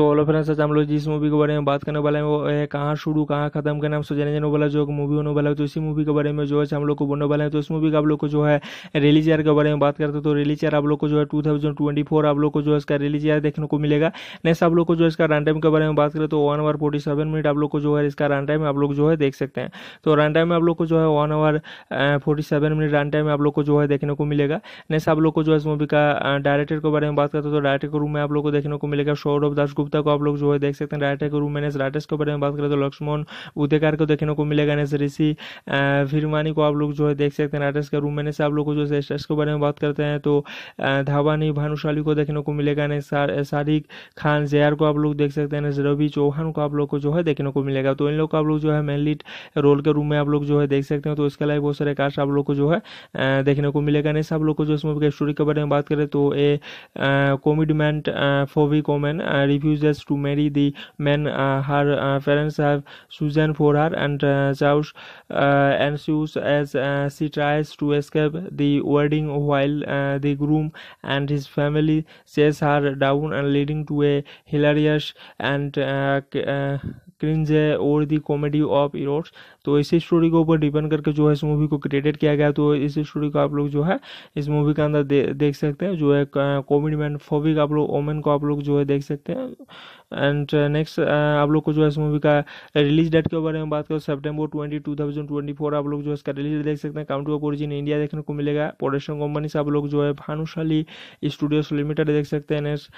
तो alloy friends आज हम लोग जिस मूवी के बारे में बात करने वाले हैं वो है कहाँ शुरू कहाँ खत्म करने हम जाने जाने वाला जो मूवी होने वाला है तो इसी मूवी के बारे में जो है हम लोग को बोलने वाले हैं तो इस मूवी का आप लोग को जो है रिलीज ईयर के बारे में बात करते हैं तो रिलीज ईयर आप लोग को जो है टू आप लोग को जो है इसका रिलीज ईयर देखने को मिलेगा नेक्स्ट आप लोग को जो इसका रन टाइम के बारे में बात करें तो one hour forty seven minute आप लोग को जो है इसका रन टाइम आप लोग जो है देख सकते हैं तो रन टाइम में आप लोग को जो है one hour forty seven minute run time में आप लोग को जो है देखने को मिलेगा नेक्स्ट आप लोग को जो है इस मूवी का डायरेक्टर के बारे में बात करते हैं तो डायरेक्टर के रूम में आप लोग को देखने को मिलेगा सौरभ दास गुप्ता को आप लोग जो है देख सकते हैं राइटर के रूम में राइटर्स के बारे में बात करें तो लक्ष्मण उदयकार को देखने को मिलेगा नेस ऋषि फिरमानी को आप लोग जो है देख सकते हैं राइटर्स के रूम मैनेज आप लोग को जो है के बारे में बात करते हैं तो धावानी भानुशाली को देखने को मिलेगा शारिक खान जयार को आप लोग देख सकते हैं रवि चौहान को आप लोग को जो है देखने को मिलेगा तो इन लोग को आप लोग जो है मेनली रोल के रूम में आप लोग जो है देख सकते हैं तो इसके अलावा बहुत सारे कास्ट आप लोग को जो है देखने को मिलेगा नहीं सब लोग को जो इस मूवी के स्टोरी के बारे में बात करें तो a commitment phobic कॉमेन reviews refuses to marry the man uh, her uh, parents have chosen for her, and chaos uh, ensues as she tries to escape the wedding while the groom and his family chase her down and leading to a hilarious and cringe or the comedy of errors तो इसी story के ऊपर depend करके जो है इस movie को created किया गया तो इसी स्टोरी को आप लोग जो है इस मूवी के अंदर देख सकते हैं जो है कोविड मैन फोबिक आप लोग ओमेन को आप लोग जो है देख सकते हैं एंड नेक्स्ट uh, uh, आप लोग को जो है इस मूवी का रिलीज डेट के बारे में बात करो September twenty two thousand twenty four आप लोग जो है इसका रिलीज देख सकते हैं काउंटू ऑफ ओरिजिन इंडिया देखने को मिलेगा प्रोडक्शन कंपनी से आप लोग जो है भानुशाली स्टूडियोज लिमिटेड देख सकते हैं नेक्स्ट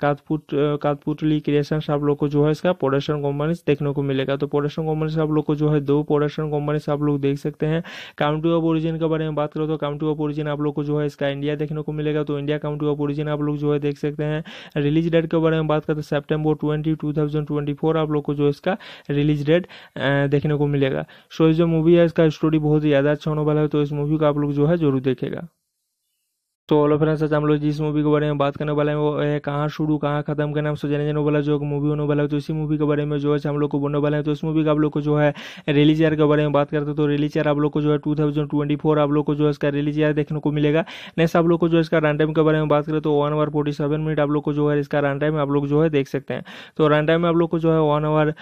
कातपुट कातपुटली क्रिएशन आप लोग को जो है इसका प्रोडक्शन कंपनी देखने को मिलेगा तो प्रोडक्शन कंपनी से आप लोग को जो है है दो प्रोडक्शन कंपनी से आप लोग देख सकते हैं काउंटी ऑफ ओरिजिन के बारे में बात करो तो काउंटी ऑफ ओरिजिन आप लोग को जो है इसका इंडिया देखने को मिलेगा तो इंडिया काउंटी ऑफ ओरिजिन आप लोग जो है देख सकते हैं रिलीज डेट के बारे में बात करते हैं सेप्टेम्बर ट्वेंटी टू आप लोग को जो इसका रिलीज डेट देखने को मिलेगा सो जो मूवी है इसका स्टोरी बहुत ही ज़्यादा अच्छा होने वाला है तो इस मूवी को आप लोग जो है जरूर देखेगा तो ऑलो फ्रेंड्स आज हम लोग जिस मूवी के बारे में बात करने वाले हैं वो है कहाँ शुरू कहाँ खत्म करना हम सुजाने जाने वाला जो मूवी होने वाला है तो इसी मूवी के बारे में जो है हम लोग को बोलने वाले हैं तो इस मूवी का आप लोग को जो है रिलीज ईयर के बारे में बात करते हैं तो रिलीज ईयर आप लोग को जो है टू थाउजेंड ट्वेंटी फोर आप लोग को जो है इसका रिलीज ईयर देखने को मिलेगा नेक्स्ट आप लोग को जो है इसका रन टाइम के बारे में बात करें तो one hour forty seven minute आप लोग को जो है इसका रन टाइम आप लोग जो है देख सकते हैं तो रन टाइम में आप लोग को जो है one hour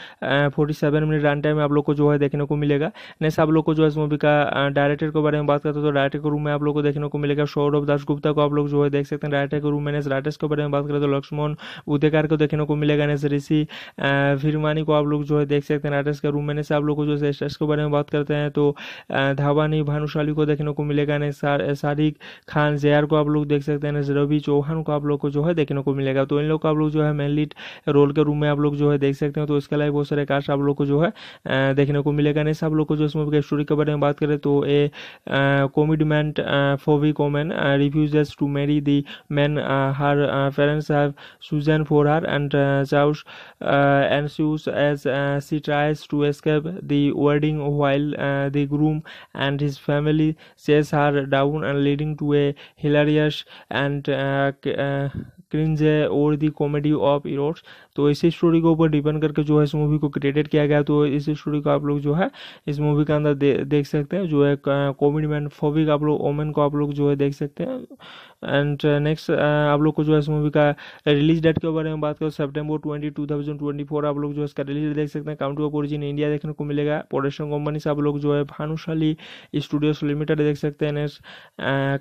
forty seven minute run time में आप लोग को जो है देखने को मिलेगा नेक्स्ट आप लोग को जो है इस मूवी का डायरेक्टर के बारे में बात करते हैं तो डायरेक्टर के रूम में आप लोग को देखने को मिलेगा सौरभ दास गुप्ता तो को आप लोग जो है देख सकते हैं राइटर के रूम में राइटर्स के बारे में बात करें तो लक्ष्मण उदयकार को देखने को मिलेगा एन ऋषि फिरमानी को आप लोग जो है देख सकते हैं राइटर्स के रूम में आप लोग को जो है के बारे में बात करते हैं तो धावानी भानुशाली को देखने को मिलेगा एन सारिक खान जयार को आप लोग देख सकते हैं रवि चौहान को आप लोग को जो है देखने को मिलेगा तो इन लोग को आप लोग जो है मेनली रोल के रूम में आप लोग जो है देख सकते हैं तो इसके अलावा बहुत सारे कास्ट आप लोग को जो है देखने को मिलेगा नहीं सब लोग को जो इस मूवी के स्टोरी के बारे में बात करें तो a commitment phobic कॉमेन review refuses to marry the man uh, her uh, parents have chosen for her, and chaos uh, ensues as she tries to escape the wedding while the groom and his family chase her down and leading to a hilarious and cringe or the comedy of errors तो इसी story के ऊपर depend करके जो है इस movie को created किया गया तो इसी स्टोरी को आप लोग जो है इस मूवी के अंदर दे, देख सकते हैं जो है कॉमेडी मैन फोबिक आप लोग ओमेन को आप लोग जो है देख सकते हैं एंड नेक्स्ट uh, uh, आप लोग को जो है इस मूवी का रिलीज डेट के बारे में बात करो September twenty two thousand twenty four आप लोग जो है इसका रिलीज देख सकते हैं काउंटी ऑफ ओरिजिन इंडिया देखने को मिलेगा प्रोडक्शन कंपनी से आप लोग जो है भानुशाली स्टूडियोज लिमिटेड देख सकते हैं नेक्स्ट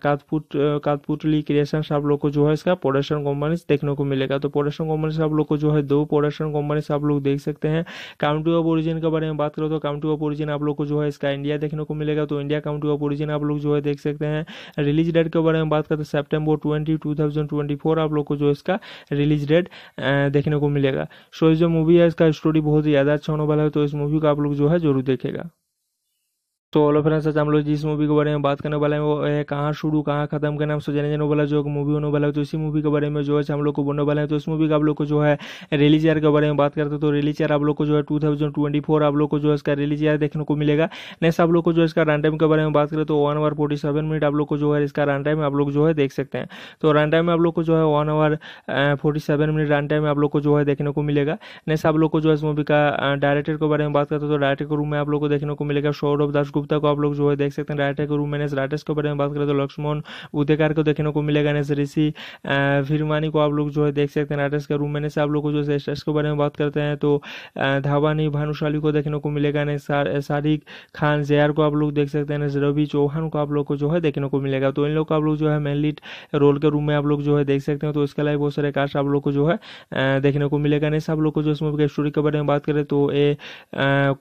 कातपुट कातपुटली क्रिएशन आप लोग को जो है इसका प्रोडक्शन कंपनी देखने को मिलेगा तो प्रोडक्शन कंपनी से आप लोग को जो है दो प्रोडक्शन कंपनी से आप लोग देख सकते हैं काउंटी ऑफ ओरिजिन के बारे में बात करो तो काउंटी ऑफ ओरिजिन आप लोग को जो है इसका इंडिया देखने को मिलेगा तो इंडिया काउंटी ऑफ ओरिजिन आप लोग जो है देख सकते हैं रिलीज डेट के बारे में बात करते हैं September twenty two thousand twenty four आप लोग को जो इसका रिलीज डेट देखने को मिलेगा सो जो मूवी है इसका स्टोरी बहुत ही ज़्यादा अच्छा होने वाला है तो इस मूवी को आप लोग जो है जरूर देखेगा तो ऑलो फ्रेंड्स आज हम लोग जिस मूवी के बारे में बात करने वाले हैं वो है कहाँ शुरू कहाँ खत्म नाम से जाने जाने वाला जो मूवी होने वाला है तो इसी मूवी के बारे में जो है हम लोग को बोलने वाले हैं तो इस मूवी का आप लोग को जो है रिलीज चेयर के बारे में बात करते हैं तो रिलीज चेयर आप लोग को जो है टू थाउजेंड ट्वेंटी फोर आप लोग को जो है इसका रिलीज चेयर देखने को मिलेगा नेक्स्ट आप लोग को जो है इसका रन टाइम के बारे में बात करें तो one hour forty seven minute आप लोग को जो है इसका रन टाइम आप लोग जो है देख सकते हैं तो रन टाइम में आप लोग को जो है one hour forty seven minute run time में आप लोग को जो है देखने को मिलेगा नेक्स्ट आप लोग को जो है इस मूवी का डायरेक्टर के बारे में बात करते हैं तो डायरेक्टर के रूम में आप लोग को देखने को मिलेगा सौरभ दास गुप्ता गुप्ता को आप लोग जो है देख सकते हैं राइटर के रूम में राइटर्स के बारे में बात करें तो लक्ष्मण उदेकार को देखने को मिलेगा नेस ऋषि फिरमानी को आप लोग जो है देख सकते हैं राइटर्स के रूम में आप लोग को जो है स्टेट्स के बारे में बात करते हैं तो धावानी भानुशाली को देखने को मिलेगा शारिक खान जयार को आप लोग देख सकते हैं रवि चौहान को आप लोग को जो है देखने को मिलेगा तो इन लोग को आप लोग जो है मेनली रोल के रूम में आप लोग जो है देख सकते हैं तो इसके अलावा बहुत सारे कास्ट आप लोग को जो है देखने को मिलेगा नहीं आप लोग को जो इस मूवी के स्टोरी के बारे में बात करें तो a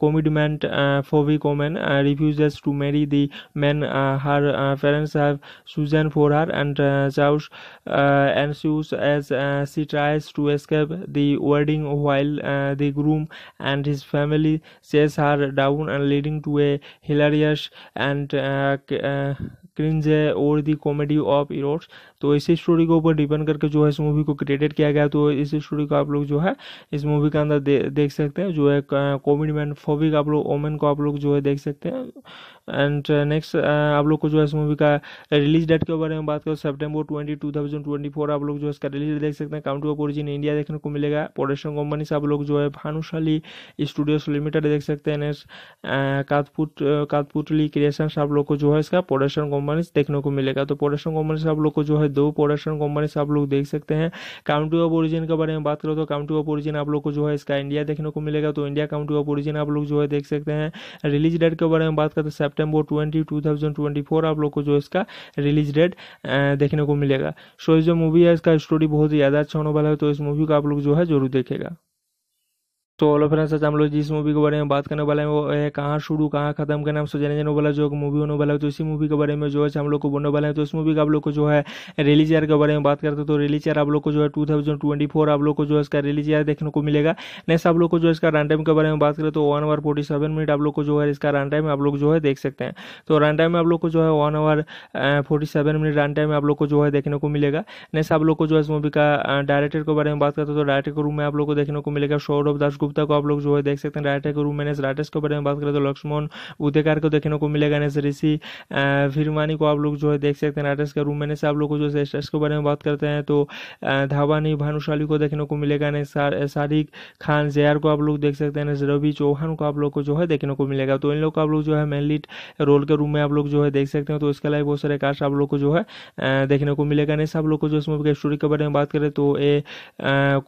commitment phobic कॉमेन review refuses to marry the man uh, her uh, parents have chosen for her, and chaos uh, ensues as she tries to escape the wedding while the groom and his family chase her down, and leading to a hilarious and cringe or the comedy of errors तो इसी story के ऊपर depend करके जो है इस movie को created किया गया तो इस स्टोरी को आप लोग जो है इस मूवी के अंदर दे, देख सकते हैं जो है कॉमेडी मैन फोबिक आप लोग ओमेन को आप लोग जो है देख सकते हैं एंड नेक्स्ट आप लोग को जो है इस मूवी का रिलीज डेट के बारे में बात करो September twenty two thousand twenty four आप लोग जो है इसका रिलीज देख सकते हैं काउंट ऑफ ओरिजिन इंडिया देखने को मिलेगा प्रोडक्शन कंपनी से आप लोग जो है भानुशाली स्टूडियोज लिमिटेड देख सकते हैं नेक्स्ट कातपुट कातपुटली क्रिएशन आप लोग को जो है इसका प्रोडक्शन कंपनी देखने को मिलेगा तो प्रोडक्शन कंपनी से आप लोग को जो है दो प्रोडक्शन कंपनी से आप लोग देख सकते हैं काउंटी ऑफ ओरिजिन के बारे में बात करो तो काउंटी ऑफ ओरिजिन आप लोग को जो है इसका इंडिया देखने को मिलेगा तो इंडिया काउंटी ऑफ ओरिजिन आप लोग जो है देख सकते हैं रिलीज डेट के बारे में बात करते हैं September twenty two thousand twenty four आप लोग को जो इसका रिलीज डेट देखने को मिलेगा सो जो मूवी है इसका स्टोरी बहुत ही ज़्यादा अच्छा होने वाला है तो इस मूवी को आप लोग जो है जरूर देखेगा तो ऑलो फ्रेंड्स आज हम लोग जिस मूवी के बारे में बात करने वाले हैं वो है कहाँ शुरू कहाँ खत्म करना हम जाने जाने वाला जो मूवी होने वाला है तो इसी मूवी के बारे में जो है हम लोग को बोलने वाले हैं तो इस मूवी का आप लोग को जो है रिलीज ईयर के बारे में बात करते हैं तो रिलीज ईयर आप लोग को जो है टू आप लोग को जो है इसका रिलीज ईयर देखने को मिलेगा नेक्स्ट आप लोग को जो है इसका रन टाइम के बारे में बात करें तो वन आवर फोर्टी मिनट आप लोग को जो है इसका रन टाइम आप लोग जो है देख सकते हैं तो रन टाइम में आप लोग को जो है one hour forty minute run time आप लोग को जो है देखने को मिलेगा नेक्स्ट आप लोग को जो है इस मूवी का डायरेक्टर के बारे में बात करते हैं तो डायरेक्टर के रूम में आप लोग को देखने को मिलेगा सौरभ दास गुप्ता को आप लोग जो है देख सकते हैं राइट है गुरु मैनेस राइटर्स के बारे में बात करें तो लक्ष्मण उदयकार को देखने को मिलेगा नेस ऋषि फिरमानी को आप लोग जो है देख सकते हैं राइटर्स का रूम मैनेस आप लोग को जो है के बारे में बात करते हैं तो धावानी भानुशाली को देखने को मिलेगा नेस खान जयार को आप लोग देख सकते हैं रवि चौहान को आप लोग को जो है देखने को मिलेगा तो इन लोग को आप लोग जो है मेनली रोल के रूम में आप लोग जो है देख सकते हैं तो इसके अलावा बहुत सारे कास्ट आप लोग को जो है देखने को मिलेगा नेस आप लोग को जो इस मूवी के स्टोरी के बारे में बात करें तो a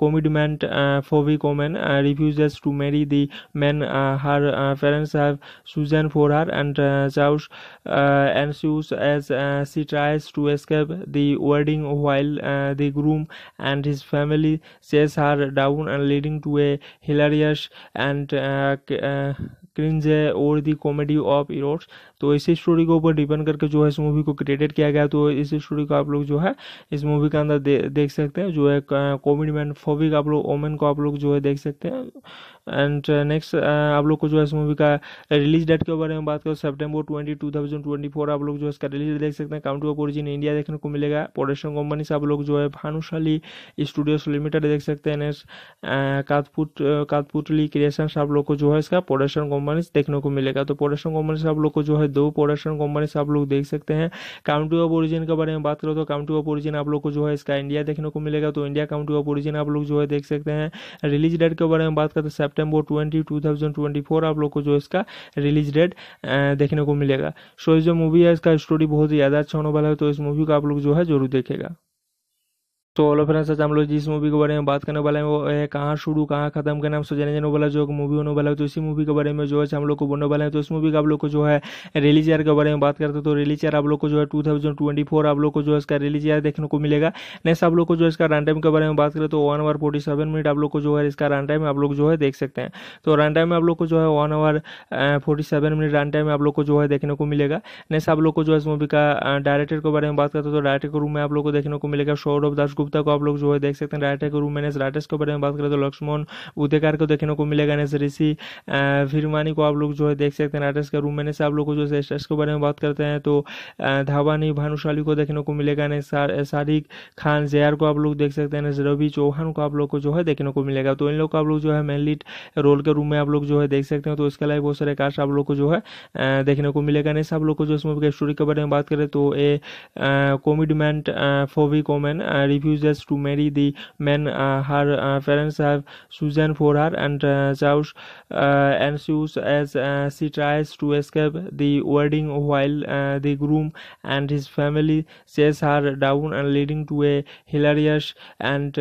commitment phobic कॉमेन review refuses to marry the man uh, her uh, parents have chosen for her, and chaos uh, ensues as she tries to escape the wedding while the groom and his family chase her down and leading to a hilarious and cringe or the comedy of errors तो इसी story के ऊपर depend करके जो है इस movie को created किया गया तो इसी स्टोरी को आप लोग जो है इस मूवी के अंदर देख सकते हैं जो है कॉमेडी मैन फोबिक आप लोग ओमेन को आप लोग जो है देख सकते हैं एंड नेक्स्ट uh, uh, आप लोग को जो है इस मूवी का रिलीज डेट के बारे में बात करो September twenty two thousand twenty four आप लोग जो है इसका रिलीज देख सकते हैं काउंटू ऑफ ओरिजिन इंडिया देखने को मिलेगा प्रोडक्शन कंपनी से आप लोग जो है भानुशाली स्टूडियोज लिमिटेड देख सकते हैं नेक्स्ट कातपुट कातपुटली क्रिएशन आप लोग को जो है इसका प्रोडक्शन कंपनी देखने को मिलेगा तो प्रोडक्शन कंपनी से आप लोग को जो है है दो प्रोडक्शन कंपनी से आप लोग देख सकते हैं काउंटी ऑफ ओरिजिन के बारे में बात करो तो काउंटी ऑफ ओरिजिन आप लोग को जो है इसका इंडिया देखने को मिलेगा तो इंडिया काउंटी ऑफ ओरिजिन आप लोग जो है देख सकते हैं रिलीज डेट के बारे में बात करते हैं सेप्टेम्बर ट्वेंटी टू आप लोग को जो इसका रिलीज डेट देखने को मिलेगा सो जो मूवी है इसका स्टोरी बहुत ही ज़्यादा अच्छा होने वाला है तो इस मूवी को आप लोग जो है जरूर देखेगा तो ऑलो फ्रेंड्स आज हम लोग जिस मूवी के बारे में बात करने वाले हैं वो है कहाँ शुरू कहाँ खत्म करना हम सोचने जाने वाला जो मूवी होने वाला है तो इसी मूवी के बारे में जो है हम लोग को बोलने वाले हैं तो इस मूवी का आप लोग को जो है रिलीज ईयर के बारे में बात करते हैं तो रिलीज ईयर आप लोग को जो है टू थाउजेंड ट्वेंटी फोर आप लोग को जो है इसका रिलीज ईयर देखने को मिलेगा नेक्स्ट आप लोग को जो है इसका रन टाइम के बारे में बात करें तो one hour forty seven minute आप लोग को जो है इसका रन टाइम आप लोग जो है देख सकते हैं तो रन टाइम में आप लोग को जो है one hour forty seven minute run time में आप लोग को जो है देखने को मिलेगा नेक्स्ट आप लोग को जो है इस मूवी का डायरेक्टर के बारे में बात करते हैं तो डायरेक्टर के रूम में आप लोग को देखने को मिलेगा सौरभ दास गुप्ता गुप्ता को आप लोग जो है देख सकते हैं राइटर के रूम मैनेस राइटर्स के बारे में बात करें तो लक्ष्मण उदयकार को देखने को मिलेगा नेस ऋषि फिरमानी को आप लोग जो है देख सकते हैं राइटर्स का रूम मैंने आप लोग को जो है के बारे में बात करते हैं तो धावानी भानुशाली को देखने को मिलेगा ने सारिक खान जयार को आप लोग देख सकते हैं रवि चौहान को आप लोग को जो है देखने को मिलेगा तो इन लोग को आप लोग जो है मेनलीट रोल के रूम में आप लोग जो है देख सकते हैं तो इसके अलावा बहुत सारे कास्ट आप लोग को जो है देखने को मिलेगा नहीं सब लोग को जो इस मूवी के स्टोरी के बारे में बात करें तो a commitment phobic कॉमेन review refuses to marry the man uh, her uh, parents have chosen for her, and chaos uh, ensues as she tries to escape the wedding while the groom and his family chase her down and leading to a hilarious and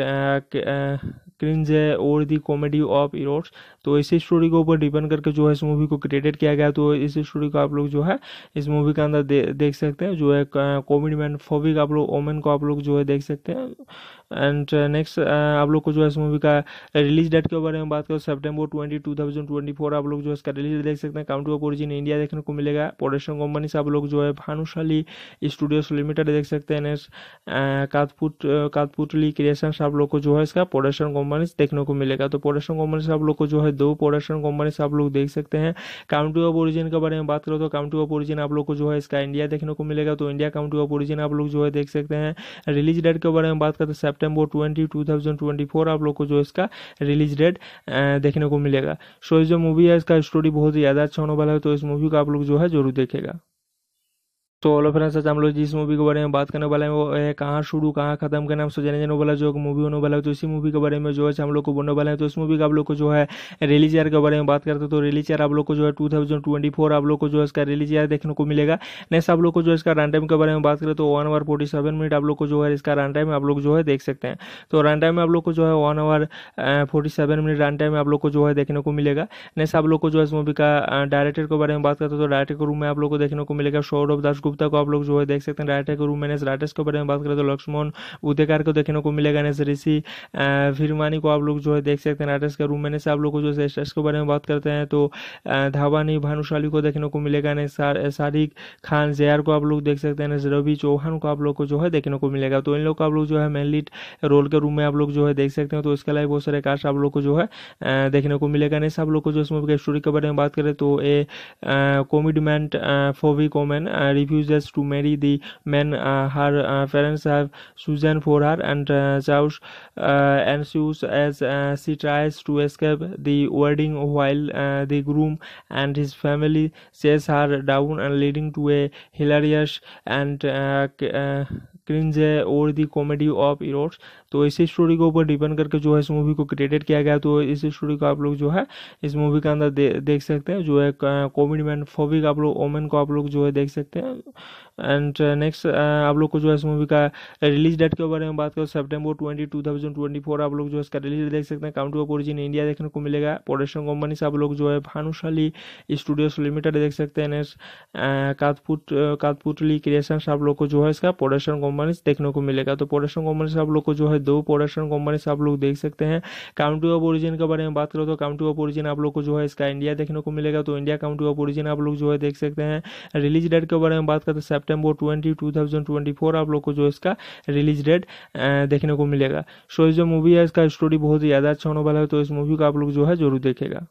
cringe or the comedy of errors तो इसी story के ऊपर depend करके जो है इस movie को created किया गया तो इसी स्टोरी को आप लोग जो है इस मूवी के अंदर दे, देख सकते हैं जो है कॉमेडी मैन फोबिक आप लोग ओमेन को आप लोग जो है देख सकते हैं एंड नेक्स्ट uh, uh, आप लोग को जो है इस मूवी का रिलीज डेट के बारे में बात करें September twenty two thousand twenty four आप लोग जो है इसका रिलीज देख सकते हैं काउंटी ऑफ ओरिजिन इंडिया देखने को मिलेगा प्रोडक्शन कंपनी से आप लोग जो है भानुशाली स्टूडियोज लिमिटेड देख सकते हैं नेक्स्ट कातपुट कातपुटली क्रिएशन आप लोग को जो है इसका प्रोडक्शन कंपनी देखने को मिलेगा तो प्रोडक्शन कंपनी से आप लोग को जो है दो प्रोडक्शन कंपनी से आप लोग देख सकते हैं काउंटी ऑफ ओरिजिन के बारे में बात करो तो काउंटी ऑफ ओरिजिन आप लोग को जो है इसका इंडिया देखने को मिलेगा तो इंडिया काउंटी ऑफ ओरिजिन आप लोग जो है देख सकते हैं रिलीज डेट के बारे में बात करते हैं September twenty two thousand twenty four आप लोग को जो इसका रिलीज डेट देखने को मिलेगा सो जो मूवी है इसका स्टोरी बहुत ही ज़्यादा अच्छा होने वाला है तो इस मूवी को आप लोग जो है जरूर देखेगा तो ऑलो फ्रेंड्स आज हम लोग जिस मूवी के बारे में बात करने वाले हैं वो है कहाँ शुरू कहाँ खत्म करने हम जाने जाने वाला जो मूवी होने वाला है तो इसी मूवी के बारे में जो है हम लोग को बोलने वाले हैं तो इस मूवी का आप लोग को जो है रिलीज चेयर के बारे में बात करते हैं तो रिलीज चेयर आप लोग को जो है टू थाउजेंड आप लोग को जो है इसका रिलीज चेयर देखने को मिलेगा नेक्स्ट आप लोग को जो इसका रन टाइम के बारे में बात करें तो one hour forty seven minute आप लोग को जो है इसका रन टाइम आप लोग जो है देख सकते हैं तो रन टाइम में आप लोग को जो है one hour forty seven minute run time में आप लोग को जो है देखने को मिलेगा नेक्स्ट आप लोग को जो है इस मूवी का डायरेक्टर के बारे में बात करते हैं तो डायरेक्टर के रूम में आप लोग को देखने को मिलेगा सौरभ दास गुप्ता गुप्ता को आप लोग जो है देख सकते हैं राइटर के रूम में राइटर्स के बारे में बात करें तो लक्ष्मण उदयकार को देखने को मिलेगा एन ऋषि फिरमानी को आप लोग जो है देख सकते हैं राइटर्स के रूम में आप लोग को जो है स्टेट्स के बारे में बात करते हैं तो धावानी भानुशाली को देखने को मिलेगा एन शारिक खान जयार को आप लोग देख सकते हैं रवि चौहान को आप लोग को जो है देखने को मिलेगा तो इन लोग को आप लोग जो है मेनली रोल के रूम में आप लोग जो है देख सकते हैं तो इसके अलावा बहुत सारे कास्ट आप लोग को जो है देखने को मिलेगा नहीं आप लोग को जो इस मूवी के स्टोरी के बारे में बात करें तो a commitment phobic कॉमेन review refuses to marry the man uh, her uh, parents have chosen for her, and chaos uh, ensues as she tries to escape the wedding while the groom and his family chase her down, and leading to a hilarious and cringe or the comedy of errors तो इसी story के ऊपर depend करके जो है इस movie को created किया गया तो इस स्टोरी को आप लोग जो है इस मूवी के अंदर दे, देख सकते हैं जो है कॉमेडी मैन फोबिक आप लोग ओमेन को आप लोग जो है देख सकते हैं एंड नेक्स्ट आप लोग को जो है इस मूवी का रिलीज डेट के बारे में बात करो September twenty two thousand twenty four आप लोग जो है इसका रिलीज देख सकते हैं काउंट ऑफ ओरिजिन इंडिया देखने को मिलेगा प्रोडक्शन कंपनी से आप लोग जो है भानुशाली स्टूडियोज लिमिटेड देख सकते हैं नेक्स्ट कातपुट कातपुटली क्रिएशन आप लोग को जो है इसका प्रोडक्शन कंपनी देखने को मिलेगा तो प्रोडक्शन कंपनी से आप लोग को जो है दो प्रोडक्शन कंपनी से आप लोग देख सकते हैं काउंटी ऑफ ओरिजिन के बारे में बात करो तो काउंटी ऑफ ओरिजिन आप लोग को जो है इसका इंडिया देखने को मिलेगा तो इंडिया काउंटी ऑफ ओरिजिन आप लोग जो है देख सकते हैं रिलीज डेट के बारे में बात करते हैं September twenty two thousand twenty four आप लोग को जो इसका रिलीज डेट देखने को मिलेगा सो जो मूवी है इसका स्टोरी बहुत ही ज़्यादा अच्छा होने वाला है तो इस मूवी को आप लोग जो है जरूर देखेगा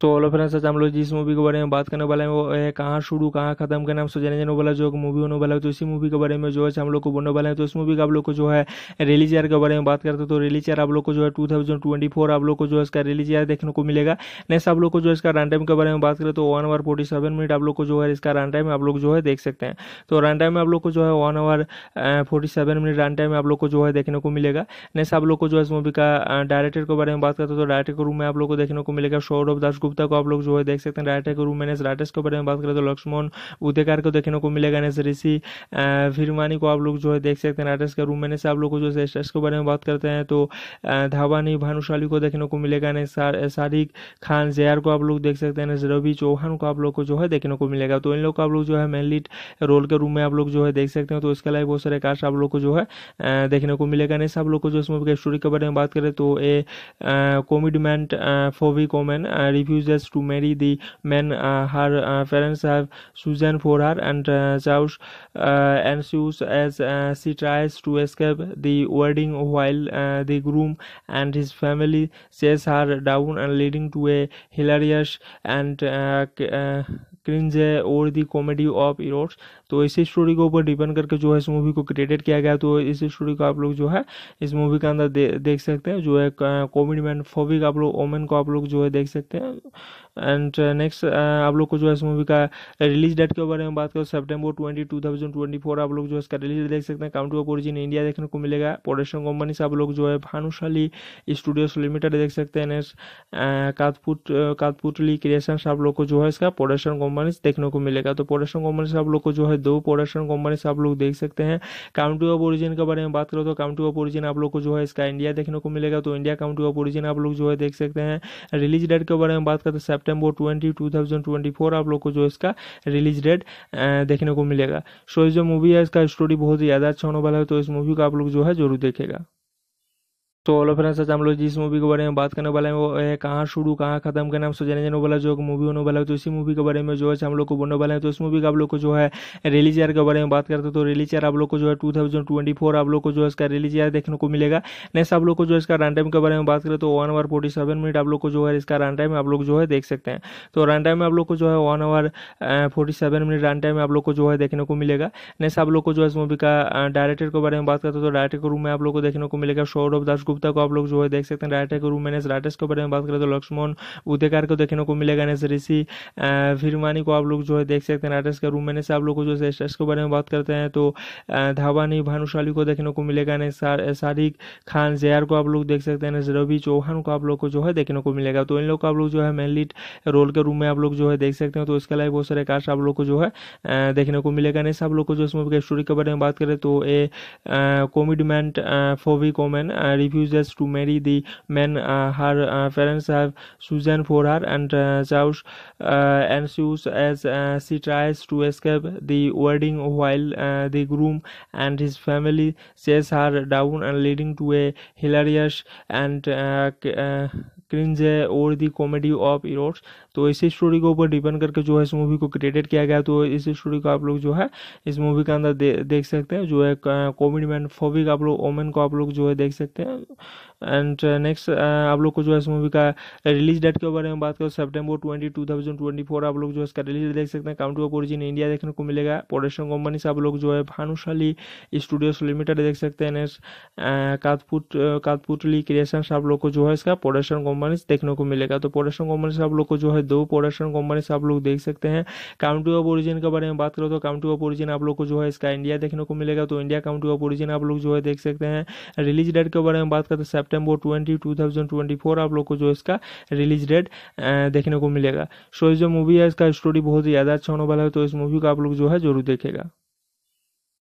तो हेलो फ्रेंड्स आज हम लोग जिस मूवी के बारे में बात करने वाले हैं वो है कहाँ शुरू कहाँ खत्म करना हम जाने जाने वाला जो मूवी होने वाला है तो इसी मूवी के बारे में जो है हम लोग को बोलने वाले हैं तो इस मूवी का आप लोग को जो है रिलीज ईयर के बारे में बात करते हैं तो रिलीज ईयर आप लोग को जो है टू थाउजेंड ट्वेंटी फोर आप लोग को जो है इसका रिलीज ईयर देखने को मिलेगा नेक्स्ट आप लोग को जो इसका रन टाइम के बारे में बात करें तो one hour forty seven minute आप लोग को जो है इसका रन टाइम आप लोग जो है देख सकते हैं तो रन टाइम में आप लोग को जो है one hour forty seven minute run time आप लोग को जो है देखने को मिलेगा नेक्स्ट आप लोग को जो है इस मूवी का डायरेक्टर के बारे में बात करते हैं तो डायरेक्टर के रूम में आप लोग को देखने को मिलेगा सौरभ दास गुप्ता को आप लोग जो है देख सकते हैं राइटर के रूम मैनेज राइटर्स के बारे में बात करें तो लक्ष्मण उदयकार को देखने को मिलेगा नेस ऋषि फिरमानी को आप लोग जो है देख सकते हैं राइटर्स के रूम मैनेज आप लोग को जो है के बारे में बात करते हैं तो धावानी भानुशाली को देखने को मिलेगा ने सारिक खान जयार को आप लोग देख सकते हैं रवि चौहान को आप लोग को जो है देखने को मिलेगा तो इन लोग को आप लोग जो है मेनली रोल के रूम में आप लोग जो है देख सकते हैं तो इसके अलावा बहुत सारे कास्ट आप लोग को जो है देखने को मिलेगा नहीं सब लोग को जो इस मूवी के स्टोरी के बारे में बात करें तो a commitment phobic कॉमेन review refuses to marry the man uh, her uh, parents have chosen for her, and chaos uh, ensues as she tries to escape the wedding while the groom and his family chase her down and leading to a hilarious and cringe or the comedy of errors तो इसी story के ऊपर depend करके जो है इस movie को created किया गया तो इसी स्टोरी को आप लोग जो है इस मूवी के अंदर देख सकते हैं जो है कॉमेडी मैन फोबिक आप लोग ओमेन को आप लोग जो है देख सकते हैं एंड नेक्स्ट uh, uh, आप लोग को जो है इस मूवी का रिलीज डेट के बारे में बात करो September twenty two thousand twenty four आप लोग जो है इसका रिलीज देख सकते हैं काउंटू ऑफ ओरिजिन इंडिया देखने को मिलेगा प्रोडक्शन कंपनी से आप लोग जो है भानुशाली स्टूडियोज लिमिटेड देख सकते हैं नेक्स्ट कातपुट कातपुटली क्रिएशन आप लोग को जो है इसका प्रोडक्शन कंपनी देखने को मिलेगा तो प्रोडक्शन कंपनी से आप लोग को जो है है दो प्रोडक्शन कंपनीज आप लोग देख सकते हैं काउंटी ऑफ ओरिजिन के बारे में बात करो तो काउंटी ऑफ ओरिजिन आप लोग को जो है इसका इंडिया देखने को मिलेगा तो इंडिया काउंटी ऑफ ओरिजिन आप लोग जो है देख सकते हैं रिलीज डेट के बारे में बात करते तो सेप्टेम्बर ट्वेंटी टू आप लोग को जो इसका रिलीज डेट देखने को मिलेगा सो जो मूवी है इसका स्टोरी बहुत ही ज़्यादा अच्छा होने वाला है तो इस मूवी को आप लोग जो है जरूर देखेगा तो ऑलो फ्रेंड्स आज हम लोग जिस मूवी के बारे में बात करने वाले हैं वो है कहाँ शुरू कहाँ खत्म करना हम सोचने जाने वाला जो मूवी होने वाला है तो इसी मूवी के बारे में जो है हम लोग को बोलने वाले हैं तो इस मूवी का आप लोग को जो है रिलीज ईयर के बारे में बात करते हैं तो रिलीज ईयर आप लोग को जो है टू थाउजेंड ट्वेंटी फोर आप लोग को जो है इसका रिलीज ईयर देखने को मिलेगा नेक्स्ट आप लोग को जो है इसका रन टाइम के बारे में बात करें तो one hour forty seven minute आप लोग को जो है इसका रन टाइम आप लोग जो है देख सकते हैं तो रन टाइम में आप लोग को जो है one hour forty seven minute run time में आप लोग को जो है देखने को मिलेगा नेक्स्ट आप लोग को जो है इस मूवी का डायरेक्टर के बारे में बात करते तो डायरेक्टर के रूम में आप लोग को देखने को मिलेगा सौरभ दास गुप्ता गुप्ता तो को आप लोग जो है देख सकते हैं राइटर गुरु मैनेस राइटर्स के बारे में बात करें तो लक्ष्मण उदयकार को देखने को मिलेगा नेस ऋषि फिरमानी को आप लोग जो है देख सकते हैं राइटर्स के रूम मैंने आप लोग को जो है स्टेट्स के बारे में बात करते हैं तो धावानी भानुशाली को देखने को मिलेगा ने सारिक खान जयार को आप लोग देख सकते हैं रवि चौहान को आप लोग को जो है देखने को मिलेगा तो इन लोग को आप लोग जो है मेनली रोल के रूम में आप लोग जो है देख सकते हैं तो इसके अलावा बहुत सारे कास्ट आप लोग को जो है देखने को मिलेगा नहीं सब लोग को जो इस मूवी के स्टोरी के बारे में बात करें तो a commitment phobic कॉमेन review refuses to marry the man uh, her uh, parents have chosen for her, and chaos uh, ensues as she tries to escape the wedding while the groom and his family chase her down and leading to a hilarious and cringe or the comedy of errors तो इसी story के ऊपर depend करके जो है इस movie को created किया गया तो इसी स्टोरी को आप लोग जो है इस मूवी के अंदर दे, देख सकते हैं जो है कॉमेडी मैन फोबिक आप लोग ओमेन को आप लोग जो है देख सकते हैं एंड नेक्स्ट uh, uh, आप लोग को जो है इस मूवी का रिलीज डेट के बारे में बात करो September twenty two thousand twenty four आप लोग जो है इसका रिलीज देख सकते हैं काउंटी ऑफ ओरिजिन इंडिया देखने को मिलेगा प्रोडक्शन कंपनी से आप लोग जो है भानुशाली स्टूडियोज लिमिटेड देख सकते हैं नेक्स्ट कातपुट कातपुटली क्रिएशन आप लोग को जो है इसका प्रोडक्शन कंपनी देखने को मिलेगा तो प्रोडक्शन कंपनी से आप लोग को जो है दो प्रोडक्शन कंपनी से आप लोग देख सकते हैं काउंटी ऑफ ओरिजिन के बारे में बात करो तो काउंटी ऑफ ओरिजिन आप लोग को जो है इसका इंडिया देखने को मिलेगा तो इंडिया काउंटी ऑफ ओरिजिन आप लोग जो है देख सकते हैं रिलीज डेट के बारे में बात करते हैं September twenty two thousand twenty four आप लोग को जो इसका रिलीज डेट देखने को मिलेगा सो जो मूवी है इसका स्टोरी बहुत ही ज़्यादा अच्छा होने वाला है तो इस मूवी को आप लोग जो है जरूर देखेगा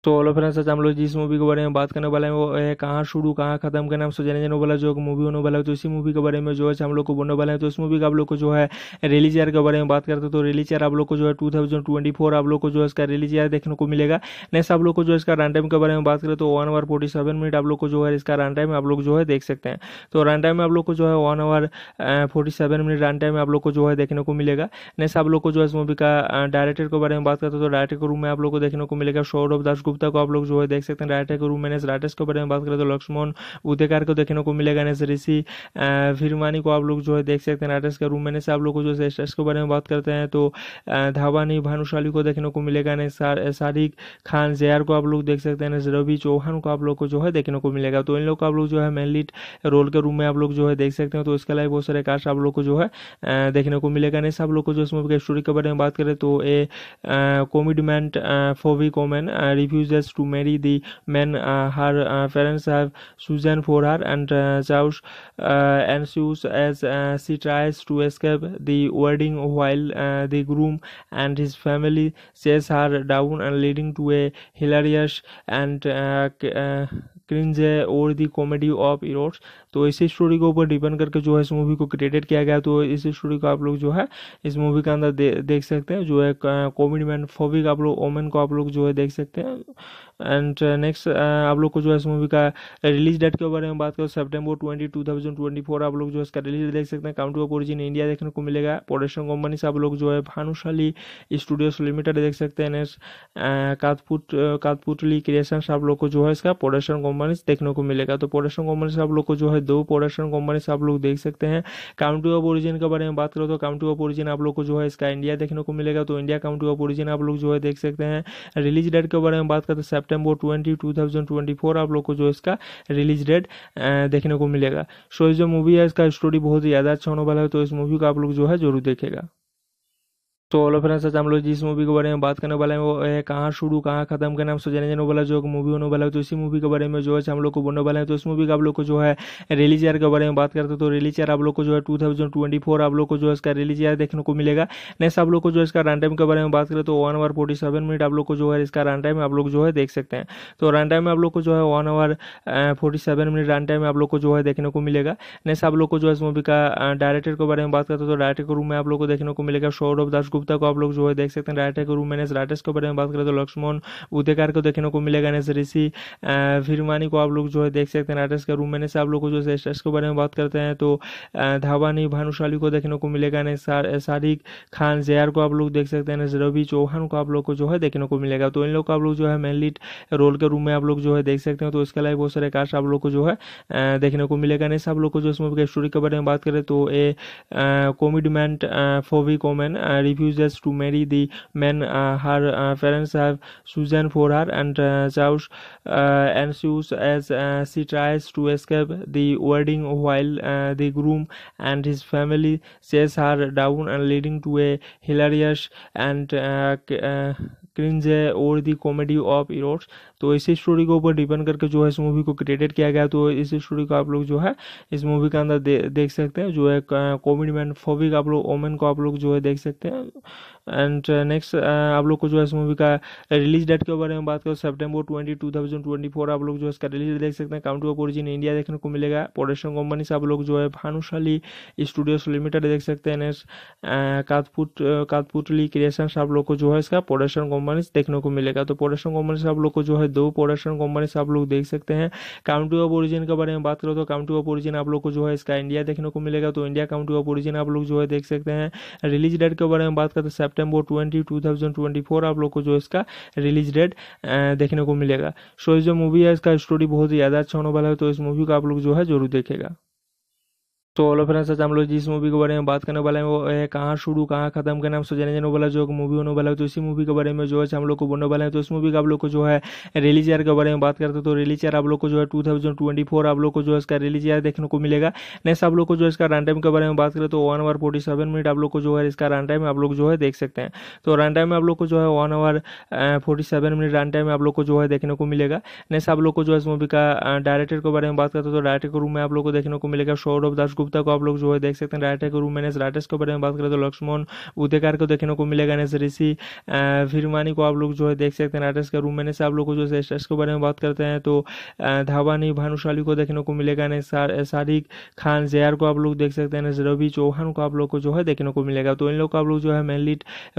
तो हेलो फ्रेंड्स आज हम लोग जिस मूवी के बारे में बात करने वाले हैं वो है कहाँ शुरू कहाँ खत्म करने हम सो जाने जाने वाला जो मूवी होने वाला है तो इसी मूवी के बारे में जो है हम लोग को बोलने वाले हैं तो इस मूवी का आप लोग को जो है रिलीज चेयर के बारे में बात करते हैं तो रिलीज चेयर आप लोग को जो है टू थाउजेंड ट्वेंटी फोर आप लोग को जो है इसका रिलीज चेयर देखने को मिलेगा नेक्स्ट आप लोग को जो इसका रन टाइम के बारे में बात करें तो one hour forty seven minute आप लोग को जो है इसका रन टाइम आप लोग जो है देख सकते हैं तो रन टाइम में आप लोग को जो है one hour forty seven minute run time में आप लोग को जो है देखने को मिलेगा नेक्स्ट आप लोग को जो है इस मूवी का डायरेक्टर के बारे में बात करते हैं तो डायरेक्टर के रूम में आप लोग को देखने को मिलेगा सौरभ दास गुप्ता को आप लोग जो है देख सकते हैं राइटर गुरु मैनेस राइटर्स के बारे में बात करें तो लक्ष्मण उदयकार को देखने को मिलेगा एन ऋषि फिरमानी को आप लोग जो है देख सकते हैं राइटर्स का रूम मैनेस आप लोग को जो है स्टेट्स के बारे में बात करते हैं तो धावानी भानुशाली को देखने को मिलेगा शारिक खान जयार को आप लोग देख सकते हैं रवि चौहान को आप लोग को जो है देखने को मिलेगा तो इन लोग को आप लोग जो है मेनली रोल के रूम में आप लोग जो है देख सकते हैं तो इसके अलावा बहुत सारे कास्ट आप लोग को जो है देखने को मिलेगा नहीं आप लोग को जो इस मूवी के स्टोरी के बारे में बात करें तो a commitment phobic कॉमेन review refuses to marry the man uh, her uh, parents have chosen for her, and chaos uh, ensues as she tries to escape the wedding while the groom and his family chase her down, and leading to a hilarious and cringe or the comedy of errors तो इसी story के ऊपर depend करके जो है इस movie को created किया गया तो इस स्टोरी को आप लोग जो है इस मूवी के अंदर दे, देख सकते हैं जो है कॉमेडी मैन फोबिक आप लोग ओमेन को आप लोग जो है देख सकते हैं एंड नेक्स्ट uh, uh, आप लोग को जो है इस मूवी का रिलीज डेट के बारे में बात करो September twenty two thousand twenty four आप लोग जो है इसका रिलीज देख सकते हैं काउंट ऑफ ओरिजिन इंडिया देखने को मिलेगा प्रोडक्शन कंपनी से आप लोग जो है भानुशाली स्टूडियोज लिमिटेड देख सकते हैं नेक्स्ट कातपुट कातपुटली क्रिएशन आप लोग को जो है इसका प्रोडक्शन कंपनी देखने को मिलेगा तो प्रोडक्शन कंपनी से आप लोग को जो है दो प्रोडक्शन कंपनी से आप लोग देख सकते हैं काउंटी ऑफ ओरिजिन के बारे में बात करो तो काउंटी ऑफ ओरिजिन आप लोग को जो है इसका इंडिया देखने को मिलेगा तो इंडिया काउंटी ऑफ ओरिजिन आप लोग जो है देख सकते हैं रिलीज डेट के बारे में बात करते हैं September twenty two thousand twenty four आप लोग को जो इसका रिलीज डेट देखने को मिलेगा सो जो मूवी है इसका स्टोरी बहुत ही ज़्यादा अच्छा होने वाला है तो इस मूवी को आप लोग जो है जरूर देखेगा तो ओलो फ्रेंड्स आज हम लोग जिस मूवी के बारे में बात करने वाले हैं वो है कहाँ शुरू कहाँ खत्म के नाम से जाने वाला जो मूवी होने वाला है तो इसी मूवी के बारे में जो है हम लोग को बोलने वाले हैं तो इस मूवी का आप लोग को जो है रिलीज ईयर के बारे में बात करते हैं तो रिलीज ईयर आप लोग को जो है टू थाउजेंड ट्वेंटी फोर आप लोग को जो है इसका रिलीज ईयर देखने को मिलेगा नेक्स्ट आप लोग को जो इसका रन टाइम के बारे में बात करें तो one hour forty seven minute आप लोग को जो है इसका रन टाइम आप लोग जो है देख सकते हैं तो रन टाइम में आप लोग को जो है one hour forty seven minute run time में आप लोग को जो है देखने को मिलेगा नेक्स्ट आप लोग को जो है इस मूवी का डायरेक्टर के बारे में बात करते हैं तो डायरेक्टर के रूम में आप लोग को देखने को मिलेगा सौरभ दास गुप्ता को आप लोग जो है देख सकते हैं राइटर के रूम में राइटर्स के बारे में बात करें तो लक्ष्मण उदयकार को देखने को मिलेगा नेस ऋषि फिरमानी को आप लोग जो है देख सकते हैं राइटर्स के रूम में आप लोग को जो है के बारे में बात करते हैं तो धावानी भानुशाली को देखने को मिलेगा ने खान जयार को आप लोग देख सकते हैं रवि चौहान को आप लोग को जो है देखने को मिलेगा तो इन लोग को आप लोग जो है मेनली रोल के रूम में आप लोग जो है देख सकते हैं तो इसके अलावा बहुत सारे कास्ट आप लोग को जो है देखने को मिलेगा नहीं सब लोग को जो इस मूवी के स्टोरी के बारे में बात करें तो a commitment phobic कॉमेन review refuses to marry the man uh, her uh, parents have chosen for her, and uh, chaos uh, ensues as she tries to escape the wedding while the groom and his family chase her down and leading to a hilarious and cringe or the comedy of errors तो इसी story के ऊपर depend करके जो है इस movie को created किया गया तो इसी स्टोरी को आप लोग जो है इस मूवी के अंदर दे, देख सकते हैं जो है कॉमेडी मैन फोबिक आप लोग ओमेन को आप लोग जो है देख सकते हैं एंड नेक्स्ट uh, uh, आप लोग को जो है इस मूवी का रिलीज डेट के बारे में बात करो September twenty two thousand twenty four आप लोग जो है इसका रिलीज देख सकते हैं काउंटी ऑफ ओरिजिन इंडिया देखने को मिलेगा प्रोडक्शन कंपनी से आप लोग जो है भानुशाली स्टूडियोज लिमिटेड देख सकते हैं कातपुट कातपुटली क्रिएशन आप लोग को जो है इसका प्रोडक्शन कंपनी देखने को मिलेगा तो प्रोडक्शन कंपनी से आप लोग को जो है में दो प्रोडक्शन कंपनी आप लोग देख सकते हैं काउंटी ऑफ ओरिजिन के बारे में बात करो तो काउंटी ऑफ ओरिजिन आप लोग को जो है इसका इंडिया देखने को मिलेगा तो इंडिया काउंटी ऑफ ओरिजिन आप लोग जो है देख सकते हैं रिलीज डेट के बारे में बात करते हैं सेप्टेम्बर ट्वेंटी टू आप लोग को जो इसका रिलीज डेट देखने को मिलेगा सो जो मूवी है इसका स्टोरी बहुत ही ज़्यादा अच्छा होने वाला है तो इस मूवी को आप लोग जो है जरूर देखेगा तो ऑलो फ्रेंड्स आज हम लोग जिस मूवी के बारे में बात करने वाले हैं वो है कहाँ शुरू कहाँ खत्म करना हम सोचने जाने वाला जो मूवी होने वाला है तो इसी मूवी के बारे में जो है हम लोग को बोलने वाले हैं तो इस मूवी का आप लोग को जो है रिलीज ईयर के बारे में बात करते तो रिलीज ईयर आप लोग को जो है टू थाउजेंड ट्वेंटी फोर आप लोग को जो है इसका रिलीज ईयर देखने को मिलेगा नेक्स्ट आप लोग को जो है इसका रन टाइम के बारे में बात करें तो one hour forty seven minute आप लोग को जो है इसका रन टाइम आप लोग जो है देख सकते हैं तो रन टाइम में आप लोग को जो है one hour forty seven minute run time में आप लोग को जो है देखने को मिलेगा नेक्स्ट आप लोग को जो है इस मूवी का डायरेक्टर के बारे में बात करते तो डायरेक्टर के रूम में आप लोग को देखने को मिलेगा सौरभ दास गुप्ता गुप्ता तो को आप लोग जो है देख सकते हैं राइटर के रूम में राइटर्स के बारे में बात करें तो लक्ष्मण उदेकार को देखने को मिलेगा नेस ऋषि फिरमानी को आप लोग जो है देख सकते हैं राइटर्स के रूम में आप लोग को जो है स्टेट्स के बारे में बात करते हैं तो धावानी भानुशाली को देखने को मिलेगा ने शारिक खान जयार को आप लोग देख सकते हैं रवि चौहान को आप लोग को जो है देखने को मिलेगा तो इन लोग को आप लोग जो है मेनली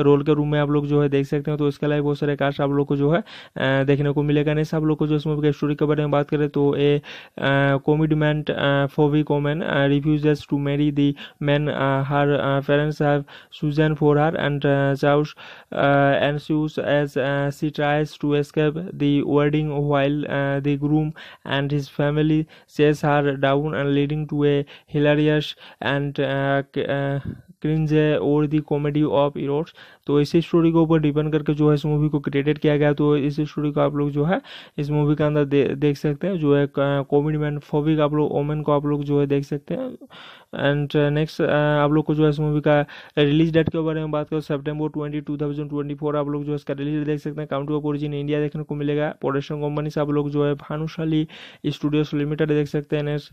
रोल के रूम में आप लोग जो है देख सकते हैं तो इसके अलावा बहुत सारे कास्ट आप लोग को जो है देखने को मिलेगा नहीं सब लोग को जो इस मूवी के स्टोरी के बारे में बात करें तो a commitment phobic कॉमेन review refuses to marry the man uh, her uh, parents have chosen for her, and chaos uh, ensues as she tries to escape the wedding while the groom and his family chase her down, and leading to a hilarious and cringe or the comedy of errors तो इसी story के ऊपर depend करके जो है इस movie को created किया गया तो इस स्टोरी को आप लोग जो है इस मूवी के अंदर दे, देख सकते हैं जो है कॉमेडी मैन फोबिक आप लोग ओमेन को आप लोग जो है देख सकते हैं एंड नेक्स्ट uh, uh, आप लोग को जो है इस मूवी का रिलीज डेट के बारे में बात करो September twenty two thousand twenty four आप लोग जो है इसका रिलीज देख सकते हैं काउंट ऑफ ओरिजिन इंडिया देखने को मिलेगा प्रोडक्शन कंपनी से आप लोग जो है भानुशाली स्टूडियोज लिमिटेड देख सकते हैं नेक्स्ट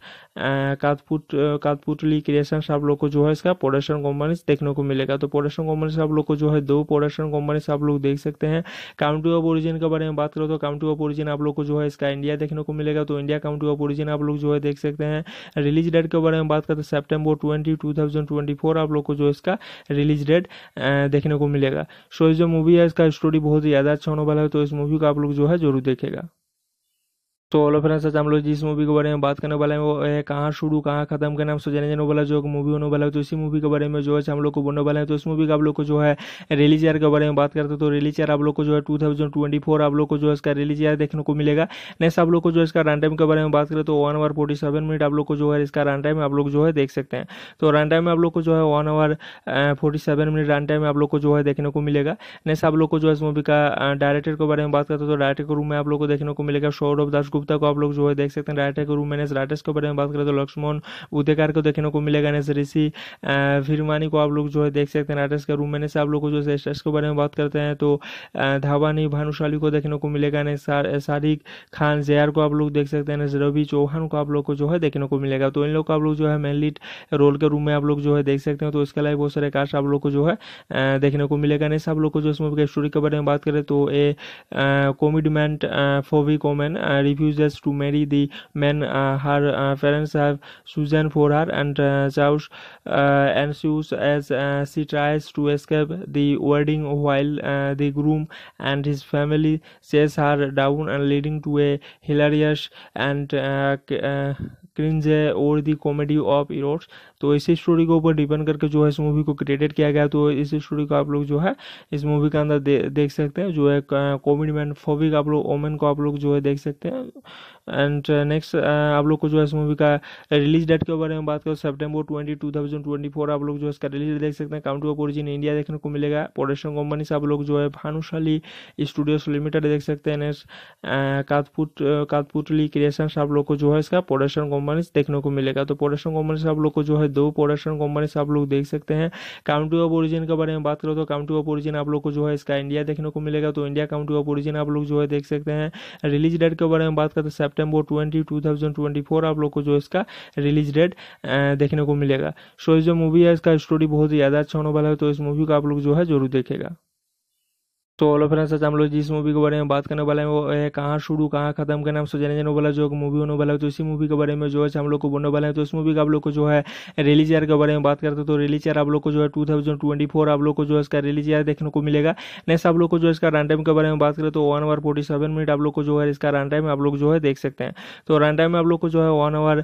कातपुट कातपुटली क्रिएशन आप लोग को जो है इसका प्रोडक्शन कंपनी देखने को मिलेगा तो प्रोडक्शन कंपनी से आप लोग को जो है दो प्रोडक्शन कंपनी से आप लोग देख सकते हैं काउंटी ऑफ ओरिजिन के बारे में बात करो तो काउंटी ऑफ ओरिजिन आप लोग को जो है इसका इंडिया देखने को मिलेगा तो इंडिया काउंटी ऑफ ओरिजिन आप लोग जो है देख सकते हैं रिलीज डेट के बारे में बात करते हैं September twenty two thousand twenty four आप लोग को जो इसका रिलीज डेट देखने को मिलेगा सो जो मूवी है इसका स्टोरी बहुत ही ज़्यादा अच्छा होने वाला है तो इस मूवी को आप लोग जो है जरूर देखेगा तो हेलो फ्रेंड्स आज हम लोग जिस मूवी के बारे में बात करने वाले हैं वो है कहाँ शुरू कहाँ खत्म करने हम सब जाने जाने वाला जो मूवी होने वाला है तो इसी मूवी के बारे में जो है हम लोग को बोलने वाले हैं तो इस मूवी का आप लोग को जो है रिलीज चेयर के बारे में बात करते हैं तो रिलीज चेयर आप लोग को जो है टू थाउजेंड ट्वेंटी फोर आप लोग को जो है इसका रिलीज चेयर देखने को मिलेगा नेक्स्ट आप लोग को जो है इसका रन टाइम के बारे में बात करें तो one hour forty seven minute आप लोग को जो है इसका रन टाइम आप लोग जो है देख सकते हैं तो रन टाइम में आप लोग को जो है one hour forty seven minute run time में आप लोग को जो है देखने को मिलेगा नेक्स्ट आप लोग को जो है इस मूवी का डायरेक्टर के बारे में बात करते हैं तो डायरेक्टर के रूम में आप लोग को देखने को मिलेगा सौरभ दास गुप्ता को आप लोग जो है देख सकते हैं राइटर गुरु मैंने राइटर्स के बारे में बात करें तो लक्ष्मण उदयकार को देखने को मिलेगा नेस ऋषि फिरमानी को आप लोग जो है देख सकते हैं राइटर्स के रूम मैंने आप लोग को जो है स्टेट्स के बारे में बात करते हैं तो धावानी भानुशाली को देखने को मिलेगा शारिक खान जयार को आप लोग देख सकते हैं रवि चौहान को आप लोग को जो है देखने को मिलेगा तो इन लोग को आप लोग जो है मेनली रोल के रूम में आप लोग जो है देख सकते हैं तो इसके अलावा बहुत सारे कास्ट आप लोग को जो है देखने को मिलेगा नहीं सब लोग को जो इस मूवी के स्टोरी के बारे में बात करें तो a commitment phobic कॉमेन review refuses to marry the man uh, her uh, parents have chosen for her, and chaos uh, ensues as she tries to escape the wedding while the groom and his family chase her down, and leading to a hilarious and cringe or the comedy of errors. तो इसी story के ऊपर depend करके जो है इस movie को created किया गया तो इसी स्टोरी को आप लोग जो है इस मूवी के अंदर दे, देख सकते हैं जो है कॉमेडी मैन फोबिक आप लोग ओमेन को आप लोग जो है देख सकते हैं एंड नेक्स्ट uh, uh, आप लोग को जो है इस मूवी का रिलीज डेट के बारे में बात करो September twenty two thousand twenty four आप लोग जो है इसका रिलीज देख सकते हैं काउंट ऑफ ओरिजिन इंडिया देखने को मिलेगा प्रोडक्शन कंपनी से आप लोग जो है भानुशाली स्टूडियोज लिमिटेड देख सकते हैं नेक्स्ट कातपुट कातपुटली क्रिएशन आप लोग को जो है इसका प्रोडक्शन कंपनी देखने को मिलेगा तो प्रोडक्शन कंपनी से आप लोग को जो है है दो प्रोडक्शन कंपनी से आप लोग देख सकते हैं काउंटी ऑफ ओरिजिन के बारे में बात करो तो काउंटी ऑफ ओरिजिन आप लोग को जो है इसका इंडिया देखने को मिलेगा तो इंडिया काउंटी ऑफ ओरिजिन आप लोग जो है देख सकते हैं रिलीज डेट के बारे में बात करते हैं सेप्टेम्बर ट्वेंटी टू आप लोग को जो इसका रिलीज डेट देखने को मिलेगा सो जो मूवी है इसका स्टोरी बहुत ही ज़्यादा अच्छा होने वाला है तो इस मूवी को आप लोग जो है जरूर देखेगा तो हेलो फ्रेंड्स आज हम लोग जिस मूवी के बारे में बात करने वाले हैं वो है कहाँ शुरू कहाँ खत्म के नाम से जाने वाला जो मूवी होने वाला है तो इसी मूवी के बारे में जो है हम लोग को बोलने वाले हैं तो इस मूवी का आप लोग को जो है रिलीज ईयर के बारे में बात करते हैं तो रिलीज ईयर आप लोग को जो है टू थाउजेंड ट्वेंटी फोर आप लोग को जो है इसका रिलीज ईयर देखने को मिलेगा नेक्स्ट आप लोग को जो इसका रन टाइम के बारे में बात करें तो one hour forty seven minute आप लोग को जो है इसका रन टाइम आप लोग जो है देख सकते हैं तो रन टाइम में आप लोग को जो है one hour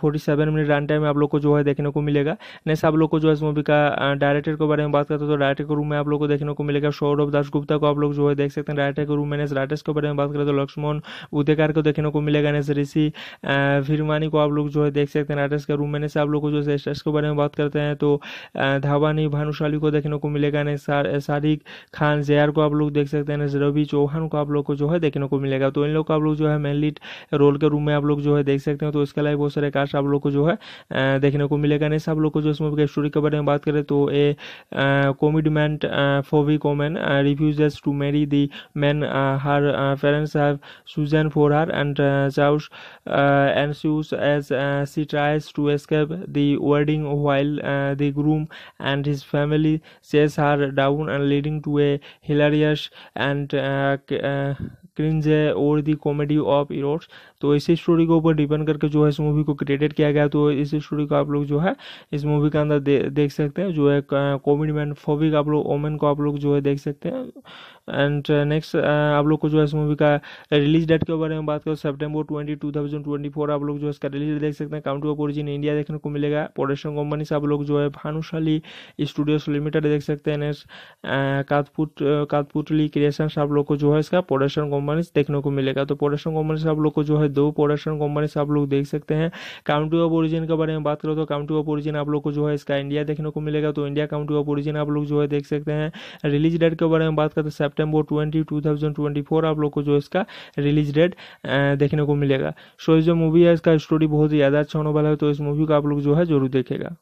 forty seven minute run time आप लोग को जो है देखने को मिलेगा नेक्स्ट आप लोग को जो है इस मूवी का डायरेक्टर के बारे में बात करते हैं तो डायरेक्टर के रूम में आप लोग को देखने को मिलेगा सौरभ दास गुप्ता को आप लोग जो है देख सकते हैं राइटर के रूम में राइटर्स के बारे में बात करें तो लक्ष्मण उदयकार को देखने को मिलेगा नेस ऋषि फिरमानी को आप लोग जो है देख सकते हैं राइटर्स के रूम में आप लोग को जो है के बारे में बात करते हैं तो धावानी भानुशाली को देखने को मिलेगा नेस खान जयार को आप लोग देख सकते हैं रवि चौहान को आप लोग को जो है देखने को मिलेगा तो इन लोग को आप लोग जो है मेनली रोल के रूम में आप लोग जो है देख सकते हैं तो इसके अलावा बहुत सारे कास्ट आप लोग को जो है देखने को मिलेगा नहीं आप लोग को जो इस मूवी के स्टोरी के बारे में बात करें तो a commitment phobic कॉमेन review refuses to marry the man uh, her uh, parents have chosen for her, and uh, chaos uh, ensues as she tries to escape the wedding while the groom and his family chase her down and leading to a hilarious and cringe है और दी comedy of इरोट्स तो इसी story के ऊपर depend करके जो है इस मूवी को क्रिएटेड किया गया तो इसी स्टोरी को आप लोग जो है इस मूवी के अंदर दे, देख सकते हैं जो है कॉमेडी मैन फोबिक आप लोग ओमेन को आप लोग जो है देख सकते हैं एंड नेक्स्ट uh, uh, आप लोग को जो है इस मूवी का रिलीज डेट के बारे में बात करो September twenty two thousand twenty four आप लोग जो है इसका रिलीज देख सकते हैं काउंटी ऑफ ओरिजिन इंडिया देखने को मिलेगा प्रोडक्शन कंपनी से आप लोग जो है भानुशाली स्टूडियोज लिमिटेड देख सकते हैं नेक्स्ट कातपुट कातपुटली क्रिएशन आप लोग को जो है इसका प्रोडक्शन कंपनी देखने को मिलेगा तो प्रोडक्शन कंपनी से आप लोग को जो है दो प्रोडक्शन कंपनी आप लोग देख सकते हैं काउंटी ऑफ ओरिजिन के बारे में बात करो तो काउंटी ऑफ ओरिजिन आप लोग को जो है इसका इंडिया देखने को मिलेगा तो इंडिया काउंटी ऑफ ओरिजिन आप लोग जो है देख सकते हैं रिलीज डेट के बारे में बात करते हैं तो सितंबर twenty two thousand twenty four आप लोग को जो इसका रिलीज डेट देखने को मिलेगा सो so, जो मूवी है इसका स्टोरी बहुत ही ज़्यादा अच्छा होने वाला है तो इस मूवी को आप लोग जो है जरूर देखेगा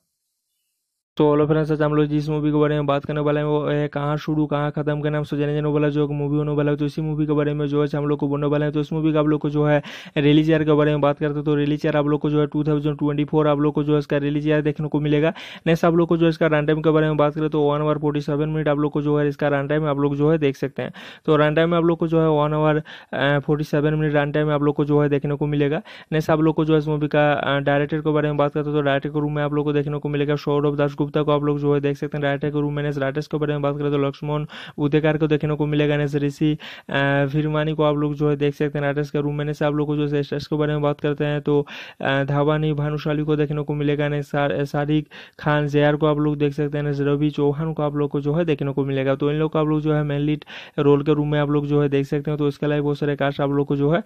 तो ऑलो फ्रेंड्स आज हम लोग जिस मूवी के बारे में बात करने वाले हैं वो है कहाँ शुरू कहाँ खत्म करने हम सोचने जाने वाला जो मूवी होने वाला है तो इसी मूवी के बारे में जो है हम लोग को बोलने वाले हैं तो इस मूवी का आप लोग को जो है रिलीज ईयर के बारे में बात करते हैं तो रिलीज ईयर आप लोग को जो है टू थाउजेंड ट्वेंटी फोर आप लोग को जो है इसका रिलीज ईयर देखने को मिलेगा नेक्स्ट आप लोग को जो इसका रन टाइम के बारे में बात करें तो one hour forty seven minute आप लोग को जो है इसका रन टाइम आप लोग जो है देख सकते हैं तो रन टाइम में आप लोग को जो है one hour forty seven minute run time आप लोग को जो है देखने को मिलेगा नेक्स्ट आप लोग को जो है इस मूवी का डायरेक्टर के बारे में बात करते हैं तो डायरेक्टर के रूम में आप लोग को देखने को मिलेगा सौरभ दास गुप्ता को आप लोग जो है देख सकते हैं राइटर के रूम में राइटर्स के बारे में बात करें तो लक्ष्मण उदयकार को देखने को मिलेगा नेस ऋषि फिरमानी को आप लोग जो है देख सकते हैं राइटर्स के रूम में आप लोग को जो है बारे में बात करते हैं तो धावानी भानुशाली को देखने को मिलेगा ने सारिक खान जयार को आप लोग देख सकते हैं रवि चौहान को आप लोग को जो है देखने को मिलेगा तो इन लोग को आप लोग जो है मेनली रोल के रूम में आप लोग जो है देख सकते हैं तो इसके अलावा बहुत सारे कास्ट आप लोग को जो है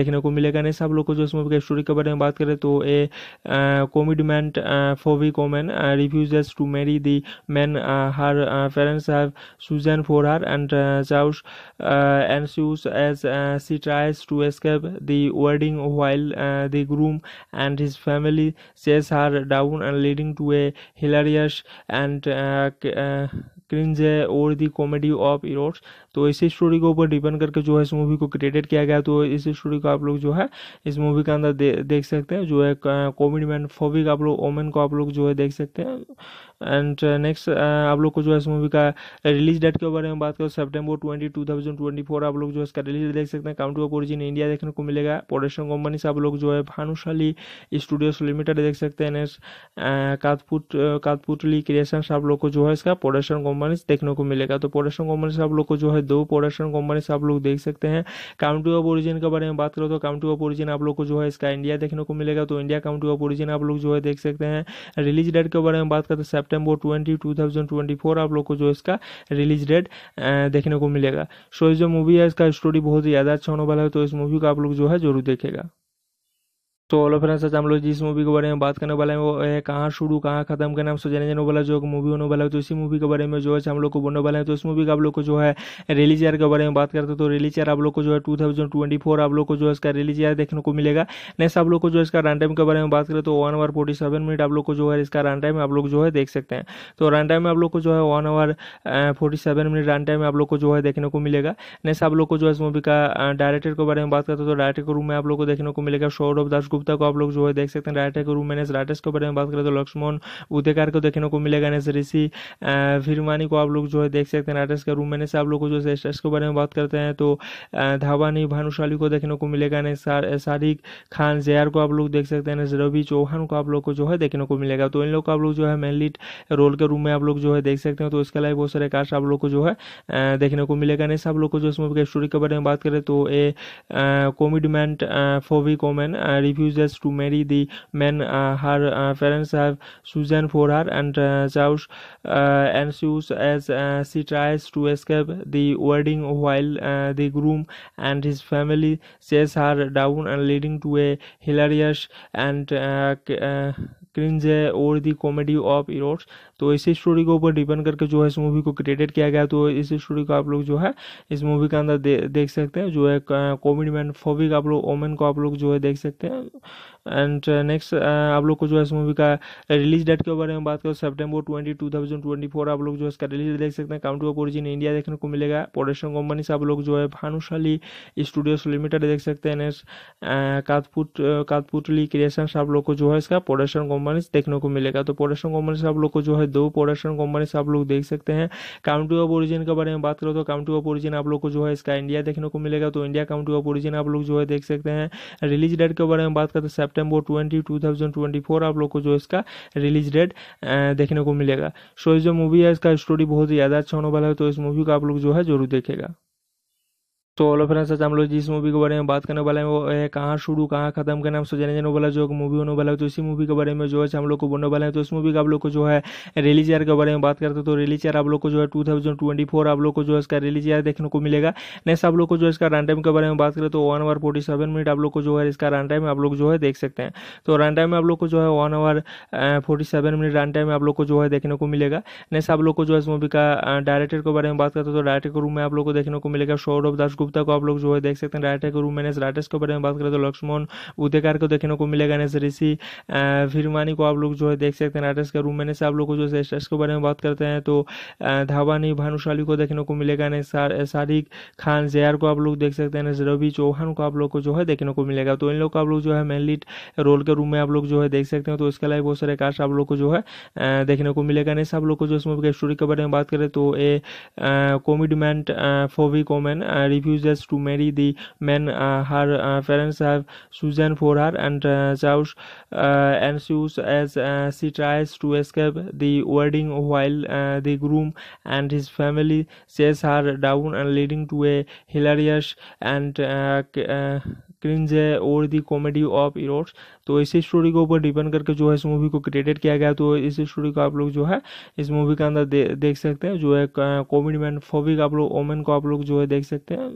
देखने को मिलेगा नहीं सब लोग को जो इस मूवी के स्टोरी के बारे में बात करें तो a commitment phobic कॉमेन review refuses to marry the man uh, her uh, parents have chosen for her, and chaos uh, ensues as she tries to escape the wedding while the groom and his family chase her down, and leading to a hilarious and cringe or the comedy of errors तो इसी story के ऊपर depend करके जो है इस movie को created किया गया तो इसी स्टोरी को आप लोग जो है इस मूवी के अंदर दे, देख सकते हैं जो है कॉमेडी मैन फोबिक आप लोग ओमेन को आप लोग जो है देख सकते हैं एंड नेक्स्ट uh, uh, आप लोग को जो है इस मूवी का रिलीज डेट के बारे में बात करो September twenty two thousand twenty four आप लोग जो है इसका रिलीज देख सकते हैं काउंटी ऑफ ओरिजिन इंडिया देखने को मिलेगा प्रोडक्शन कंपनी से आप लोग जो है भानुशाली स्टूडियोज लिमिटेड देख सकते हैं नेक्स्ट कातपुट कातपुटली क्रिएशन आप लोग को जो है इसका प्रोडक्शन कंपनी देखने को मिलेगा तो प्रोडक्शन कंपनी से आप लोग को जो है दो प्रोडक्शन कंपनी से आप लोग देख सकते हैं काउंटी ऑफ ओरिजिन के बारे में बात करो तो काउंटी ऑफ ओरिजिन आप लोग को जो है इसका इंडिया देखने को मिलेगा तो इंडिया काउंटी ऑफ ओरिजिन आप लोग जो है देख सकते हैं रिलीज डेट के बारे में बात करते तो September twenty two thousand twenty four आप लोग को जो इसका रिलीज डेट देखने को मिलेगा सो जो मूवी है इसका स्टोरी बहुत ही ज़्यादा अच्छा होने वाला है तो इस मूवी को आप लोग जो है जरूर देखेगा तो ऑलो फ्रेंड्स आज हम लोग जिस मूवी के बारे में बात करने वाले हैं वो है कहाँ शुरू कहाँ खत्म करने हम सो जाने जाने वाला जो मूवी होने वाला है तो इसी मूवी के बारे में जो है हम लोग को बोलने वाले हैं तो इस मूवी का आप लोग को जो है रिलीज चेयर के बारे में बात करते हैं तो रिलीज चेयर आप लोग को जो है टू थाउजेंड ट्वेंटी फोर आप लोग को जो है इसका रिलीज चेयर देखने को मिलेगा नेक्स्ट आप लोग को जो इसका रन टाइम के बारे में बात करें तो one hour forty seven minute आप लोग को जो है इसका रन टाइम आप लोग जो है देख सकते हैं तो रन टाइम में आप लोग को जो है one hour forty seven minute run time में आप लोग को जो है देखने को मिलेगा नेक्स्ट आप लोग को जो है इस मूवी का डायरेक्टर के बारे में बात करते हैं तो डायरेक्टर के रूम में आप लोग को देखने को मिलेगा सौरभ दासगुप्त गुप्ता को आप लोग जो है देख सकते हैं राइटर गुरु मैंने राइटर्स के बारे में बात करें तो लक्ष्मण उदयकार को देखने को मिलेगा नेस ऋषि फिरमानी को आप लोग जो है देख सकते हैं राइटर्स का रूम मैंने से आप लोग को जो है के बारे में बात करते हैं तो धावानी भानुशाली को देखने को मिलेगा ने खान जयार को आप लोग देख सकते हैं रवि चौहान को आप लोग को जो है देखने को मिलेगा तो इन लोग को आप लोग जो है मेनली रोल के रूम में आप लोग जो है देख सकते हैं तो इसके अलावा बहुत सारे कास्ट आप लोग को जो है देखने को मिलेगा नहीं आप लोग को जो इस मूवी के स्टोरी के बारे में बात करें तो a commitment phobic कॉमेन review refuses to marry the man uh, her uh, parents have chosen for her, and chaos uh, ensues as she tries to escape the wedding while the groom and his family chase her down, and leading to a hilarious and cringe or the comedy of errors. तो इसी story के ऊपर depend करके जो है इस movie को created किया गया तो इसी स्टोरी को आप लोग जो है इस मूवी के अंदर देख सकते हैं जो है कोविड मैन फोबिक आप लोग ओमेन को आप लोग जो है देख सकते हैं एंड नेक्स्ट uh, uh, आप लोग को जो है इस मूवी का रिलीज डेट के बारे में बात करो September twenty two thousand twenty four आप लोग जो है इसका रिलीज देख सकते हैं काउंट्री ऑफ ओरिजिन इंडिया देखने को मिलेगा प्रोडक्शन कंपनी से आप लोग जो है भानुशाली स्टूडियोज लिमिटेड देख सकते हैं नेक्स्ट कातपुट कातपुटली क्रिएशन आप लोग को जो है इसका प्रोडक्शन कंपनी देखने को मिलेगा तो प्रोडक्शन कंपनी से आप लोग को जो है है दो प्रोडक्शन कंपनी से आप लोग देख सकते हैं काउंटी ऑफ ओरिजिन के बारे में बात करो तो काउंटी ऑफ ओरिजिन आप लोग को जो है इसका इंडिया देखने को मिलेगा तो इंडिया काउंटी ऑफ ओरिजिन आप लोग जो है देख सकते हैं रिलीज डेट के बारे में बात करते हैं सेप्टेम्बर ट्वेंटी टू आप लोग को जो इसका रिलीज डेट देखने को मिलेगा सो जो मूवी है इसका स्टोरी बहुत ही ज़्यादा अच्छा होने वाला है तो इस मूवी को आप लोग जो है जरूर देखेगा तो हेलो फ्रेंड्स आज हम लोग जिस मूवी के बारे में बात करने वाले हैं वो है कहाँ शुरू कहाँ खत्म के नाम से जाने वाला जो मूवी होने वाला है तो इसी मूवी के बारे में जो है हम लोग को बोलने वाले हैं तो इस मूवी का आप लोग को जो है रिलीज ईयर के बारे में बात करते हैं तो रिलीज ईयर आप लोग को जो है टू थाउजेंड ट्वेंटी फोर आप लोग को जो है इसका रिलीज ईयर देखने को मिलेगा नेक्स्ट आप लोग को जो इसका रन टाइम के बारे में बात करें तो one hour forty seven minute आप लोग को जो है इसका रन टाइम आप लोग जो है देख सकते हैं तो रन टाइम में आप लोग को जो है one hour forty seven minute run time में आप लोग को जो है देखने को मिलेगा नेक्स्ट आप लोग को जो है इस मूवी का डायरेक्टर के बारे में बात करते हैं तो डायरेक्टर के रूम में आप लोग को देखने को मिलेगा ऑफ दास गुप्ता को आप लोग जो है देख सकते हैं राइटर के रूम में राइटर्स के बारे में बात करें तो लक्ष्मण उदयकार को देखने को मिलेगा नेस ऋषि फिरमानी को आप लोग जो है देख सकते हैं राइटर्स के रूम में आप लोग को जो है के बारे में बात करते हैं तो धावानी भानुशाली को देखने को मिलेगा ने खान जयार को आप लोग देख सकते हैं रवि चौहान को आप लोग को जो है देखने को मिलेगा तो इन लोग को आप लोग जो है मेनली रोल के रूम में आप लोग जो है देख सकते हैं तो इसके अलावा बहुत सारे कास्ट आप लोग को जो है देखने को मिलेगा नहीं सब लोग को जो इस मूवी के स्टोरी के बारे में बात करें तो a commitment phobic कॉमेन review refuses to marry the man uh, her uh, parents have chosen for her, and uh, chaos uh, ensues as she tries to escape the wedding while the groom and his family chase her down, and leading to a hilarious and cringe or the comedy of errors तो इसी story के ऊपर depend करके जो है इस movie को created किया गया तो इसी स्टोरी को आप लोग जो है इस मूवी के अंदर दे, देख सकते हैं जो है कॉमेडी मैन फोबिक आप लोग ओमेन को आप लोग जो है देख सकते हैं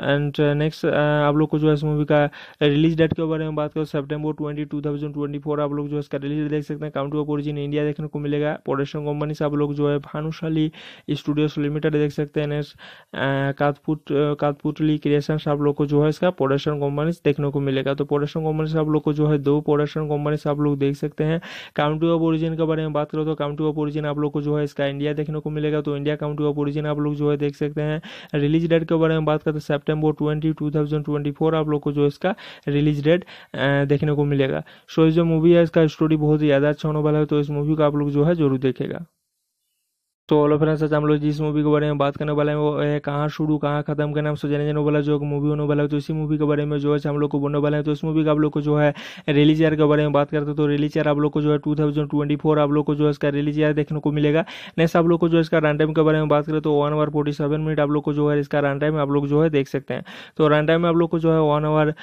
एंड नेक्स्ट आप लोग को जो है इस मूवी का रिलीज डेट के बारे में बात करो September twenty two thousand twenty four आप लोग जो है इसका रिलीज देख सकते हैं काउंटी ऑफ ओरिजिन इंडिया देखने को मिलेगा प्रोडक्शन कंपनी से आप लोग जो है भानुशाली स्टूडियोज लिमिटेड देख सकते हैं नेक्स्ट कातपुट कातपुटली क्रिएशन आप लोग को जो है इसका प्रोडक्शन कंपनी देखने को मिलेगा तो प्रोडक्शन कंपनी से आप लोग को जो है पे दो प्रोडक्शन कंपनी आप लोग देख सकते हैं काउंटी ऑफ ओरिजिन के बारे में बात करो तो काउंटी ऑफ ओरिजिन आप लोग को जो है इसका इंडिया देखने को मिलेगा तो इंडिया काउंटी ऑफ ओरिजिन आप लोग जो है देख सकते हैं रिलीज डेट के बारे में बात करते हैं सेप्टेम्बर ट्वेंटी आप लोग को जो इसका रिलीज डेट देखने को मिलेगा सो जो मूवी है इसका स्टोरी बहुत ही ज़्यादा अच्छा होने वाला है तो इस मूवी को आप लोग जो है जरूर देखेगा तो ऑलो फ्रेंड्स आज हम लोग जिस मूवी के बारे में बात करने वाले हैं वो है कहाँ शुरू कहाँ खत्म करने हम सुजाने जाने वाला जो मूवी होने वाला है तो इसी मूवी के बारे में जो है हम लोग को बोलने वाले हैं तो इस मूवी का आप लोग को जो है रिलीज ईयर के बारे में बात करते हैं तो रिलीज ईयर आप लोग को जो है टू थाउजेंड ट्वेंटी फोर आप लोग को जो है इसका रिलीज ईयर देखने को मिलेगा नेक्स्ट आप लोग को जो है इसका रन टाइम के बारे में बात करें तो one hour forty seven minute आप लोग को जो है इसका रन टाइम आप लोग जो है देख सकते हैं तो रन टाइम में आप लोग को जो है one hour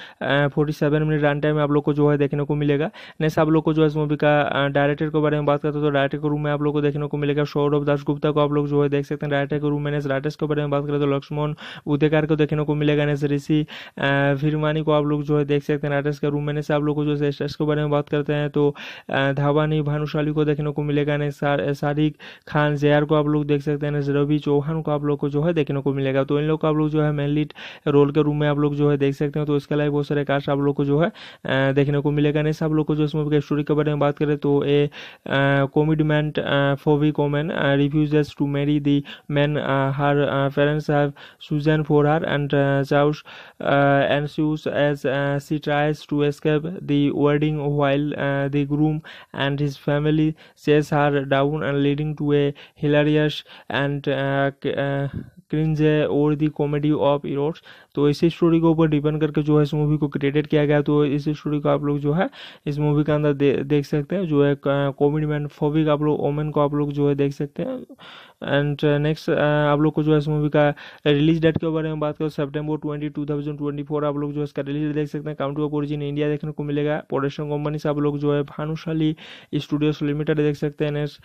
forty seven minute run time में आप लोग को जो है देखने को मिलेगा नेक्स्ट आप लोग को जो है इस मूवी का डायरेक्टर के बारे में बात करते हैं तो डायरेक्टर के रूम में आप लोग को देखने को मिलेगा सौरभ दास गुप्ता को आप लोग जो है देख सकते हैं राइटर गुरु मैनेस राइटर्स के बारे में बात करें तो लक्ष्मण उदयकार को देखने को मिलेगा एन ऋषि फिरमानी को आप लोग जो है देख सकते हैं राइटर्स का रूम मैनेस आप लोग को जो है के बारे में बात करते हैं तो धावानी भानुशाली को देखने को मिलेगा एन सारिक खान जयार को आप लोग देख सकते हैं रवि चौहान को आप लोग को जो है देखने को मिलेगा तो इन लोग को आप लोग जो है मेनली रोल के रूम में आप लोग जो है देख सकते हैं तो इसके अलावा बहुत सारे कास्ट आप लोग को जो है देखने को मिलेगा नहीं सब लोग को जो इस मूवी के स्टोरी के बारे में बात करें तो a commitment phobic कॉमेन review refuses to marry the man uh, her uh, parents have chosen for her, and chaos uh, ensues as she tries to escape the wedding while the groom and his family chase her down and leading to a hilarious and cringe or the comedy of errors तो इसी story के ऊपर depend करके जो है इस movie को created किया गया तो इसी स्टोरी को आप लोग जो है इस मूवी के अंदर दे, देख सकते हैं जो है कॉमेडी मैन फोबिक आप लोग ओमेन को आप लोग जो है देख सकते हैं एंड नेक्स्ट uh, uh, आप लोग को जो है इस मूवी का रिलीज डेट के बारे में बात करो September twenty two thousand twenty four आप लोग जो है इसका रिलीज देख सकते हैं काउंटी ऑफ ओरिजिन इंडिया देखने को मिलेगा प्रोडक्शन कंपनी से आप लोग जो है भानुशाली स्टूडियोज लिमिटेड देख सकते हैं नेक्स्ट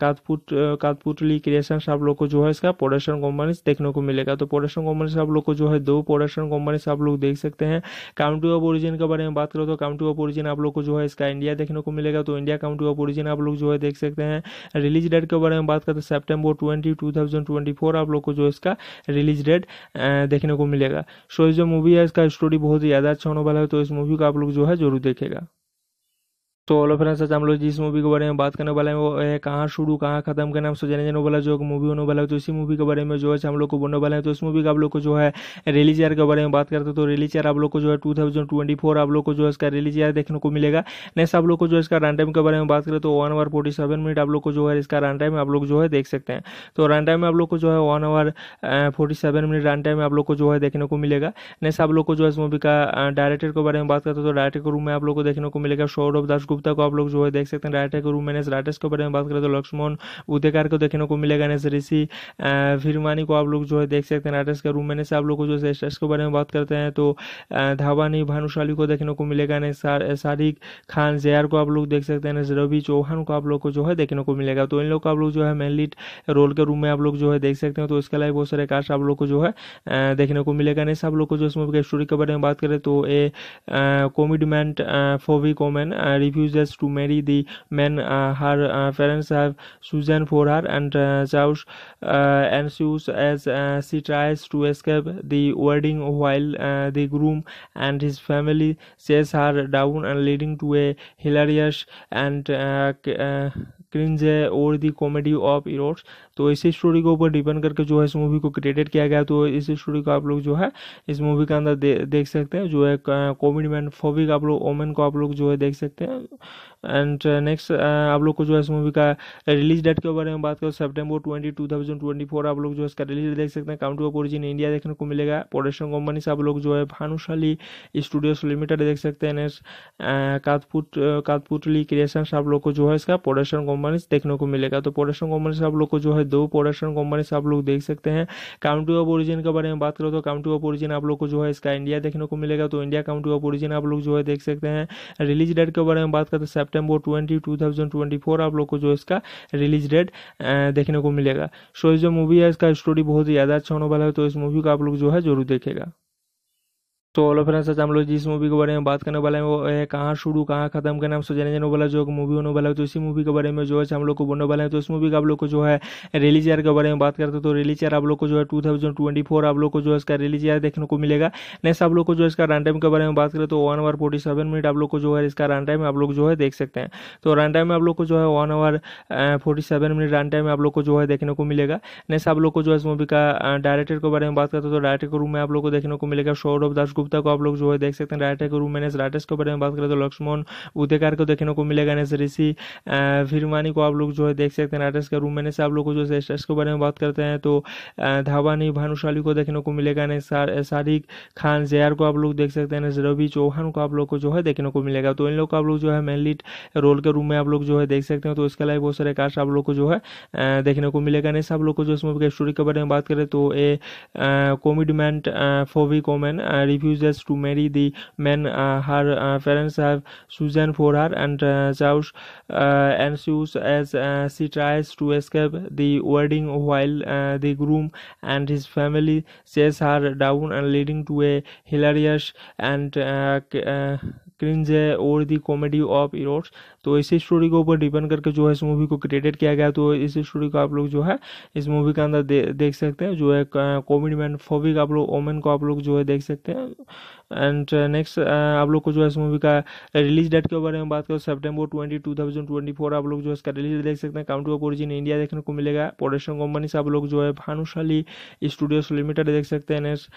कातपुट कातपुटली क्रिएशन आप लोग को जो है इसका प्रोडक्शन कंपनी देखने को मिलेगा तो प्रोडक्शन कंपनी से आप लोग को जो है दो प्रोडक्शन कंपनी से आप लोग देख सकते हैं काउंटी ऑफ ओरिजिन के बारे में बात करो तो काउंटी ऑफ ओरिजिन आप लोग को जो है इसका इंडिया देखने को मिलेगा तो इंडिया काउंटी ऑफ ओरिजिन आप लोग जो है देख सकते हैं रिलीज डेट के बारे में बात करते हैं September twenty two thousand twenty four आप लोग को जो इसका रिलीज डेट देखने को मिलेगा सो जो मूवी है इसका स्टोरी बहुत ही ज़्यादा अच्छा होने वाला है तो इस मूवी को आप लोग जो है जरूर देखेगा तो ऑलो फ्रेंड्स आज हम लोग जिस मूवी के बारे में बात करने वाले हैं वो है कहाँ शुरू कहाँ खत्म करने हम जाने जाने वाला जो मूवी होने वाला है तो इसी मूवी के बारे में जो है हम लोग को बोलने वाले हैं तो इस मूवी का आप लोग को जो है रिलीज ईयर के बारे में बात करते हैं तो रिलीज ईयर आप लोग को जो है टू आप लोग को जो है इसका रिलीज ईयर देखने को मिलेगा नेक्स्ट आप लोग को जो इसका रन टाइम के बारे में बात करें तो one hour forty seven minute आप लोग को जो है इसका रन टाइम आप लोग जो है देख सकते हैं तो रन टाइम में आप लोग को जो है one hour forty seven minute run time में आप लोग को जो है देखने को मिलेगा नेक्स्ट आप लोग को जो है इस मूवी का डायरेक्टर के बारे में बात करते हैं तो डायरेक्टर के रूम में आप लोग को देखने को मिलेगा सौरभ दास गुप्ता तो को आप लोग जो है देख सकते हैं राइटर गुरु मैनेस राइटर्स के बारे में बात करें तो लक्ष्मण उदयकार को देखने को मिलेगा नेस ऋषि फिरमानी को आप लोग जो है देख सकते हैं राइटर्स का रूम मैनेस आप लोग को जो है के बारे में बात करते हैं तो धावानी भानुशाली को देखने को मिलेगा ने खान जयार को आप लोग देख सकते हैं रवि चौहान को आप लोग को जो है देखने को मिलेगा तो इन लोग को आप लोग जो है मेनली रोल के रूम में आप लोग जो है देख सकते हैं तो इसके अलावा बहुत सारे कास्ट आप लोग को जो है देखने को मिलेगा नहीं सब लोग को जो इस मूवी के स्टोरी के बारे में बात करें तो a commitment phobic कॉमेन review refuses to marry the man uh, her uh, parents have chosen for her, and chaos uh, ensues as she tries to escape the wedding while the groom and his family chase her down and leading to a hilarious and cringe or the comedy of errors तो इसी story के ऊपर depend करके जो है इस movie को created किया गया तो इसी स्टोरी को आप लोग जो है इस मूवी के अंदर देख सकते हैं जो है कोविड मैन फोबिक आप लोग ओमेन को आप लोग जो है देख सकते हैं एंड नेक्स्ट uh, uh, आप लोग को जो है इस मूवी का रिलीज डेट के बारे में बात करो September twenty two thousand twenty four आप लोग जो है इसका रिलीज देख सकते हैं काउंटू ऑफ ओरिजिन इंडिया देखने को मिलेगा प्रोडक्शन कंपनी से आप लोग जो है भानुशाली स्टूडियोज लिमिटेड देख सकते हैं नेक्स्ट कातपुट कातपुटली क्रिएशन आप लोग को जो है इसका प्रोडक्शन कंपनी देखने को मिलेगा तो प्रोडक्शन कंपनी से आप लोग को जो है है दो प्रोडक्शन कंपनी से आप लोग देख सकते हैं काउंटी ऑफ ओरिजिन के बारे में बात करो तो काउंटी ऑफ ओरिजिन आप लोग को जो है इसका इंडिया देखने को मिलेगा तो इंडिया काउंटी ऑफ ओरिजिन आप लोग जो है देख सकते हैं रिलीज डेट के बारे में बात करते तो सेप्टेम्बर ट्वेंटी टू आप लोग को जो इसका रिलीज डेट देखने को मिलेगा सो जो मूवी है इसका स्टोरी बहुत ही ज़्यादा अच्छा होने वाला है तो इस मूवी को आप लोग जो है जरूर देखेगा तो ऑलो फ्रेंड्स आज हम लोग जिस मूवी के बारे में बात करने वाले हैं वो है कहाँ शुरू कहाँ खत्म करना हम से जाने वाला जो मूवी होने वाला है तो इसी मूवी के बारे में जो है हम लोग को बोलने वाले हैं तो इस मूवी का आप लोग को जो है रिलीज ईयर के बारे में बात करते हैं तो रिलीज ईयर आप लोग को जो है टू आप लोग को जो है इसका रिलीज ईयर देखने को मिलेगा नेक्स्ट आप लोग को जो इसका रन टाइम के बारे में बात करें तो one hour forty seven minute आप लोग को जो है इसका रन टाइम आप लोग जो है देख सकते हैं तो रन टाइम में आप लोग को जो है one hour forty seven minute run time आप लोग को जो है देखने को मिलेगा नेक्स्ट आप लोग को जो है इस मूवी का डायरेक्टर के बारे में बात करते हैं तो डायरेक्टर के रूम में आप लोग को देखने को मिलेगा ऑफ दास गुप्ता को आप लोग जो है देख सकते हैं राइटर के रूम में राइटर्स के बारे में बात करें तो लक्ष्मण उदयकार को देखने को मिलेगा नेस ऋषि फिरमानी को आप लोग जो है देख सकते हैं राइटर्स के रूम में आप लोग जो है के बारे में बात करते हैं तो धावानी भानुशाली को देखने को मिलेगा ने खान जयार को आप लोग देख सकते हैं रवि चौहान को आप लोग को जो है देखने को मिलेगा तो इन लोग को आप लोग जो है मेनली रोल के रूम में आप लोग जो है देख सकते हैं तो इसके अलावा बहुत सारे कास्ट आप लोग को जो है देखने को मिलेगा नहीं सब लोग को जो इस मूवी के स्टोरी के बारे में बात करें तो a commitment phobic कॉमेन review refuses to marry the man uh, her uh, parents have chosen for her, and uh, chaos uh, ensues as she tries to escape the wedding while the groom and his family chase her down and leading to a hilarious and cringe or the comedy of errors तो इसी story के ऊपर depend करके जो है इस movie को created किया गया तो इसी स्टोरी को आप लोग जो है इस मूवी के अंदर दे, देख सकते हैं जो है कॉमेडी मैन फोबिक आप लोग ओमेन को आप लोग जो है देख सकते हैं एंड नेक्स्ट आप लोग को जो है इस मूवी का रिलीज डेट के बारे में बात करो September twenty two thousand twenty four आप लोग जो है इसका रिलीज देख सकते हैं काउंटू ऑफ ओरिजिन इंडिया देखने को मिलेगा प्रोडक्शन कंपनी से आप लोग जो है भानुशाली स्टूडियोज लिमिटेड देख सकते हैं नेक्स्ट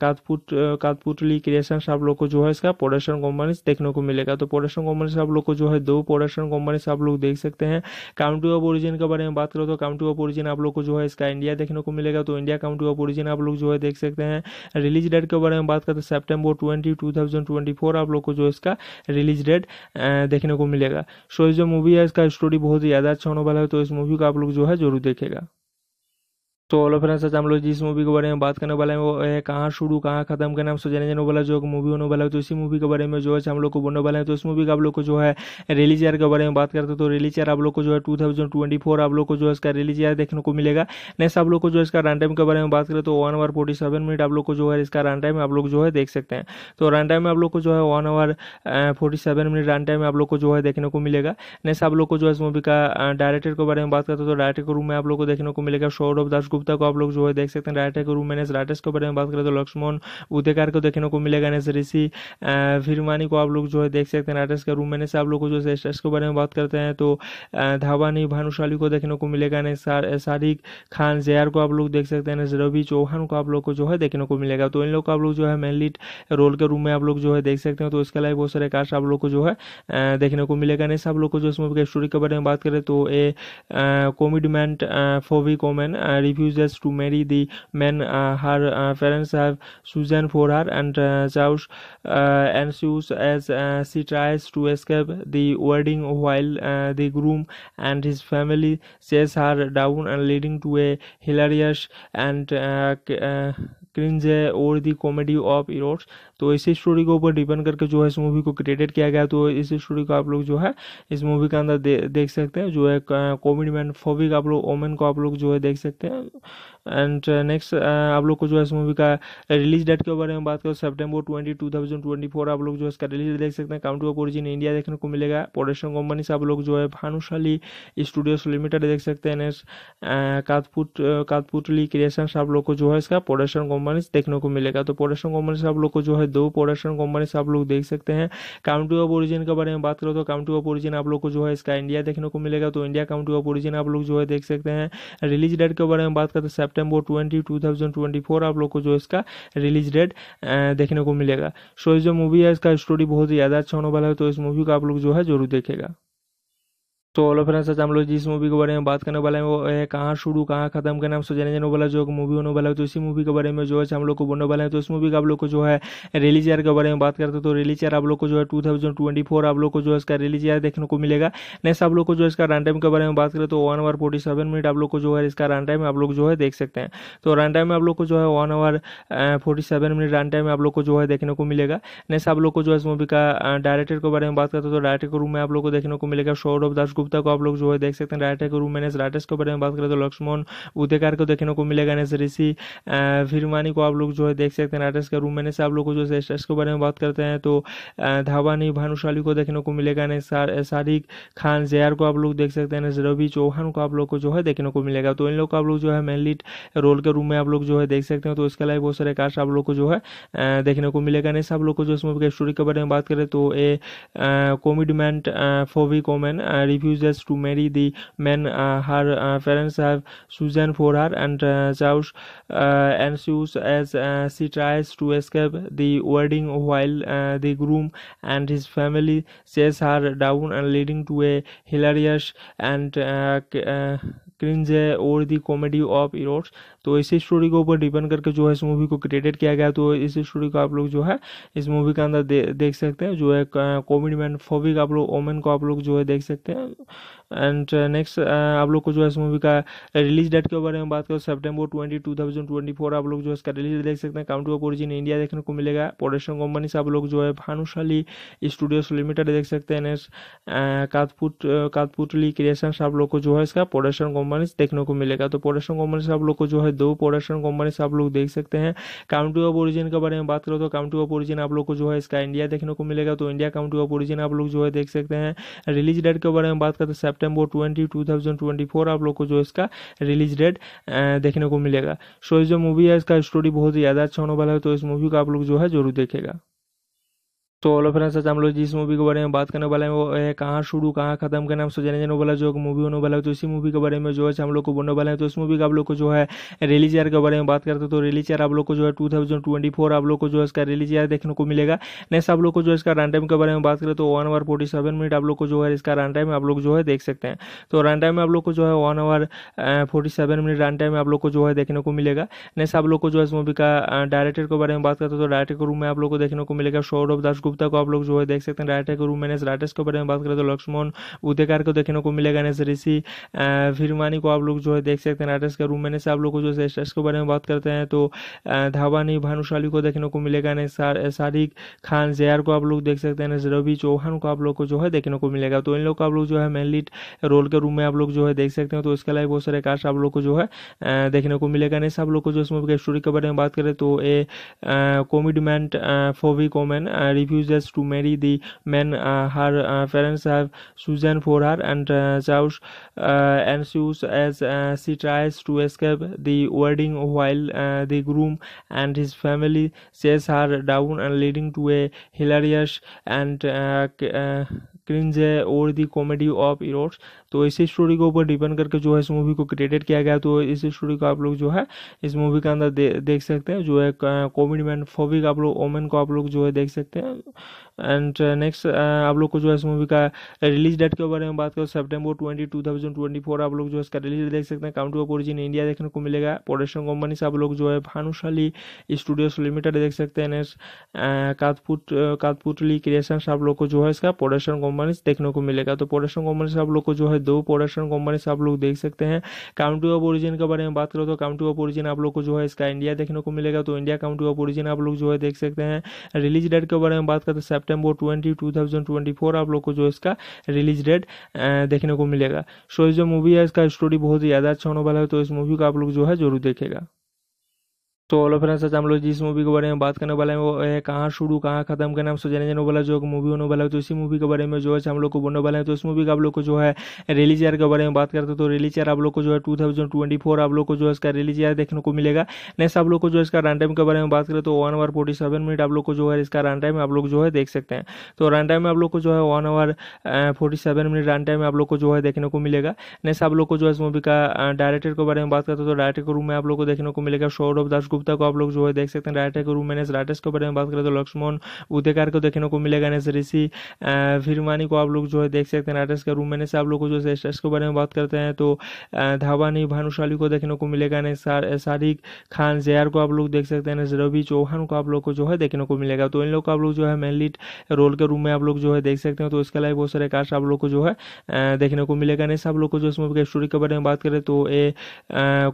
कातपुट कातपुटली क्रिएशन आप लोग को जो है इसका प्रोडक्शन कंपनी देखने को मिलेगा तो प्रोडक्शन कंपनी से आप लोग को जो है पे दो प्रोडक्शन कंपनी आप लोग देख सकते हैं काउंटी ऑफ ओरिजिन के बारे में बात करो तो काउंटी ऑफ ओरिजिन आप लोग को जो है इसका इंडिया देखने को मिलेगा तो इंडिया काउंटी ऑफ ओरिजिन आप लोग जो है देख सकते हैं रिलीज डेट के बारे में बात करते तो सेप्टेम्बर ट्वेंटी आप लोग को जो इसका रिलीज डेट देखने को मिलेगा सो जो मूवी है इसका स्टोरी बहुत ही ज़्यादा अच्छा होने वाला है तो इस मूवी को आप लोग जो है जरूर देखेगा तो ऑलो फ्रेंड्स आज हम लोग जिस मूवी के बारे में बात करने वाले हैं वो है कहाँ शुरू कहाँ खत्म करना हम सोचने जाने वाला जो मूवी होने वाला है तो इसी मूवी के बारे में जो है हम लोग को बोलने वाले हैं तो इस मूवी का आप लोग को जो है रिलीज ईयर के बारे में बात करते हैं तो रिलीज ईयर आप लोग को जो है टू थाउजेंड ट्वेंटी फोर आप लोग को जो है इसका रिलीज ईयर देखने को मिलेगा नेक्स्ट आप लोग को जो है इसका रन टाइम के बारे में बात करें तो one hour forty seven minute आप लोग को जो है इसका रन टाइम आप लोग जो है देख सकते हैं तो रन टाइम में आप लोग को जो है one hour forty seven minute run time में आप लोग को जो है देखने को मिलेगा नेक्स्ट आप लोग को जो है इस मूवी का डायरेक्टर के बारे में बात करते हैं तो डायरेक्टर के रूम में आप लोग को देखने को मिलेगा सौरभ दास गुप्ता गुप्ता तो को आप लोग जो है देख सकते हैं राइटर के रूम मैनेस राइटर्स के बारे में बात करें तो लक्ष्मण उदयकार को देखने को मिलेगा नेस ऋषि फिरमानी को आप लोग जो है देख सकते हैं राइटर्स के रूम मैनेस आप लोग को जो है के बारे में बात करते हैं तो धावानी भानुशाली को देखने को मिलेगा ने सादिक खान जयार को आप लोग देख सकते हैं रवि चौहान को आप लोग को जो है देखने को मिलेगा तो इन लोग को आप लोग जो है मेनलीट रोल के रूम में आप लोग जो है देख सकते हैं तो इसके अलावा बहुत सारे कास्ट आप लोग को जो है देखने को मिलेगा नहीं सब लोग को जो इस मूवी के स्टोरी के बारे में बात करें तो a commitment phobic कॉमेन review refuses to marry the man uh, her uh, parents have chosen for her, and chaos uh, ensues as she tries to escape the wedding while the groom and his family chase her down, and leading to a hilarious and cringe or the comedy of errors तो इसी story के ऊपर depend करके जो है इस movie को created किया गया तो इसी स्टोरी को आप लोग जो है इस मूवी के अंदर दे, देख सकते हैं जो है कॉमेडी मैन फोबिक आप लोग ओमेन को आप लोग जो है देख सकते हैं एंड नेक्स्ट uh, uh, आप लोग को जो है इस मूवी का रिलीज डेट के बारे में बात करो September twenty two thousand twenty four आप लोग जो है इसका रिलीज देख सकते हैं काउंटी ऑफ ओरिजिन इंडिया देखने को मिलेगा प्रोडक्शन कंपनी से आप लोग जो है भानुशाली स्टूडियोज लिमिटेड देख सकते हैं नेक्स्ट कातपुट कातपुटली क्रिएशन आप लोग को जो है इसका प्रोडक्शन कंपनी देखने को मिलेगा तो प्रोडक्शन कंपनी से आप लोग को जो है दो प्रोडक्शन कंपनी से आप लोग देख सकते हैं काउंटी ऑफ ओरिजिन के बारे में बात करो तो काउंटी ऑफ ओरिजिन आप लोग को जो है इसका इंडिया देखने को मिलेगा तो इंडिया काउंटी ऑफ ओरिजिन आप लोग जो है देख सकते हैं रिलीज डेट के बारे में बात करते हैं September twenty two thousand twenty four आप लोग को जो इसका रिलीज डेट देखने को मिलेगा सो जो मूवी है इसका स्टोरी बहुत ही ज़्यादा अच्छा होने वाला है तो इस मूवी को आप लोग जो है जरूर देखेगा तो ऑलो फ्रेंड्स आज हम लोग जिस मूवी के बारे में बात करने वाले हैं वो है कहाँ शुरू कहाँ खत्म करना हम जाने जाने वाला जो मूवी होने वाला है तो इसी मूवी के बारे में जो है हम लोग को बोलने वाले हैं तो इस मूवी का आप लोग को जो है रिलीज ईयर के बारे में बात करते हैं तो रिलीज ईयर आप लोग को जो है टू आप लोग को जो है इसका रिलीज ईयर देखने को मिलेगा नेक्स्ट आप लोग को जो है इसका रन टाइम के बारे में बात करें तो वन आवर फोर्टी मिनट आप लोग को जो है इसका रन टाइम आप लोग जो है देख सकते हैं तो रन टाइम में आप लोग को जो है one hour forty minute run time आप लोग को जो है देखने को मिलेगा नेक्स्ट आप लोग को जो है इस मूवी का डायरेक्टर के बारे में बात करते हैं तो डायरेक्टर के रूम में आप लोग को देखने को मिलेगा सौरभ दास गुप्ता को आप लोग जो है देख सकते हैं राइट है गुरु मैनेस राइटर्स के बारे में बात करें तो लक्ष्मण उदयकार को देखने को मिलेगा नेस ऋषि फिरमानी को आप लोग जो है देख सकते हैं राइटर्स का रूम मैनेस आप लोग जो है के बारे में बात करते हैं तो धावानी भानुशाली को देखने को मिलेगा नेस खान जयार को आप लोग देख सकते हैं रवि चौहान को आप लोग को जो है देखने को मिलेगा तो इन लोग को आप लोग जो है मेनली रोल के रूम में आप लोग जो है देख सकते हैं तो इसके अलावा बहुत सारे कास्ट आप लोग को जो है देखने को मिलेगा नेस आप लोग को जो इस मूवी के स्टोरी के बारे में बात करें तो a commitment phobic कॉमेन review refuses to marry the man uh, her uh, parents have chosen for her, and chaos uh, ensues as she tries to escape the wedding while the groom and his family chase her down and leading to a hilarious and cringe or the comedy of errors तो इसी story के ऊपर depend करके जो है इस movie को created किया गया तो इसी स्टोरी को आप लोग जो है इस मूवी के अंदर देख सकते हैं जो है कॉमेडी मैन फोबिक आप लोग ओमेन को आप लोग जो है देख सकते हैं एंड नेक्स्ट uh, uh, आप लोग को जो है इस मूवी का रिलीज डेट के बारे में बात करो September twenty two thousand twenty four आप लोग जो है इसका रिलीज देख सकते हैं काउंटू ऑफ ओरिजिन इंडिया देखने को मिलेगा प्रोडक्शन कंपनी से आप लोग जो है भानुशाली स्टूडियोज लिमिटेड देख सकते हैं नेक्स्ट कातपुट कातपुटली क्रिएशन आप लोग को जो है इसका प्रोडक्शन कंपनी देखने को मिलेगा तो प्रोडक्शन कंपनी से आप लोग को जो है है दो प्रोडक्शन कंपनी से आप लोग देख सकते हैं काउंटी ऑफ ओरिजिन के बारे में बात करो तो काउंटी ऑफ ओरिजिन आप लोग को जो है इसका इंडिया देखने को मिलेगा तो इंडिया काउंटी ऑफ ओरिजिन आप लोग जो है देख सकते हैं रिलीज डेट के बारे में बात करते हैं September twenty two thousand twenty four आप लोग को जो इसका रिलीज डेट देखने को मिलेगा सो जो मूवी है इसका स्टोरी बहुत ही ज़्यादा अच्छा होने वाला है तो इस मूवी को आप लोग जो है जरूर देखेगा तो ऑलो फ्रेंड्स आज हम लोग जिस मूवी के बारे में बात करने वाले हैं वो है कहाँ शुरू कहाँ खत्म करने हम सोचने जाने वाला जो मूवी होने वाला है तो इसी मूवी के बारे में जो है हम लोग को बोलने वाले हैं तो इस मूवी का आप लोग को जो है रिलीज ईयर के बारे में बात करते हैं तो रिलीज ईयर आप लोग को जो है टू थाउजेंड ट्वेंटी फोर आप लोग को जो है इसका रिलीज ईयर देखने को मिलेगा नेक्स्ट आप लोग को जो इसका रन टाइम के बारे में बात करें तो one hour forty seven minute आप लोग को जो है इसका रन टाइम आप लोग जो है देख सकते हैं तो रन टाइम में आप लोग को जो है one hour forty seven minute run time आप लोग को जो है देखने को मिलेगा नेक्स्ट आप लोग को जो है इस मूवी का डायरेक्टर के बारे में बात करते हैं तो डायरेक्टर के रूम में आप लोग को देखने को मिलेगा सौरभ दास गुप्ता को आप लोग जो है देख सकते हैं राइटर के रूम में राइटर्स के बारे में बात करें तो लक्ष्मण उदयकार को देखने को मिलेगा नेस ऋषि फिरमानी को आप लोग जो है देख सकते हैं राइटर्स के रूम में आप लोग को जो है के बारे में बात करते हैं तो धावानी भानुशाली को देखने को मिलेगा ने सारिक खान जयार को आप लोग देख सकते हैं रवि चौहान को आप लोग को जो है देखने को मिलेगा तो इन लोग को आप लोग जो है मेनली रोल के रूम में आप लोग जो है देख सकते हैं तो इसके अलावा बहुत सारे कास्ट आप लोग को जो है देखने को मिलेगा नहीं आप लोग को जो इस मूवी के स्टोरी के बारे में बात करें तो a commitment phobic कॉमेन review refuses to marry the man uh, her uh, parents have chosen for her, and chaos uh, ensues as she tries to escape the wedding while the groom and his family chase her down, and leading to a hilarious and cringe है और दी comedy of इरोट्स तो इसी story के ऊपर depend करके जो है इस मूवी को क्रिएटेड किया गया तो इस स्टोरी को आप लोग जो है इस मूवी के अंदर दे, देख सकते हैं जो है कॉमेडी मैन फोबिक आप लोग ओमेन को आप लोग जो है देख सकते हैं एंड नेक्स्ट आप लोग को जो है इस मूवी का रिलीज डेट के बारे में बात करें September twenty two thousand twenty four आप लोग जो है इसका रिलीज देख सकते हैं काउंटी ऑफ ओरिजिन इंडिया देखने को मिलेगा प्रोडक्शन कंपनी से आप लोग जो है भानुशाली स्टूडियोज लिमिटेड देख सकते हैं नेक्स्ट कातपुट कातपुटली क्रिएशन आप लोग को जो है इसका प्रोडक्शन कंपनी कंपनीज देखने को मिलेगा तो प्रोडक्शन से आप लोग को जो है दो प्रोडक्शन से आप लोग देख सकते हैं काउंटी ऑफ ओरिजिन के बारे में बात करो तो काउंटी ऑफ ओरिजिन आप लोग को जो है इसका इंडिया देखने को मिलेगा तो इंडिया काउंटी ऑफ ओरिजिन आप लोग जो है देख सकते हैं रिलीज डेट के बारे में बात करते तो September twenty two thousand twenty four आप लोग को जो इसका रिलीज डेट देखने को मिलेगा सो जो मूवी है इसका स्टोरी बहुत ही ज़्यादा अच्छा होने वाला है तो इस मूवी को आप लोग जो है जरूर देखेगा तो ऑलो फ्रेंड्स आज हम लोग जिस मूवी के बारे में बात करने वाले हैं वो है कहाँ शुरू कहाँ खत्म करना हम सोचने जाने वाला जो मूवी होने वाला है तो इसी मूवी के बारे में जो है हम लोग को बोलने वाले हैं तो इस मूवी का आप लोग को जो है रिलीज ईयर के बारे में बात करते हैं तो रिलीज ईयर आप लोग को जो है टू थाउजेंड ट्वेंटी फोर आप लोग को जो है इसका रिलीज ईयर देखने को मिलेगा नेक्स्ट आप लोग को जो है इसका रन टाइम के बारे में बात करें तो one hour forty seven minute आप लोग को जो है इसका रन टाइम आप लोग जो है देख सकते हैं तो रन टाइम में आप लोग को जो है one hour forty seven minute run time में आप लोग को जो है देखने को मिलेगा नेक्स्ट आप लोग को जो है इस मूवी का डायरेक्टर के बारे में बात करते तो डायरेक्टर के रूम में आप लोग को देखने को मिलेगा सौरभ दास दस गुप्ता को आप लोग जो है देख सकते हैं राइटर गुरु मैनेस राइटर्स के बारे में बात करें तो लक्ष्मण उदयकार को देखने को मिलेगा एन ऋषि फिरमानी को आप लोग जो है देख सकते हैं राइटर्स के रूम मैंने आप लोग को जो है स्टेट्स के बारे में बात करते हैं तो धावानी भानुशाली को देखने को मिलेगा एन सारिक खान जयार को आप लोग देख सकते हैं रवि चौहान को आप लोग को जो है देखने को मिलेगा तो इन लोग को आप लोग जो है मेनलीट रोल के रूम में आप लोग जो है देख सकते हैं तो इसके अलावा बहुत सारे कास्ट आप लोग को जो है देखने को मिलेगा नहीं सब लोग को जो इस मूवी के स्टोरी के बारे में बात करें तो a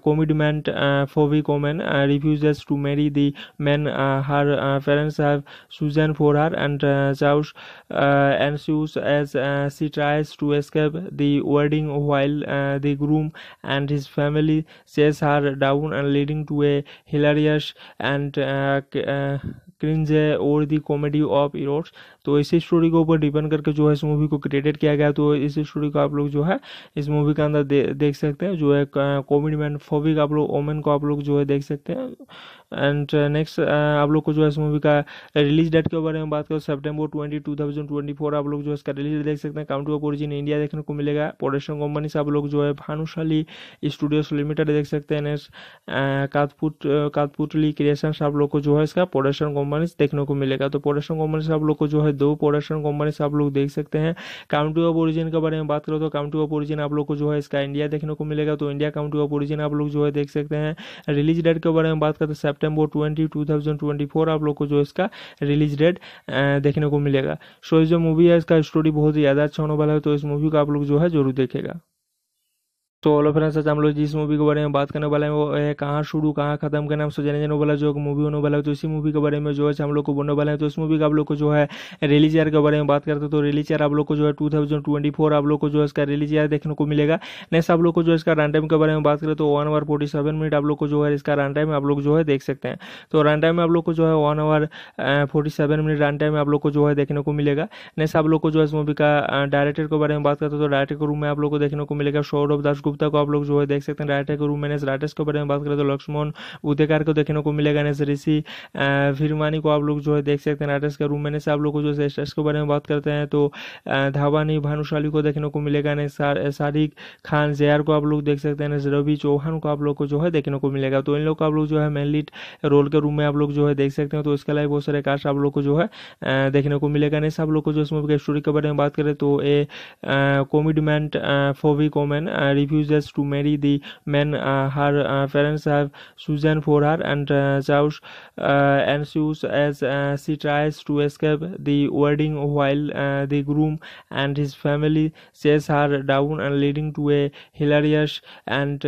commitment phobic कॉमेन review refuses to marry the man uh, her uh, parents have chosen for her, and chaos uh, ensues as she tries to escape the wedding while the groom and his family chase her down and leading to a hilarious and cringe or the comedy of errors तो इसी story के ऊपर depend करके जो है इस movie को created किया गया तो इसी स्टोरी को आप लोग जो है इस मूवी के अंदर दे, देख सकते हैं जो है कॉमेडी मैन फोबिक आप लोग ओमेन को आप लोग जो है देख सकते हैं एंड नेक्स्ट uh, uh, आप लोग को जो है इस मूवी का रिलीज डेट के बारे में बात करो September twenty two thousand twenty four आप लोग जो है इसका रिलीज देख सकते हैं काउंटी ऑफ ओरिजिन इंडिया देखने को मिलेगा प्रोडक्शन कंपनी से आप लोग जो है भानुशाली स्टूडियोज लिमिटेड देख सकते हैं नेक्स्ट कातपुट कातपुटली क्रिएशन आप लोग को जो है इसका प्रोडक्शन कंपनी देखने को मिलेगा तो प्रोडक्शन कंपनी से आप लोग को जो है दो प्रोडक्शन कंपनी से आप लोग देख सकते हैं काउंटी ऑफ ओरिजिन के बारे में बात करो तो काउंटी ऑफ ओरिजिन आप लोग को जो है इसका इंडिया देखने को मिलेगा तो इंडिया काउंटी ऑफ ओरिजिन आप लोग जो है देख सकते हैं रिलीज डेट के बारे में बात करते हैं September twenty two thousand twenty four आप लोग को जो इसका रिलीज डेट देखने को मिलेगा सो जो मूवी है इसका स्टोरी बहुत ही ज़्यादा अच्छा होने वाला है तो इस मूवी को आप लोग जो है जरूर देखेगा तो ऑलो फ्रेंड्स आज हम लोग जिस मूवी के बारे में बात करने वाले हैं वो है कहाँ शुरू कहाँ खत्म करने हम जाने जाने वाला जो मूवी होने वाला है तो इसी मूवी के बारे में जो है हम लोग को बोलने वाले हैं तो इस मूवी का आप लोग को जो है रिलीज चेयर के बारे में बात करते हैं तो रिलीज चेयर आप लोग को जो है टू थाउजेंड आप लोग को जो है इसका रिलीज चेयर देखने को मिलेगा नेक्स्ट आप लोग को जो इसका रन टाइम के बारे में बात करें तो one hour forty seven minute आप लोग को जो है इसका रन टाइम आप लोग जो है देख सकते हैं तो रन टाइम में आप लोग को जो है one hour forty seven minute run time में आप लोग को जो है देखने को मिलेगा नेक्स्ट आप लोग को जो है इस मूवी का डायरेक्टर के बारे में बात करते हैं तो डायरेक्टर के रूम में आप लोग को देखने को मिलेगा सौरभ दासगुप्त गुप्ता को आप लोग जो है देख सकते हैं राइटर गुरु मैंने राइटर्स के बारे में बात करें तो लक्ष्मण उदयकार को देखने को मिलेगा एन ऋषि फिरमानी को आप लोग जो है देख सकते हैं राइटर्स के रूम में आप लोग को जो है स्टेट्स के बारे में बात करते हैं तो धावानी भानुशाली को देखने को मिलेगा एन शारिक खान जयार को आप लोग देख सकते हैं रवि चौहान को आप लोग को जो है देखने को मिलेगा तो इन लोग को आप लोग जो है मेनली रोल के रूम में आप लोग जो है देख सकते हैं तो इसके अलावा बहुत सारे कास्ट आप लोग को जो है देखने को मिलेगा नहीं सब लोग को जो इस मूवी के स्टोरी के बारे में बात करें तो a commitment phobic कॉमेन reviews refuses to marry the man uh, her uh, parents have chosen for her, and chaos uh, ensues as she tries to escape the wedding while the groom and his family chase her down, and leading to a hilarious and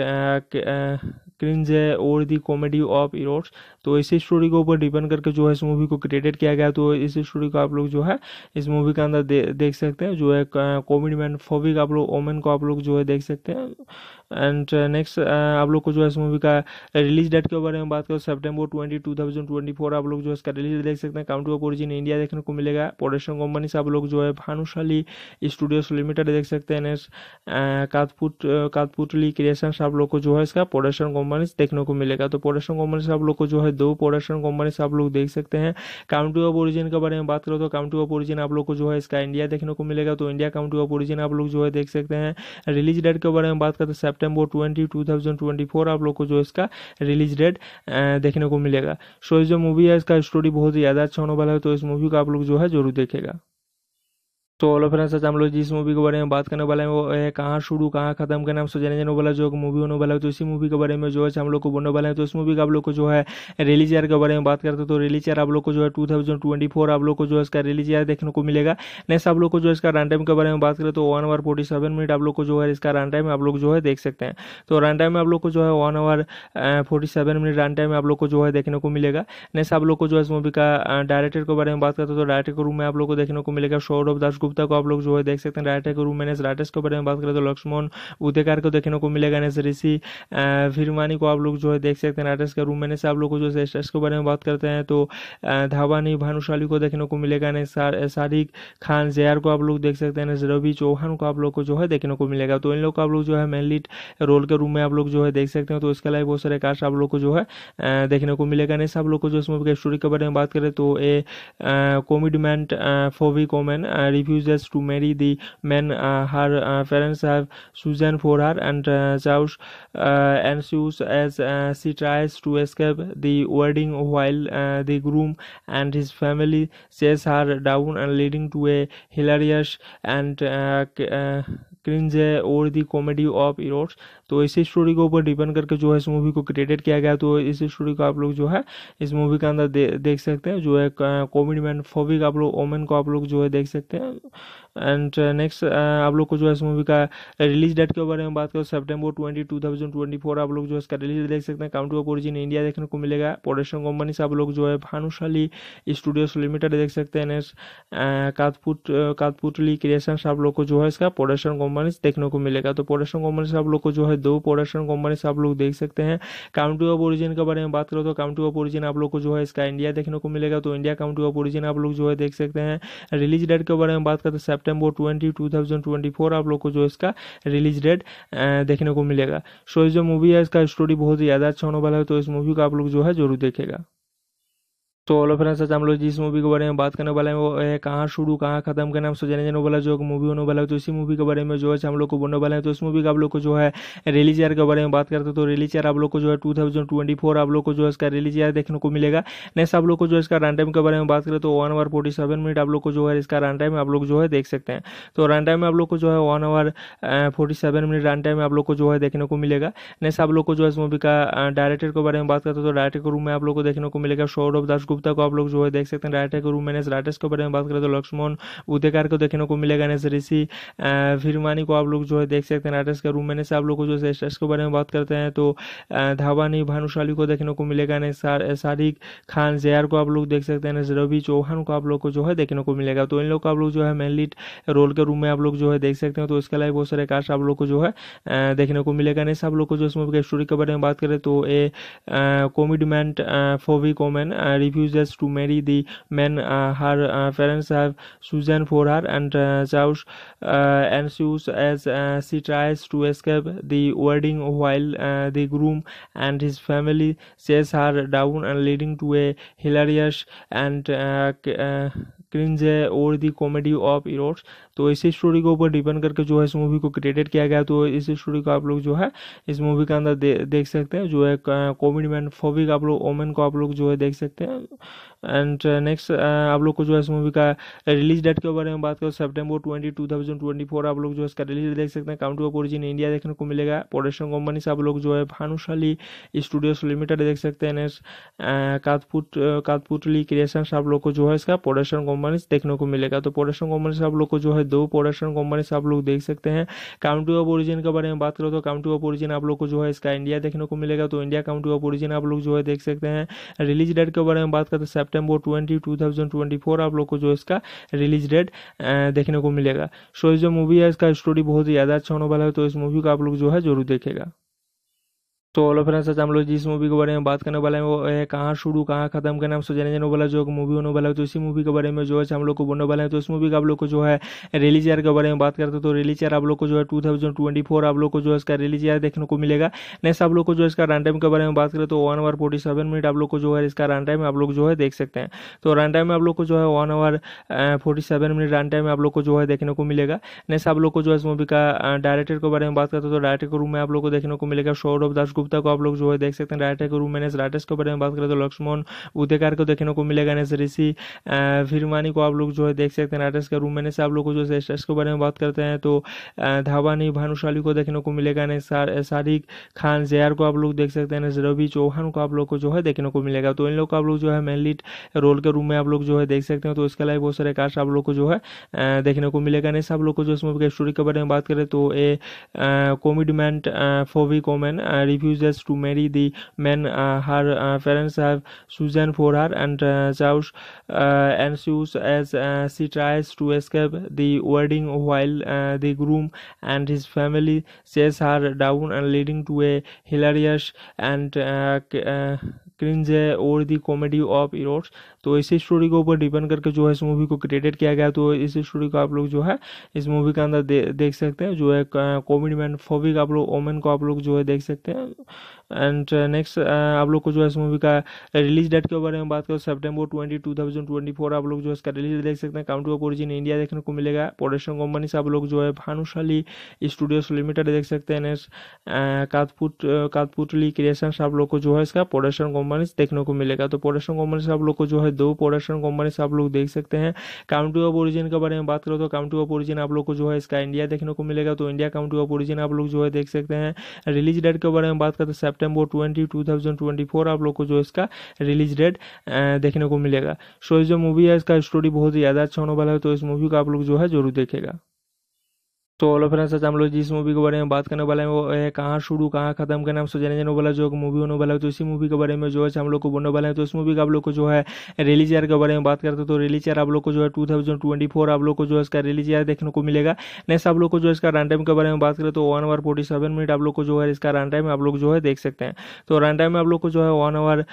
cringe or the comedy of errors तो इसी story के ऊपर depend करके जो है इस movie को created किया गया तो इस स्टोरी को आप लोग जो है इस मूवी के अंदर दे, देख सकते हैं जो है कॉमेडी मैन फोबिक आप लोग ओमेन को आप लोग जो है देख सकते हैं एंड नेक्स्ट uh, uh, आप लोग को जो है इस मूवी का रिलीज डेट के बारे में बात करो September twenty two thousand twenty four आप लोग जो है इसका रिलीज देख सकते हैं काउंट ऑफ ओरिजिन इंडिया देखने को मिलेगा प्रोडक्शन कंपनी से आप लोग जो है भानुशाली स्टूडियोज लिमिटेड देख सकते हैं नेक्स्ट कातपुट कातपुटली क्रिएशन आप लोग को जो है इसका प्रोडक्शन कंपनी देखने को मिलेगा तो प्रोडक्शन कंपनी से आप लोग को जो है है दो प्रोडक्शन कंपनी से आप लोग देख सकते हैं काउंटी ऑफ ओरिजिन के बारे में बात करो तो काउंटी ऑफ ओरिजिन आप लोग को जो है इसका इंडिया देखने को मिलेगा तो इंडिया काउंटी ऑफ ओरिजिन आप लोग जो है देख सकते हैं रिलीज डेट के बारे में बात करते हैं सेप्टेम्बर ट्वेंटी टू आप लोग को जो इसका रिलीज डेट देखने को मिलेगा सो जो मूवी है इसका स्टोरी बहुत ही ज़्यादा अच्छा होने वाला है तो इस मूवी को आप लोग जो है जरूर देखेगा तो ऑलो फ्रेंड्स आज हम लोग जिस मूवी के बारे में बात करने वाले हैं वो है कहाँ शुरू कहाँ खत्म करना नाम सोचने जाने वाला जो मूवी होने वाला है तो इसी मूवी के बारे में जो है हम लोग को बोलने वाले हैं तो इस मूवी का आप लोग को जो है रिलीज ईयर के बारे में बात करते हैं तो रिलीज ईयर आप लोग को जो है टू थाउजेंड ट्वेंटी फोर आप लोग को जो है इसका रिलीज ईयर देखने को मिलेगा नेक्स्ट आप लोग को जो इसका रन टाइम के बारे में बात करें तो one hour forty seven minute आप लोग को जो है इसका रन टाइम आप लोग जो है देख सकते हैं तो रन टाइम में आप लोग को जो है one hour forty seven minute run time आप लोग को जो है देखने को मिलेगा नेक्स्ट आप लोग को जो है इस मूवी का डायरेक्टर के बारे में बात करते हैं तो डायरेक्टर के रूम में आप लोग को देखने को मिलेगा सौरभ दास गुप्ता को आप लोग जो है देख सकते हैं राइटर के रूम में राइटर्स के बारे में बात करें तो लक्ष्मण उदयकार को देखने को मिलेगा नेस ऋषि फिरमानी को आप लोग जो है देख सकते हैं राइटर्स के रूम में आप लोग जो है स्टेट्स के बारे में बात करते हैं तो धावानी भानुशाली को देखने को मिलेगा ने सारिक खान जयार को आप लोग देख सकते हैं रवि चौहान को आप लोग को जो है देखने को मिलेगा तो इन लोग को आप लोग जो है मेनली रोल के रूम में आप लोग जो है देख सकते हैं तो इसके अलावा बहुत सारे कास्ट आप लोग को जो है देखने को मिलेगा नहीं सब लोग को जो इस मूवी के स्टोरी के बारे में बात करें तो a commitment phobic कॉमेन review refuses to marry the man uh, her uh, parents have chosen for her, and chaos uh, ensues as she tries to escape the wedding while the groom and his family chase her down, and leading to a hilarious and cringe or the comedy of errors तो इसी story के ऊपर depend करके जो है इस movie को created किया गया तो इसी स्टोरी को आप लोग जो है इस मूवी के अंदर दे, देख सकते हैं जो है कॉमेडी मैन फोबिक आप लोग ओमेन को आप लोग जो है देख सकते हैं एंड नेक्स्ट आप लोग को जो है इस मूवी का रिलीज डेट के बारे में बात करो September twenty two thousand twenty four आप लोग जो है इसका रिलीज देख सकते हैं काउंटी ऑफ ओरिजिन इंडिया देखने को मिलेगा प्रोडक्शन कंपनी से आप लोग जो है भानुशाली स्टूडियोज लिमिटेड देख सकते हैं नेक्स्ट कातपुट कातपुटली क्रिएशन आप लोग को जो है इसका प्रोडक्शन कंपनी देखने को मिलेगा तो प्रोडक्शन कंपनी से आप लोग को जो है दो प्रोडक्शन कंपनी से आप लोग देख सकते हैं काउंटी ऑफ ओरिजिन के बारे में बात करो तो काउंटी ऑफ ओरिजिन आप लोग को जो है इसका इंडिया देखने को मिलेगा तो इंडिया काउंटी ऑफ ओरिजिन आप लोग जो है देख सकते हैं रिलीज डेट के बारे में बात करते हैं सेप्टेम्बर ट्वेंटी टू आप लोग को जो इसका रिलीज डेट देखने को मिलेगा सो जो मूवी है इसका स्टोरी बहुत ही ज़्यादा अच्छा होने वाला है तो इस मूवी को आप लोग जो है जरूर देखेगा तो ऑलो फ्रेंड्स आज हम लोग जिस मूवी के बारे में बात करने वाले हैं वो है कहाँ शुरू कहाँ खत्म करना हम सोचने जाने वाला जो मूवी होने वाला है तो इसी मूवी के बारे में जो है हम लोग को बोलने वाले हैं तो इस मूवी का आप लोग को जो है रिलीज ईयर के बारे में बात करते हैं तो रिलीज ईयर आप लोग को जो है टू थाउजेंड ट्वेंटी फोर आप लोग को जो है इसका रिलीज ईयर देखने को मिलेगा नेक्स्ट आप लोग को जो है इसका रन टाइम के बारे में बात करें तो one hour forty seven minute आप लोग को जो है इसका रन टाइम आप लोग जो है देख सकते हैं तो रन टाइम में आप लोग को जो है one hour forty seven minute run time में आप लोग को जो है देखने को मिलेगा नेक्स्ट आप लोग को जो है इस मूवी का डायरेक्टर के बारे में बात करते हैं तो डायरेक्टर के रूम में आप लोग को देखने को मिलेगा सौरभ दास गुप्ता गुप्ता तो को आप लोग जो है देख सकते हैं राइटर के रूम में राइटर्स के बारे में बात करें तो लक्ष्मण उदयकार को देखने को मिलेगा नेस ऋषि फिरमानी को आप लोग जो है देख सकते हैं राइटर्स के रूम में आप लोग को जो है स्टेट्स के बारे में बात करते हैं तो धावानी भानुशाली को देखने को मिलेगा ने शारिक खान जयार को आप लोग देख सकते हैं रवि चौहान को आप लोग को जो है देखने को मिलेगा तो इन लोग को आप लोग जो है मेनलीड रोल के रूम में आप लोग जो है देख सकते हैं तो इसके अलावा बहुत सारे कास्ट आप लोग को जो है देखने को मिलेगा नहीं सब लोग को जो इस मूवी के स्टोरी के बारे में बात करें तो a commitment phobic कॉमेन review refuses to marry the man uh, her uh, parents have chosen for her, and chaos uh, ensues as she tries to escape the wedding while the groom and his family chase her down, and leading to a hilarious and cringe or the comedy of errors तो इसी story के ऊपर depend करके जो है इस movie को created किया गया तो इस स्टोरी को आप लोग जो है इस मूवी के अंदर दे, देख सकते हैं जो है कॉमेडी मैन फोबिक आप लोग ओमेन को आप लोग जो है देख सकते हैं एंड नेक्स्ट uh, uh, आप लोग को जो है इस मूवी का रिलीज डेट के बारे में बात करो September twenty two thousand twenty four आप लोग जो है इसका रिलीज देख सकते हैं काउंट ऑफ ओरिजिन इंडिया देखने को मिलेगा प्रोडक्शन कंपनी से आप लोग जो है भानुशाली स्टूडियोज लिमिटेड देख सकते हैं नेक्स्ट कातपुट कातपुटली क्रिएशन आप लोग को जो है इसका प्रोडक्शन कंपनी देखने को मिलेगा तो प्रोडक्शन कंपनी से आप लोग को जो है दो प्रोडक्शन कंपनी से आप लोग देख सकते हैं काउंटी ऑफ ओरिजिन के बारे में बात करो तो काउंटी ऑफ ओरिजिन आप लोग को जो है इसका इंडिया देखने को मिलेगा तो इंडिया काउंटी ऑफ ओरिजिन आप लोग जो है देख सकते हैं रिलीज डेट के बारे में बात करते हैं September twenty two thousand twenty four आप लोग को जो इसका रिलीज डेट देखने को मिलेगा सो जो मूवी है इसका स्टोरी बहुत ही ज़्यादा अच्छा होने वाला है तो इस मूवी को आप लोग जो है जरूर देखेगा तो ऑलो फ्रेंड्स आज हम लोग जिस मूवी के बारे में बात करने वाले हैं वो है कहाँ शुरू कहाँ खत्म करने हम सब जाने जाने वाला जो मूवी होने वाला है तो इसी मूवी के बारे में जो है हम लोग को बोलने वाले हैं तो इस मूवी का आप लोग को जो है रिलीज चेयर के बारे में बात करते तो रिलीज चेयर आप लोग को जो है टू थाउजेंड ट्वेंटी फोर आप लोग को जो है इसका रिलीज चेयर देखने को मिलेगा नेक्स्ट आप लोग को जो इसका रन टाइम के बारे में बात करें तो one hour forty seven minute आप लोग को जो है इसका रन टाइम आप लोग जो है देख सकते हैं तो रन टाइम में आप लोग को जो है one hour forty seven minute run time में आप लोग को जो है देखने को मिलेगा नेक्स्ट आप लोग को जो है इस मूवी का डायरेक्टर के बारे में बात करते तो डायरेक्टर के रूम में आप लोग को देखने को मिलेगा सौरभ दास गुप्ता को आप लोग जो है देख सकते हैं राइटर रूम मैंने राइटर्स के बारे में बात करें तो लक्ष्मण उदयकार को देखने को मिलेगा नेस ऋषि फिरमानी को आप लोग जो है देख सकते हैं राइटर्स के रूम मैंने से आप लोग को जो है स्टेट्स के बारे में बात करते हैं तो धावानी भानुशाली को देखने को मिलेगा नेस शारिक खान जयार को आप लोग देख सकते हैं रवि चौहान को आप लोग को जो है देखने को मिलेगा तो इन लोग को आप लोग जो है मेनली रोल के रूम में आप लोग जो है देख सकते हैं तो इसके अलावा बहुत सारे कास्ट आप लोग को जो है देखने को मिलेगा नहीं सब लोग को जो इस मूवी के स्टोरी के बारे में बात करें तो a commitment phobic कॉमेन review refuses to marry the man uh, her uh, parents have chosen for her, and chaos uh, ensues as she tries to escape the wedding while the groom and his family chase her down, and leading to a hilarious and cringe or the comedy of errors तो इसी story के ऊपर depend करके जो है इस movie को created किया गया तो इसी स्टोरी को आप लोग जो है इस मूवी के अंदर दे, देख सकते हैं जो है कॉमेडी मैन फोबिक आप लोग ओमेन को आप लोग जो है देख सकते हैं एंड नेक्स्ट uh, uh, आप लोग को जो है इस मूवी का रिलीज डेट के बारे में बात करो September twenty two thousand twenty four आप लोग जो है इसका रिलीज देख सकते हैं काउंट ऑफ ओरिजिन इंडिया देखने को मिलेगा प्रोडक्शन कंपनी से आप लोग जो है भानुशाली स्टूडियोज लिमिटेड देख सकते हैं नेक्स्ट कातपुट कातपुटली क्रिएशन आप लोग को जो है इसका प्रोडक्शन कंपनी देखने को मिलेगा तो प्रोडक्शन कंपनी से आप लोग को जो है है दो प्रोडक्शन कंपनी से आप लोग देख सकते हैं काउंटी ऑफ ओरिजिन के बारे में बात करो तो काउंटी ऑफ ओरिजिन आप लोग को जो है इसका इंडिया देखने को मिलेगा तो इंडिया काउंटी ऑफ ओरिजिन आप लोग जो है देख सकते हैं रिलीज डेट के बारे में बात करते हैं सेप्टेम्बर ट्वेंटी टू आप लोग को जो इसका रिलीज डेट देखने को मिलेगा सो जो मूवी है इसका स्टोरी बहुत ही ज़्यादा अच्छा होने वाला है तो इस मूवी को आप लोग जो है जरूर देखेगा तो हेलो फ्रेंड्स आज हम लोग जिस मूवी के बारे में बात करने वाले हैं वो है कहाँ शुरू कहाँ खत्म करना नाम सोचने जाने वाला जो मूवी होने वाला है तो इसी मूवी के बारे में जो है हम लोग को बोलने वाले हैं तो इस मूवी का आप लोग को जो है रिलीज ईयर के बारे में बात करते हैं तो रिलीज ईयर आप लोग को जो है टू थाउजेंड ट्वेंटी फोर आप लोग को जो है इसका रिलीज ईयर देखने को मिलेगा नेक्स्ट आप लोग को जो इसका रन टाइम के बारे में बात करें तो one hour forty seven minute आप लोग को जो है इसका रन टाइम आप लोग जो है देख सकते हैं तो रन टाइम में आप लोग को जो है one hour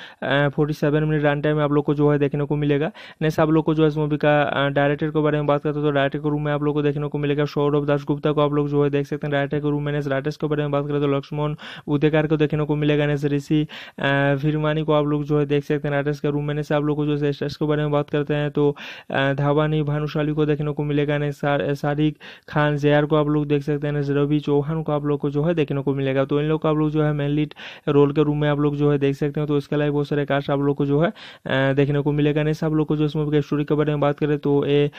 forty seven minute run time आप लोग को जो है देखने को मिलेगा नेक्स्ट आप लोग को जो है इस मूवी का डायरेक्टर के बारे में बात करते हैं तो डायरेक्टर के रूम में आप लोग को देखने को मिलेगा सौरभ दास गुप्ता को आप लोग जो है देख सकते हैं राइटर के रूम में राइटर्स के बारे में बात करें तो लक्ष्मण उदयकार को देखने को मिलेगा नेस ऋषि फिरमानी को आप लोग जो है देख सकते हैं राइटर्स के रूम में आप लोग को जो है के बारे में बात करते हैं तो धावानी भानुशाली को देखने को मिलेगा ने सारिक खान जयार को आप लोग देख सकते हैं रवि चौहान को आप लोग को जो है देखने को मिलेगा तो इन लोग को आप लोग जो है मेनली रोल के रूम में आप लोग जो है देख सकते हैं तो इसके अलावा बहुत सारे कास्ट आप लोग को जो है देखने को मिलेगा नहीं सब लोग को जो इस मूवी के स्टोरी के बारे में बात करें तो a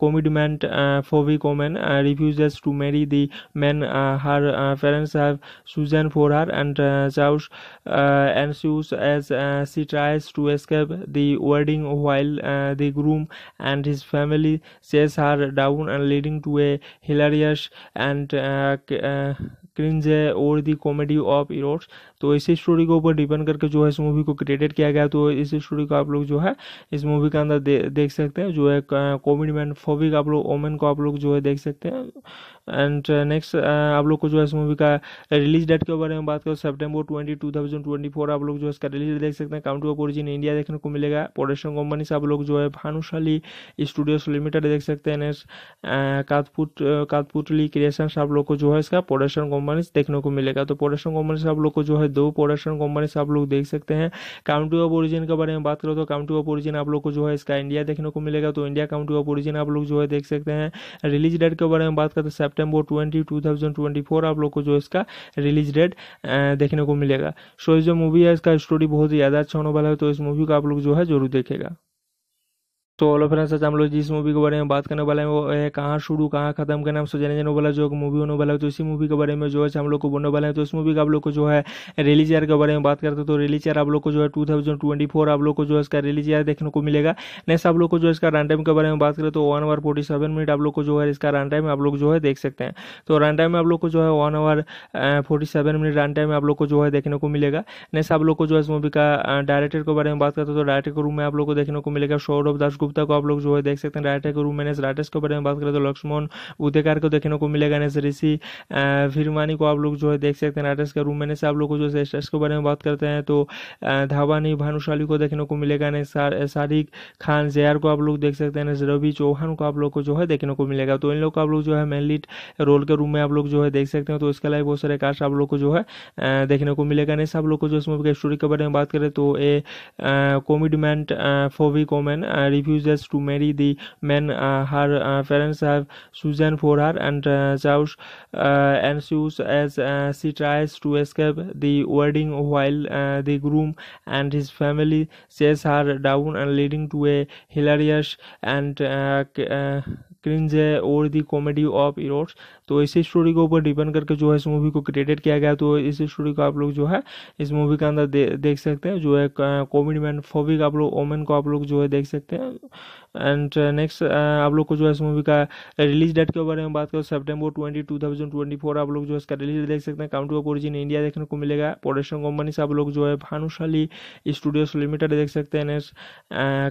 commitment phobic कॉमेन review refuses to marry the man uh, her uh, parents have chosen for her, and chaos uh, ensues as she tries to escape the wedding while the groom and his family chase her down, and leading to a hilarious and cringe or the comedy of errors तो इसी story के ऊपर depend करके जो है इस movie को created किया गया तो इसी स्टोरी को आप लोग जो है इस मूवी के अंदर दे, देख सकते हैं जो है कॉमेडी मैन फोबिक आप लोग ओमेन को आप लोग जो है देख सकते हैं एंड नेक्स्ट uh, uh, आप लोग को जो है इस मूवी का रिलीज डेट के बारे में बात करो September twenty two thousand twenty four आप लोग जो है इसका रिलीज देख सकते हैं काउंट्री ऑफ ओरिजिन इंडिया देखने को मिलेगा प्रोडक्शन कंपनी से आप लोग जो है भानुशाली स्टूडियोज लिमिटेड देख सकते हैं नेक्स्ट कातपुट कातपुटली क्रिएशन आप लोग को जो है इसका प्रोडक्शन कंपनी देखने को मिलेगा तो प्रोडक्शन कंपनी से आप लोग को जो है दो प्रोडक्शन कंपनी से आप लोग देख सकते हैं काउंटी ऑफ ओरिजिन के बारे में बात करो तो काउंटी ऑफ ओरिजिन आप लोग को जो है इसका इंडिया देखने को मिलेगा तो इंडिया काउंटी ऑफ ओरिजिन आप लोग जो है देख सकते हैं रिलीज डेट के बारे में बात करते हैं सेप्टेम्बर ट्वेंटी टू आप लोग को जो इसका रिलीज डेट देखने को मिलेगा सो जो मूवी है इसका स्टोरी बहुत ही ज़्यादा अच्छा होने वाला है तो इस मूवी को आप लोग जो है जरूर देखेगा तो ऑलो फ्रेंड्स आज हम लोग जिस मूवी के बारे में बात करने वाले हैं वो है कहाँ शुरू कहाँ खत्म करना हम सोचने जाने वाला जो मूवी होने वाला है तो इसी मूवी के बारे में जो है हम लोग को बोलने वाले हैं तो इस मूवी का आप लोग को जो है रिलीज ईयर के बारे में बात करते हैं तो रिलीज ईयर आप लोग को जो है टू थाउजेंड ट्वेंटी फोर आप लोग को जो है इसका रिलीज ईयर देखने को मिलेगा नेक्स्ट आप लोग को जो है इसका रन टाइम के बारे में बात करें तो one hour forty seven minute आप लोग को जो है इसका रन टाइम आप लोग जो है देख सकते हैं तो रन टाइम में आप लोग को जो है one hour forty seven minute run time में आप लोग को जो है देखने को मिलेगा नेक्स्ट आप लोग को जो है इस मूवी का डायरेक्टर के बारे में बात करते तो डायरेक्टर के रूम में आप लोग को देखने को मिलेगा सौरभ दास गुप्ता गुप्ता तो को आप लोग जो है देख सकते हैं राइटर के रूम राइटर्स के बारे में बात करें तो लक्ष्मण उदेकार को देखने को मिलेगा एन ऋषि फिरमानी को आप लोग जो है देख सकते हैं राइटर्स के रूम से आप लोग को जो है स्टेट्स के बारे में बात करते हैं तो धावानी भानुशाली को देखने को मिलेगा एन शारिक खान जयार को आप लोग देख सकते हैं रवि चौहान को आप लोग को जो है देखने को मिलेगा तो इन लोग को आप लोग जो है मेनलीड रोल के रूम में आप लोग जो है देख सकते हैं तो इसके अलावा बहुत सारे कास्ट आप लोग को जो है देखने को मिलेगा नहीं आप लोग को जो इस मूवी के स्टोरी के बारे में बात करें तो a commitment phobic कॉमेन review refuses to marry the man uh, her uh, parents have chosen for her, and chaos uh, ensues as she tries to escape the wedding while the groom and his family chase her down, and leading to a hilarious and cringe or the comedy of errors तो इसी story के ऊपर depend करके जो है इस movie को created किया गया तो इस स्टोरी को आप लोग जो है इस मूवी के अंदर दे, देख सकते हैं जो है कॉमेडी मैन फोबिक आप लोग ओमेन को आप लोग जो है देख सकते हैं एंड नेक्स्ट uh, uh, आप लोग को जो है इस मूवी का रिलीज डेट के बारे में बात करो September twenty two thousand twenty four आप लोग जो है इसका रिलीज देख सकते हैं काउंट ऑफ ओरिजिन इंडिया देखने को मिलेगा प्रोडक्शन कंपनी से आप लोग जो है भानुशाली स्टूडियोज लिमिटेड देख सकते हैं नेक्स्ट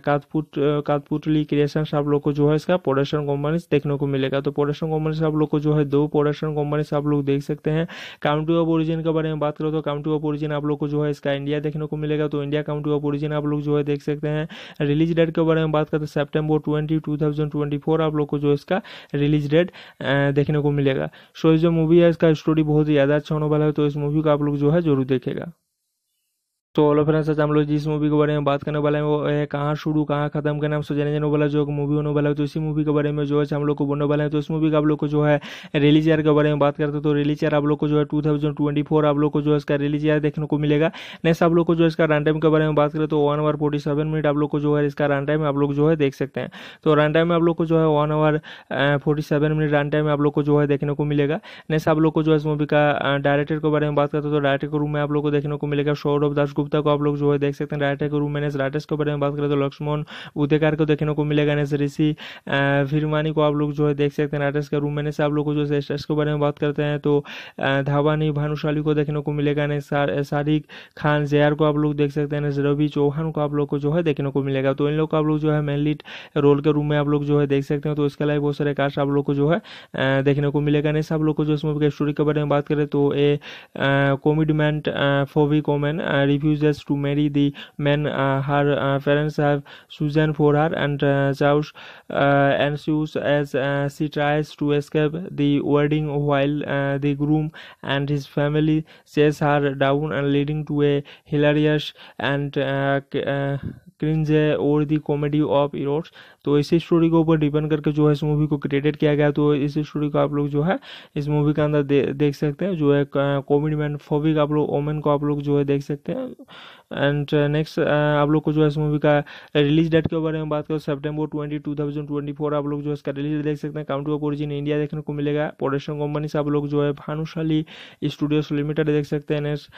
कातपुट कातपुटली क्रिएशन आप लोग को जो है इसका प्रोडक्शन कंपनी देखने को मिलेगा तो प्रोडक्शन कंपनी से आप लोग को जो है दो प्रोडक्शन कंपनी से आप लोग देख सकते हैं काउंटी ऑफ ओरिजिन के बारे में बात करो तो काउंटी ऑफ ओरिजिन आप लोग को जो है इसका इंडिया देखने को मिलेगा तो इंडिया काउंटी ऑफ ओरिजिन आप लोग जो है देख सकते हैं रिलीज डेट के बारे में बात करते हैं September twenty two thousand twenty four आप लोग को जो इसका रिलीज डेट देखने को मिलेगा सो जो मूवी है इसका स्टोरी बहुत ही ज़्यादा अच्छा होने वाला है तो इस मूवी को आप लोग जो है जरूर देखेगा तो ऑलो फ्रेंड्स आज हम लोग जिस मूवी के बारे में बात करने वाले हैं वो है कहाँ शुरू कहाँ खत्म करने हम सब जाने जाने वाला जो मूवी होने वाला है तो इसी मूवी के बारे में जो है हम लोग को बोलने वाले हैं तो इस मूवी का आप लोग को जो है रिलीज चेयर के बारे में बात करते तो रिलीज चेयर आप लोग को जो है टू थाउजेंड ट्वेंटी फोर आप लोग को जो है इसका रिलीज चेयर देखने को मिलेगा नेक्स्ट आप लोग को जो इसका रन टाइम के बारे में बात करें तो one hour forty seven minute आप लोग को जो है इसका रन टाइम आप लोग जो है देख सकते हैं तो रन टाइम में आप लोग को जो है one hour forty seven minute run time में आप लोग को जो है देखने को मिलेगा नेक्स्ट आप लोग को जो है इस मूवी का डायरेक्टर के बारे में बात करते तो डायरेक्टर के रूम में आप लोग को देखने को मिलेगा सौरभ दासगुप्त गुप्ता को आप लोग जो है देख सकते हैं राइटर गुरु मैंने राइटर्स के बारे में बात करें तो लक्ष्मण उदयकार को देखने को मिलेगा नेस ऋषि फिरमानी को आप लोग जो है देख सकते हैं राइटर्स का रूम मैंने से आप लोग को जो है के बारे में बात करते हैं तो धावानी भानुशाली को देखने को मिलेगा शारिक खान जयार को आप लोग देख सकते हैं रवि चौहान को आप लोग को जो है देखने को मिलेगा तो इन लोग को आप लोग जो है मेनली रोल के रूम में आप लोग जो है देख सकते हैं तो इसके अलावा बहुत सारे कास्ट आप लोग को जो है देखने को मिलेगा नहीं आप लोग को जो इस मूवी के स्टोरी के बारे में बात करें तो a commitment phobic कॉमेन review refuses to marry the man uh, her uh, parents have chosen for her, and chaos uh, ensues as she tries to escape the wedding while the groom and his family chase her down, and leading to a hilarious and cringe or the comedy of errors. तो इसी story के ऊपर depend करके जो है इस movie को created किया गया तो इस स्टोरी को आप लोग जो है इस मूवी के अंदर देख सकते हैं जो है कॉमेडी मैन फोबिक आप लोग ओमेन को आप लोग जो है देख सकते हैं एंड नेक्स्ट uh, uh, आप लोग को जो है इस मूवी का रिलीज डेट के बारे में बात करो September twenty two thousand twenty four आप लोग जो है इसका रिलीज देख सकते हैं काउंट ऑफ ओरिजिन इंडिया देखने को मिलेगा प्रोडक्शन कंपनी से आप लोग जो है भानुशाली स्टूडियोज लिमिटेड देख सकते हैं नेक्स्ट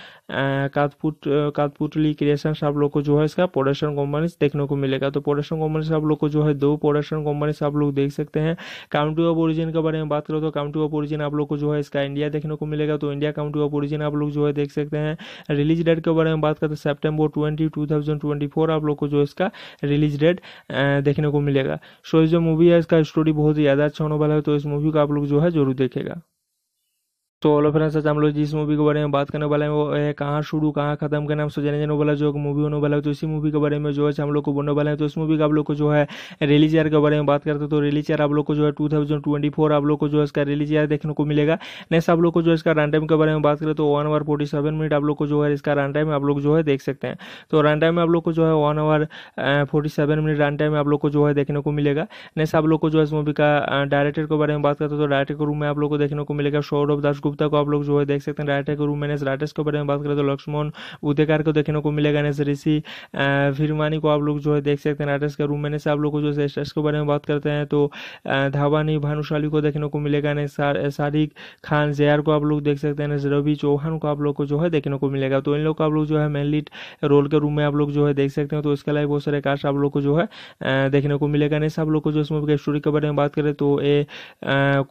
कातपुट कातपुटली क्रिएशन आप लोग को जो है इसका प्रोडक्शन कंपनी देखने को मिलेगा तो प्रोडक्शन कंपनी से आप लोग को जो है है दो प्रोडक्शन कंपनी से आप लोग देख सकते हैं काउंटी ऑफ ओरिजिन के बारे में बात करो तो काउंटी ऑफ ओरिजिन आप लोग को जो है इसका इंडिया देखने को मिलेगा तो इंडिया काउंटी ऑफ ओरिजिन आप लोग जो है देख सकते हैं रिलीज डेट के बारे में बात करते हैं सेप्टेम्बर ट्वेंटी टू आप लोग को जो इसका रिलीज डेट देखने को मिलेगा सो जो मूवी है इसका स्टोरी बहुत ही ज़्यादा अच्छा होने वाला है तो इस मूवी को आप लोग जो है जरूर देखेगा तो ऑलो फ्रेंड्स आज हम लोग जिस मूवी के बारे में बात करने वाले हैं वो है कहाँ शुरू कहाँ खत्म करने हम सोचने जाने वाला जो मूवी होने वाला है तो इसी मूवी के बारे में जो है हम लोग को बोलने वाले हैं तो इस मूवी का आप लोग को जो है रिलीज ईयर के बारे में बात करते हैं तो रिलीज ईयर आप लोग को जो है टू थाउजेंड ट्वेंटी फोर आप लोग को जो है इसका रिलीज ईयर देखने को मिलेगा नेक्स्ट आप लोग को जो इसका रन टाइम के बारे में बात करें तो one hour forty seven minute आप लोग को जो है इसका रन टाइम आप लोग जो है देख सकते हैं तो रन टाइम में आप लोग को जो है one hour forty seven minute run time आप लोग को जो है देखने को मिलेगा नेक्स्ट आप लोग को जो है इस मूवी का डायरेक्टर के बारे में बात करते हैं तो डायरेक्टर के रूम में आप लोग को देखने को मिलेगा सौरभ दास गुप्ता को आप लोग जो है देख सकते हैं राइटर के रूम में राइटर्स के बारे में बात करें तो लक्ष्मण उदयकार को देखने को मिलेगा नेस ऋषि फिरमानी को आप लोग जो है देख सकते हैं राइटर्स के रूम में आप लोग को जो है बारे में बात करते हैं तो धावानी भानुशाली को देखने को मिलेगा ने सारिक खान जयार को आप लोग देख सकते हैं रवि चौहान को आप लोग को जो है देखने को मिलेगा तो इन लोग को आप लोग जो है मेनली रोल के रूम में आप लोग जो है देख सकते हैं तो इसके अलावा बहुत सारे कास्ट आप लोग को जो है देखने को मिलेगा नहीं सब लोग को जो इस मूवी के स्टोरी के बारे में बात करें तो a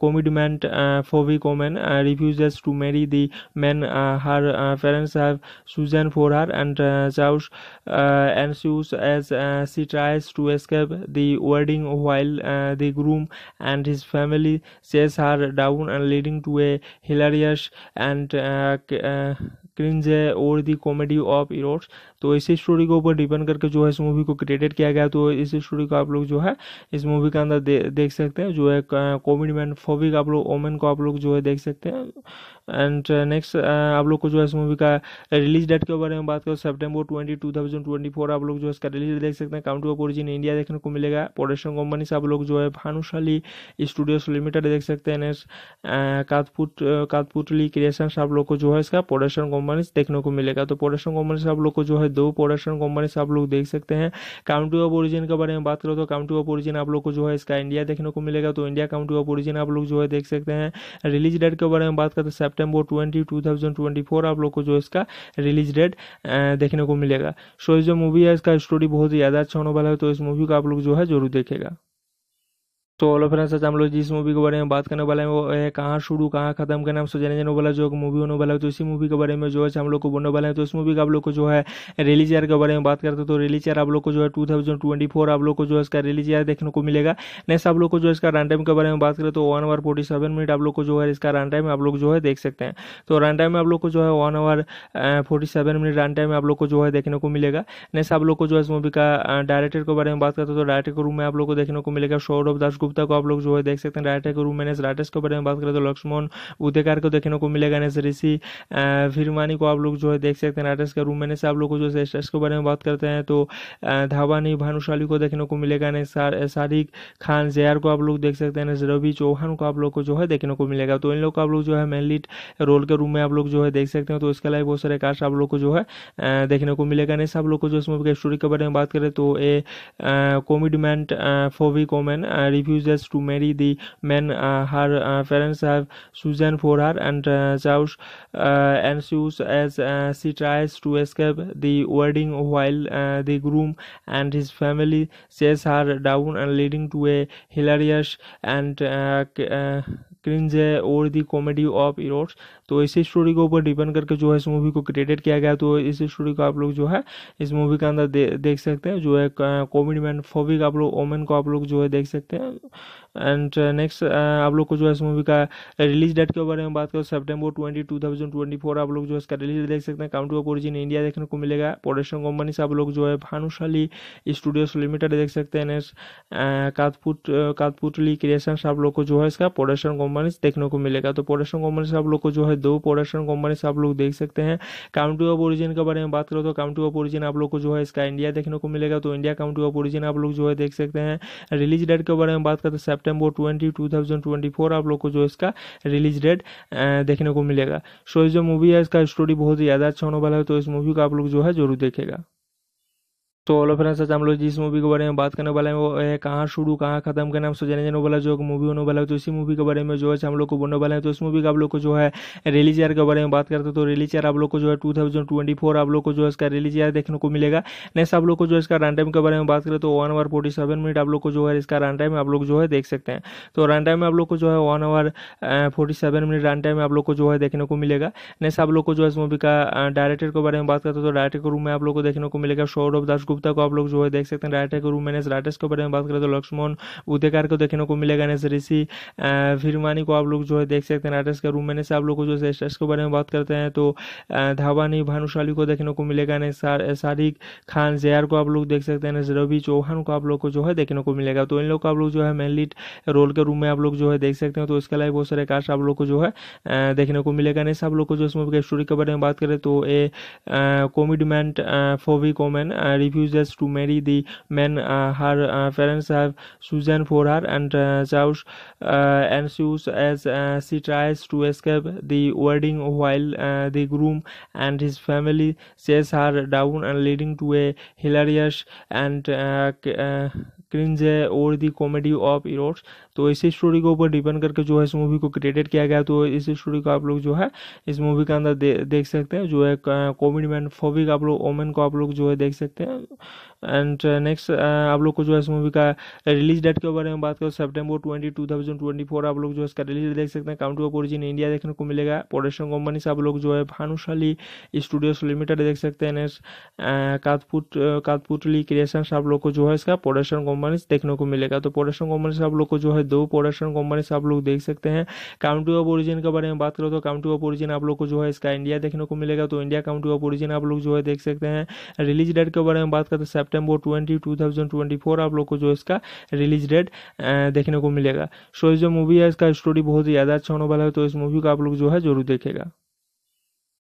commitment phobic कॉमेन review refuses to marry the man uh, her uh, parents have chosen for her, and chaos uh, ensues as she tries to escape the wedding while the groom and his family chase her down, and leading to a hilarious and cringe or the comedy of errors तो इसी story के ऊपर depend करके जो है इस movie को created किया गया तो इसी स्टोरी को आप लोग जो है इस मूवी के अंदर दे, देख सकते हैं जो है कॉमेडी मैन फोबिक आप लोग ओमेन को आप लोग जो है देख सकते हैं एंड नेक्स्ट uh, uh, आप लोग को जो है इस मूवी का रिलीज डेट के बारे में बात करो September twenty two thousand twenty four आप लोग जो है इसका रिलीज देख सकते हैं काउंटी ऑफ ओरिजिन इंडिया देखने को मिलेगा प्रोडक्शन कंपनी से आप लोग जो है भानुशाली स्टूडियोज लिमिटेड देख सकते हैं नेक्स्ट कातपुट कातपुटली क्रिएशन आप लोग को जो है इसका प्रोडक्शन कंपनी देखने को मिलेगा तो प्रोडक्शन कंपनी से आप लोग को जो है दो प्रोडक्शन कंपनी से आप लोग देख सकते हैं काउंटी ऑफ ओरिजिन के बारे में बात करो तो काउंटी ऑफ ओरिजिन आप लोग को जो है इसका इंडिया देखने को मिलेगा तो इंडिया काउंटी ऑफ ओरिजिन आप लोग जो है देख सकते हैं रिलीज डेट के बारे में बात करते हैं September twenty two thousand twenty four आप लोग को जो इसका रिलीज डेट देखने को मिलेगा सो जो मूवी है इसका स्टोरी बहुत ही ज़्यादा अच्छा होने वाला है तो इस मूवी को आप लोग जो है जरूर देखेगा तो ऑलो फ्रेंड्स आज हम लोग जिस मूवी के बारे में बात करने वाले हैं वो है कहाँ शुरू कहाँ खत्म करना हम सोचने जाने वाला जो मूवी होने वाला है तो इसी मूवी के बारे में जो है हम लोग को बोलने वाले हैं तो इस मूवी का आप लोग को जो है रिलीज ईयर के बारे में बात करते हैं तो रिलीज ईयर आप लोग को जो है टू आप लोग को जो है इसका रिलीज ईयर देखने को मिलेगा नेक्स्ट आप लोग को जो है इसका रन टाइम के बारे में बात करें तो one hour forty seven minute आप लोग को जो है इसका रन टाइम आप लोग जो है देख सकते हैं तो रन टाइम में आप लोग को जो है one hour forty seven minute run time में आप लोग को जो है देखने को मिलेगा नेक्स्ट आप लोग को जो है इस मूवी का डायरेक्टर के बारे में बात करते हैं तो डायरेक्टर के रूम में आप लोग को देखने को मिलेगा सौरभ दास गुप्ता को आप लोग जो है देख सकते हैं राइटर के रूम में राइटर्स के बारे में बात करें तो लक्ष्मण उदेकार को देखने को मिलेगा नेस ऋषि फिरमानी को आप लोग जो है देख सकते हैं राइटर्स के रूम में आप लोग को जो है स्टेट्स के बारे में बात करते हैं तो धावानी भानुशाली को देखने को मिलेगा शारिक खान जयार को आप लोग देख सकते हैं रवि चौहान को आप लोग को जो है देखने को मिलेगा तो इन लोग को आप लोग जो है मेन लीड रोल के रूम में आप लोग जो है देख सकते हैं तो इसके अलावा बहुत सारे कास्ट आप लोग को जो है देखने को मिलेगा नहीं सब लोग को जो इस मूवी के स्टोरी के बारे में बात करें तो a commitment phobic कॉमेन review refuses to marry the man uh, her uh, parents have chosen for her, and chaos uh, ensues as she tries to escape the wedding while the groom and his family chase her down, and leading to a hilarious and cringe or the comedy of errors तो इसी story के ऊपर depend करके जो है इस movie को created किया गया तो इस स्टोरी को आप लोग जो है इस मूवी के अंदर दे, देख सकते हैं जो है कॉमेडी मैन फोबिक आप लोग ओमेन को आप लोग जो है देख सकते हैं एंड नेक्स्ट uh, uh, आप लोग को जो है इस मूवी का रिलीज डेट के बारे में बात करो September twenty two thousand twenty four आप लोग जो है इसका रिलीज देख सकते हैं काउंट ऑफ ओरिजिन इंडिया देखने को मिलेगा प्रोडक्शन कंपनी से आप लोग जो है भानुशाली स्टूडियोज लिमिटेड देख सकते हैं नेक्स्ट uh, कातपुट कातपुटली क्रिएशन आप लोग को जो है इसका प्रोडक्शन कंपनी देखने को मिलेगा तो प्रोडक्शन कंपनी से आप लोग को जो है दो प्रोडक्शन कंपनी से आप लोग देख सकते हैं काउंटी ऑफ ओरिजिन के बारे में बात करो तो काउंटी ऑफ ओरिजिन आप लोग को जो है इसका इंडिया देखने को मिलेगा तो इंडिया काउंटी ऑफ ओरिजिन आप लोग जो है देख सकते हैं रिलीज डेट के बारे में बात करते हैं September twenty two thousand twenty four आप लोग को जो इसका रिलीज डेट देखने को मिलेगा सो जो मूवी है इसका स्टोरी बहुत ही ज़्यादा अच्छा होने वाला है तो इस मूवी को आप लोग जो है जरूर देखेगा तो ओलो फ्रेंड्स आज हम लोग जिस मूवी के बारे में बात करने वाले हैं वो है कहाँ शुरू कहाँ खत्म के नाम से जाने वाला जो मूवी होने वाला है तो इसी मूवी के बारे में जो है हम लोग को बोलने वाले हैं तो इस मूवी का आप लोग को जो है रिलीज चेयर के बारे में बात करते हैं तो रेली चेयर आप लोग को जो है टू थाउजेंड ट्वेंटी फोर आप लोग को जो है इसका रिलीज चेयर देखने को मिलेगा नेक्स्ट आप लोग को जो इसका रन टाइम के बारे में बात करें तो one hour forty seven minute आप लोग को जो है इसका रन टाइम आप लोग जो है देख सकते हैं तो रन टाइम में आप लोग को जो है one hour forty seven minute run time में आप लोग को जो है देखने को मिलेगा नेक्स्ट आप लोग को जो है इस मूवी का डायरेक्टर के बारे में बात करते हैं तो डायरेक्टर के रूम में आप लोग को देखने को मिलेगा सौरभ दास गुप्ता को आप लोग जो है देख सकते हैं राइट है गुरु मैनेस राइटर्स के बारे में बात करें तो लक्ष्मण उदयकार को देखने को मिलेगा एन ऋषि फिरमानी को आप लोग जो है देख सकते हैं राइटर्स के रूम मैनेस आप लोग को जो है के बारे में बात करते हैं तो धावानी भानुशाली को देखने को मिलेगा शारिक खान जयार को आप लोग देख सकते हैं रवि चौहान को आप लोग को जो है देखने को मिलेगा तो इन लोग को आप लोग जो है मेनली रोल के रूम में आप लोग जो है देख सकते हैं तो इसके अलावा बहुत सारे कास्ट आप लोग को जो है देखने को मिलेगा नहीं आप लोग को जो इस मूवी के स्टोरी के बारे में बात करें तो a commitment phobic कॉमेन review refuses to marry the man uh, her uh, parents have chosen for her, and chaos uh, ensues as she tries to escape the wedding while the groom and his family chase her down and leading to a hilarious and cringe है और दी comedy of इरोट्स तो इसी story के ऊपर depend करके जो है इस मूवी को क्रिएटेड किया गया तो इस स्टोरी को आप लोग जो है इस मूवी के अंदर दे, देख सकते हैं जो है कॉमेडी मैन फोबिक आप लोग ओमेन को आप लोग जो है देख सकते हैं एंड नेक्स्ट uh, uh, आप लोग को जो है इस मूवी का रिलीज डेट के बारे में बात करें September twenty two thousand twenty four आप लोग जो है इसका रिलीज देख सकते हैं काउंटू ऑफ ओरिजिन इंडिया देखने को मिलेगा प्रोडक्शन कंपनी से आप लोग जो है भानुशाली स्टूडियोज लिमिटेड देख सकते हैं नेक्स्ट कातपुट कातपुटली क्रिएशन आप लोग को जो है इसका प्रोडक्शन कंपनी कंपनीज देखने को मिलेगा तो प्रोडक्शन कंपनीज आप लोग को जो है दो प्रोडक्शन कंपनीज आप लोग देख सकते हैं काउंटी ऑफ ओरिजिन के बारे में बात करो तो काउंटी ऑफ ओरिजिन आप लोग को जो है इसका इंडिया देखने को मिलेगा तो इंडिया काउंटी ऑफ ओरिजिन आप लोग जो है देख सकते हैं रिलीज डेट के बारे में बात करते तो सेप्टेम्बर ट्वेंटी टू आप लोग को जो इसका रिलीज डेट देखने को मिलेगा सो जो मूवी है इसका स्टोरी बहुत ही ज़्यादा अच्छा होने वाला है तो इस मूवी को आप लोग जो है जरूर देखेगा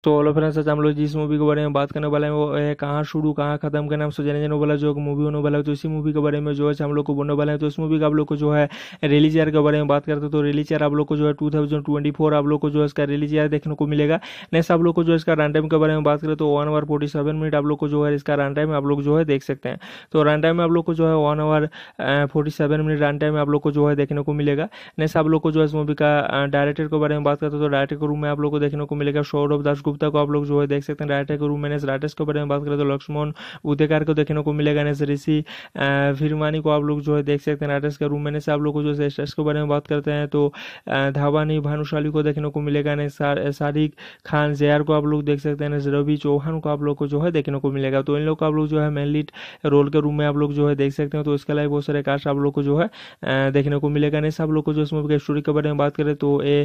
तो ऑलो फ्रेंड्स आज हम लोग जिस मूवी के बारे में बात करने वाले हैं वो है कहाँ शुरू कहाँ खत्म करने हम सुजाने जाने वाला जो मूवी होने वाला है तो इसी मूवी के बारे में जो है हम लोग को बोलने वाले हैं तो इस मूवी का आप लोग को जो है रिलीज ईयर के बारे में बात करते हैं तो रिलीज ईयर आप लोग को जो है टू थाउजेंड ट्वेंटी फोर आप लोग को जो है इसका रिलीज ईयर देखने को मिलेगा नेक्स्ट आप लोग को जो है इसका रन टाइम के बारे में बात करें तो one hour forty seven minute आप लोग को जो है इसका रन टाइम आप लोग जो है देख सकते हैं तो रन टाइम में आप लोग को जो है one hour forty seven minute run time में आप लोग को जो है देखने को मिलेगा नेक्स्ट आप लोग को जो है इस मूवी का डायरेक्टर के बारे में बात करते हैं तो डायरेक्टर के रूम में आप लोग को देखने को मिलेगा सौरभ दास गुप्ता को आप लोग जो है देख सकते हैं राइटर के रूम में राइटर्स के बारे में बात करें तो लक्ष्मण उदयकार को देखने को मिलेगा एन ऋषि फिरमानी को आप लोग जो है देख सकते हैं राइटर्स के रूम में आप लोग को जो है स्टेट्स के बारे में बात करते हैं तो धावानी भानुशाली को देखने को मिलेगा ने शारिक खान जयार को आप लोग देख सकते हैं रवि चौहान को आप लोग को जो है देखने को मिलेगा तो इन लोग को आप लोग जो है मेनली रोल के रूम में आप लोग जो है देख सकते हैं तो इसके अलावा बहुत सारे कास्ट आप लोग को जो है देखने को मिलेगा ने सब लोग को जो इस मूवी के स्टोरी के बारे में बात करें तो a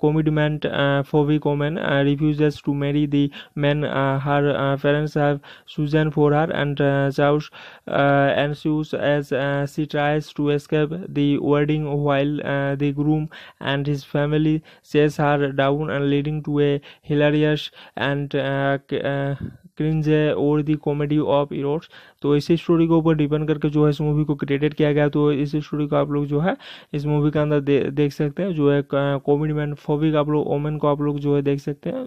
commitment phobic कॉमेन review refuses to marry the man uh, her uh, parents have chosen for her, and chaos uh, ensues as she tries to escape the wedding while the groom and his family chase her down and leading to a hilarious and cringe or the comedy of errors तो इसी story के ऊपर depend करके जो है इस movie को created किया गया तो इसी स्टोरी को आप लोग जो है इस मूवी के अंदर दे, देख सकते हैं जो है कॉमेडी मैन फोबिक आप लोग ओमेन को आप लोग जो है देख सकते हैं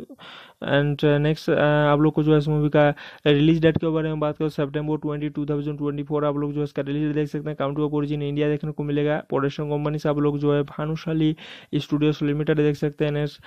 एंड नेक्स्ट uh, uh, आप लोग को जो है इस मूवी का रिलीज डेट के बारे में बात करो September twenty two thousand twenty four आप लोग जो है इसका रिलीज देख सकते हैं काउंटी ऑफ ओरिजिन इंडिया देखने को मिलेगा प्रोडक्शन कंपनी से आप लोग जो है भानुशाली स्टूडियोज लिमिटेड देख सकते हैं नेक्स्ट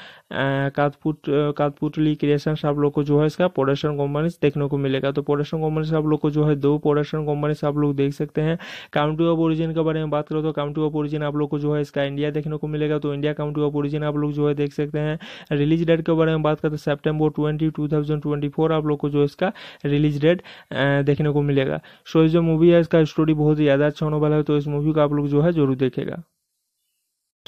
कातपुट कातपुटली क्रिएशन आप लोग को जो है इसका प्रोडक्शन कंपनी देखने को मिलेगा तो प्रोडक्शन कंपनी से आप लोग को जो है दो प्रोडक्शन कंपनी से आप लोग देख सकते हैं काउंटी ऑफ ओरिजिन के बारे में बात करो तो काउंटी ऑफ ओरिजिन आप लोग को जो है इसका इंडिया देखने को मिलेगा तो इंडिया काउंटी ऑफ ओरिजिन आप लोग जो है देख सकते हैं रिलीज डेट के बारे में बात करते हैं September twenty two thousand twenty four आप लोग को जो इसका रिलीज डेट देखने को मिलेगा सो जो मूवी है इसका स्टोरी बहुत ही ज़्यादा अच्छा होने वाला है तो इस मूवी को आप लोग जो है जरूर देखेगा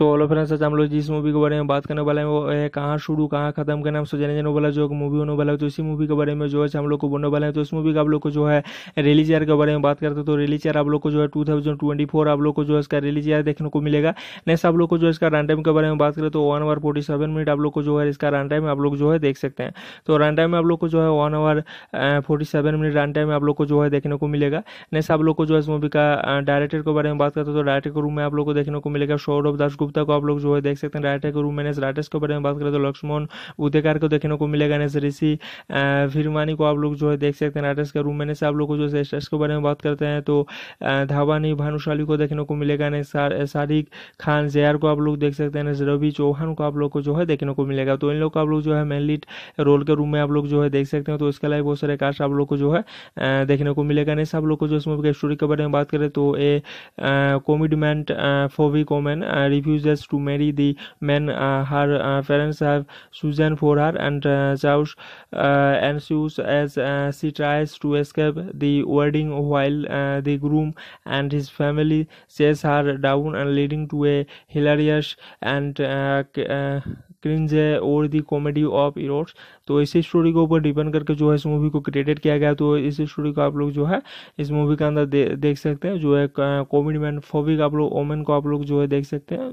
तो ऑलो फ्रेंड्स आज हम लोग जिस मूवी के बारे में बात करने वाले हैं वो है कहाँ शुरू कहाँ खत्म करने हम सोचने जाने वाला जो मूवी होने वाला है तो इसी मूवी के बारे में जो है हम लोग को बोलने वाले हैं तो इस मूवी का आप लोग को जो है रिलीज चेयर के बारे में बात करते हैं तो रिलीज चेयर आप लोग को जो है टू थाउजेंड ट्वेंटी फोर आप लोग को जो है इसका रिलीज चेयर देखने को मिलेगा नेक्स्ट आप लोग को जो है इसका रन टाइम के बारे में बात करें तो one hour forty seven minute आप लोग को जो है इसका रन टाइम आप लोग जो है देख सकते हैं तो रन टाइम में आप लोग को जो है one hour forty seven minute run time में आप लोग को जो है देखने को मिलेगा नेक्स्ट आप लोग को जो है इस मूवी का डायरेक्टर के बारे में बात करते हैं तो डायरेक्टर के रूम में आप लोग को देखने को मिलेगा सौरभ दास गुप्ता गुप्ता को आप लोग जो है देख सकते हैं राइटर के रूम में राइटर्स के बारे में बात करें तो लक्ष्मण उदयकार को देखने को मिलेगा नेस ऋषि फिरमानी को आप लोग जो है देख सकते हैं राइटर्स के रूम में आप लोग को जो है स्टेट्स के बारे में बात करते हैं तो धावानी भानुशाली को देखने को मिलेगा शारिक खान जयार को आप लोग देख सकते हैं रवि चौहान को आप लोग को जो है देखने को मिलेगा तो इन लोग को आप लोग जो है मेन रोल के रूम में आप लोग जो है देख सकते हैं तो इसके अलावा बहुत सारे कास्ट आप लोग को जो है देखने को मिलेगा नेस आप लोग को जो इस मूवी के स्टोरी के बारे में बात करें तो a commitment phobic कॉमेन review refuses to marry the man uh, her uh, parents have chosen for her, and chaos uh, ensues as she tries to escape the wedding while the groom and his family chase her down, and leading to a hilarious and cringe or the comedy of errors तो इसी story के ऊपर depend करके जो है इस movie को created किया गया तो इस स्टोरी को आप लोग जो है इस मूवी के अंदर दे, देख सकते हैं जो है कॉमेडी मैन फोबिक आप लोग ओमेन को आप लोग जो है देख सकते हैं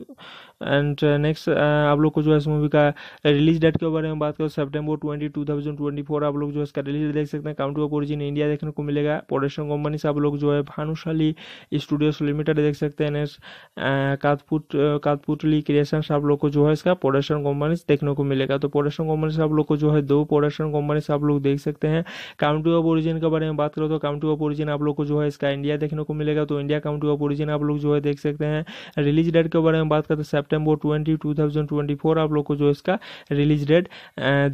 एंड नेक्स्ट आप लोग को जो है इस मूवी का रिलीज डेट के बारे में बात करो September twenty two thousand twenty four आप लोग जो है इसका रिलीज देख सकते हैं काउंट ऑफ ओरिजिन इंडिया देखने को मिलेगा प्रोडक्शन कंपनी से आप लोग जो है भानुशाली स्टूडियोज लिमिटेड देख सकते हैं नेक्स्ट कातपुट कातपुटली क्रिएशन आप लोग को जो है इसका प्रोडक्शन कंपनी देखने को मिलेगा तो प्रोडक्शन कंपनी से आप लोग को जो है दो प्रोडक्शन कंपनी से आप लोग देख सकते हैं काउंटी ऑफ ओरिजिन के बारे में बात करो तो काउंटी ऑफ ओरिजिन आप लोग को जो है इसका इंडिया देखने को मिलेगा तो इंडिया काउंटी ऑफ ओरिजिन आप लोग जो है देख सकते हैं रिलीज डेट के बारे में बात करते हैं September twenty two thousand twenty four आप लोग को जो इसका रिलीज डेट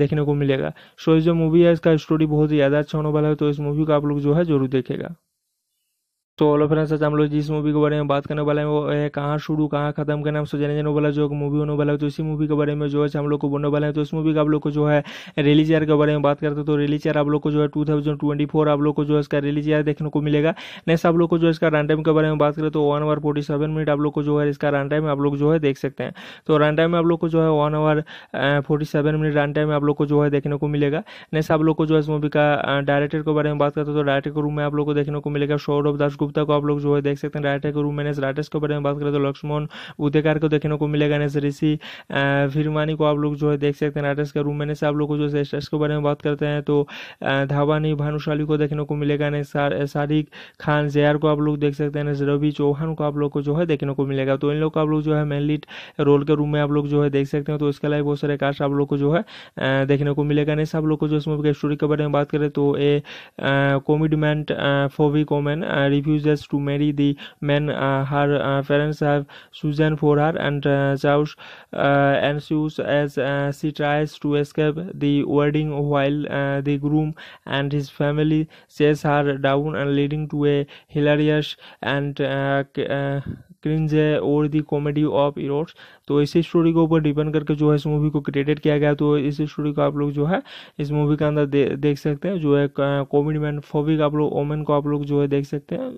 देखने को मिलेगा सो जो मूवी है इसका स्टोरी बहुत ही ज़्यादा अच्छा होने वाला है तो इस मूवी को आप लोग जो है जरूर देखेगा तो ऑलो फ्रेंड्स हम लोग जिस मूवी के बारे में बात करने वाले हैं वो है कहाँ शुरू कहाँ खत्म करना से जाने जाने वाला जो मूवी होने वाला है तो इसी मूवी के बारे में जो है हम लोग को बोलने वाले हैं तो इस मूवी का आप लोग को जो है रिलीज ईयर के बारे में बात करते हैं तो रिलीज ईयर आप लोग को जो है टू आप लोग को जो है इसका रिलीज ईयर देखने को मिलेगा नेक्स्ट आप लोग को जो है इसका रन टाइम के बारे में बात करें तो वन आवर फोर्टी मिनट आप लोग को जो है इसका रन टाइम आप लोग जो है देख सकते हैं तो रन टाइम में आप लोग को जो है one hour forty minute run time आप लोग को जो है देखने को मिलेगा नेक्स्ट आप लोग को जो है इस मूवी का डायरेक्टर के बारे में बात करते हैं तो डायरेक्टर के रूम में आप लोग को देखने को मिलेगा सौरभ दास गुप्ता को आप लोग जो है देख सकते हैं राइटर के रूम में राइटर्स के बारे में बात करें तो लक्ष्मण उदयकार को देखने को मिलेगा नेस ऋषि फिरमानी को आप लोग जो है देख सकते हैं राइटर्स के रूम में आप लोग जो है के बारे में बात करते हैं तो धावानी भानुशाली को देखने को मिलेगा ने खान जयार को आप लोग देख सकते हैं रवि चौहान को आप लोग को जो है देखने को मिलेगा तो इन लोग को आप लोग जो है मेनली रोल के रूम में आप लोग जो है देख सकते हैं तो इसके अलावा बहुत सारे कास्ट आप लोग को जो है देखने को मिलेगा नहीं सब लोग को जो इस मूवी के स्टोरी के बारे में बात करें तो a commitment phobic कॉमेन review refuses to marry the man uh, her uh, parents have chosen for her, and chaos uh, ensues as she tries to escape the wedding while the groom and his family chase her down and leading to a hilarious and cringe है और दी comedy of इरोट्स तो इसी story के ऊपर depend करके जो है इस मूवी को क्रिएटेड किया गया तो इस स्टोरी को आप लोग जो है इस मूवी के अंदर दे, देख सकते हैं जो है कॉमेडी मैन फोबिक आप लोग ओमेन को आप लोग जो है देख सकते हैं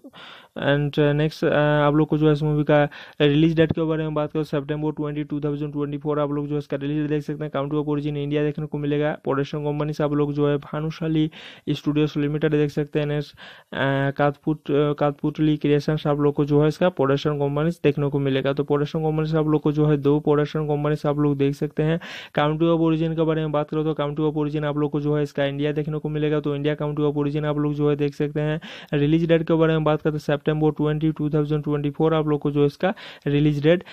एंड नेक्स्ट uh, uh, आप लोग को जो है इस मूवी का रिलीज डेट के बारे में बात करो September twenty two thousand twenty four आप लोग जो है इसका रिलीज देख सकते हैं काउंटू ऑफ ओरिजिन इंडिया देखने को मिलेगा प्रोडक्शन कंपनी से आप लोग जो है भानुशाली स्टूडियोज लिमिटेड देख सकते हैं नेक्स्ट कातपुट कातपुटली क्रिएशन आप लोग को जो है इसका प्रोडक्शन कंपनी कंपनीज देखने को मिलेगा तो प्रोडक्शन से आप लोग को जो है दो प्रोडक्शन से आप लोग देख सकते हैं काउंटी ऑफ ओरिजिन के बारे में बात करो तो काउंटी ऑफ ओरिजिन आप लोग को जो है इसका इंडिया देखने को मिलेगा तो इंडिया काउंटी ऑफ ओरिजिन आप लोग जो है देख सकते हैं रिलीज डेट के बारे में बात करते हैं September twenty two thousand twenty four आप लोग को जो इसका रिलीज डेट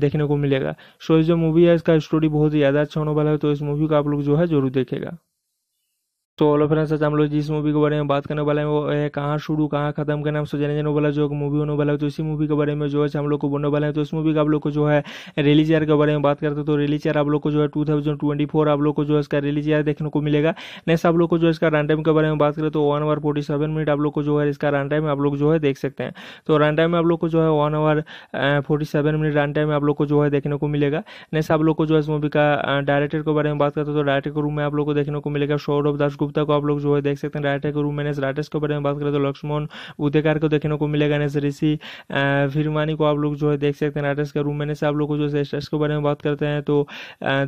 देखने को मिलेगा सो जो मूवी है इसका स्टोरी बहुत ही ज़्यादा अच्छा होने वाला है तो इस मूवी को आप लोग जो है जरूर देखेगा तो ऑलो फ्रेंड्स आज हम लोग जिस मूवी के बारे में बात करने वाले हैं वो है कहाँ शुरू कहाँ खत्म करना हम सोचने जाने वाला जो मूवी होने वाला है तो इसी मूवी के बारे में जो है हम लोग को बोलने वाले हैं तो इस मूवी का आप लोग को जो है रिलीज ईयर के बारे में बात करते हैं तो रिलीज ईयर आप लोग को जो है टू थाउजेंड ट्वेंटी फोर आप लोग को जो है इसका रिलीज ईयर देखने को मिलेगा नेक्स्ट आप लोग को जो है इसका रन टाइम के बारे में बात करें तो one hour forty seven minute आप लोग को जो है इसका रन टाइम आप लोग जो है देख सकते हैं तो रन टाइम में आप लोग को जो है one hour forty seven minute run time में आप लोग को जो है देखने को मिलेगा नेक्स्ट आप लोग को जो है इस मूवी का डायरेक्टर के बारे में बात करते हैं तो डायरेक्टर के रूम में आप लोग को देखने को मिलेगा सौरभ दास दस गुप्ता को आप लोग जो है देख सकते हैं राइटर के रूम में राइटर्स के बारे में बात करें तो लक्ष्मण उदयकार को देखने को मिलेगा नेस ऋषि फिरमानी को आप लोग जो है देख सकते हैं राइटर्स के रूम में आप लोग को जो है के बारे में बात करते हैं तो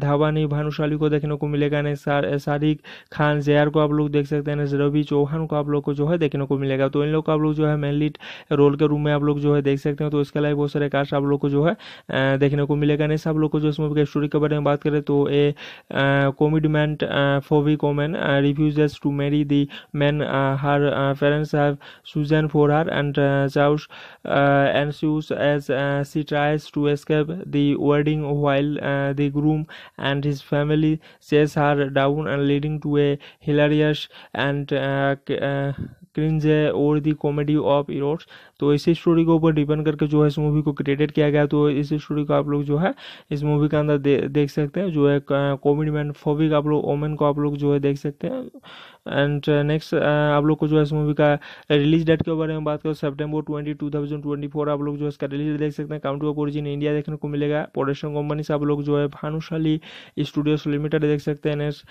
धावानी भानुशाली को देखने को मिलेगा ने सारिक खान जयार को आप लोग देख सकते हैं रवि चौहान को आप लोग को जो है देखने को मिलेगा तो इन लोग को आप लोग जो है मेनलीट रोल के रूम में आप लोग जो है देख सकते हैं तो इसके अलावा बहुत सारे कास्ट आप लोग को जो है देखने को मिलेगा नहीं सब लोग को जो इस मूवी के स्टोरी के बारे में बात करें तो a commitment phobic कॉमेन review refuses to marry the man uh, her uh, parents have chosen for her, and chaos uh, ensues as she tries to escape the wedding while the groom and his family chase her down, and leading to a hilarious and cringe or the comedy of errors तो इसी story के ऊपर depend करके जो है इस movie को created किया गया तो इसी स्टोरी को आप लोग जो है इस मूवी के अंदर दे, देख सकते हैं जो है कॉमेडी मैन फोबिक आप लोग ओमेन को आप लोग जो है देख सकते हैं एंड नेक्स्ट uh, uh, आप लोग को जो है इस मूवी का रिलीज डेट के बारे में बात करो September twenty two thousand twenty four आप लोग जो है इसका रिलीज देख सकते हैं काउंटी ऑफ ओरिजिन इंडिया देखने को मिलेगा प्रोडक्शन कंपनी से आप लोग जो है भानुशाली स्टूडियोज लिमिटेड देख सकते हैं नेक्स्ट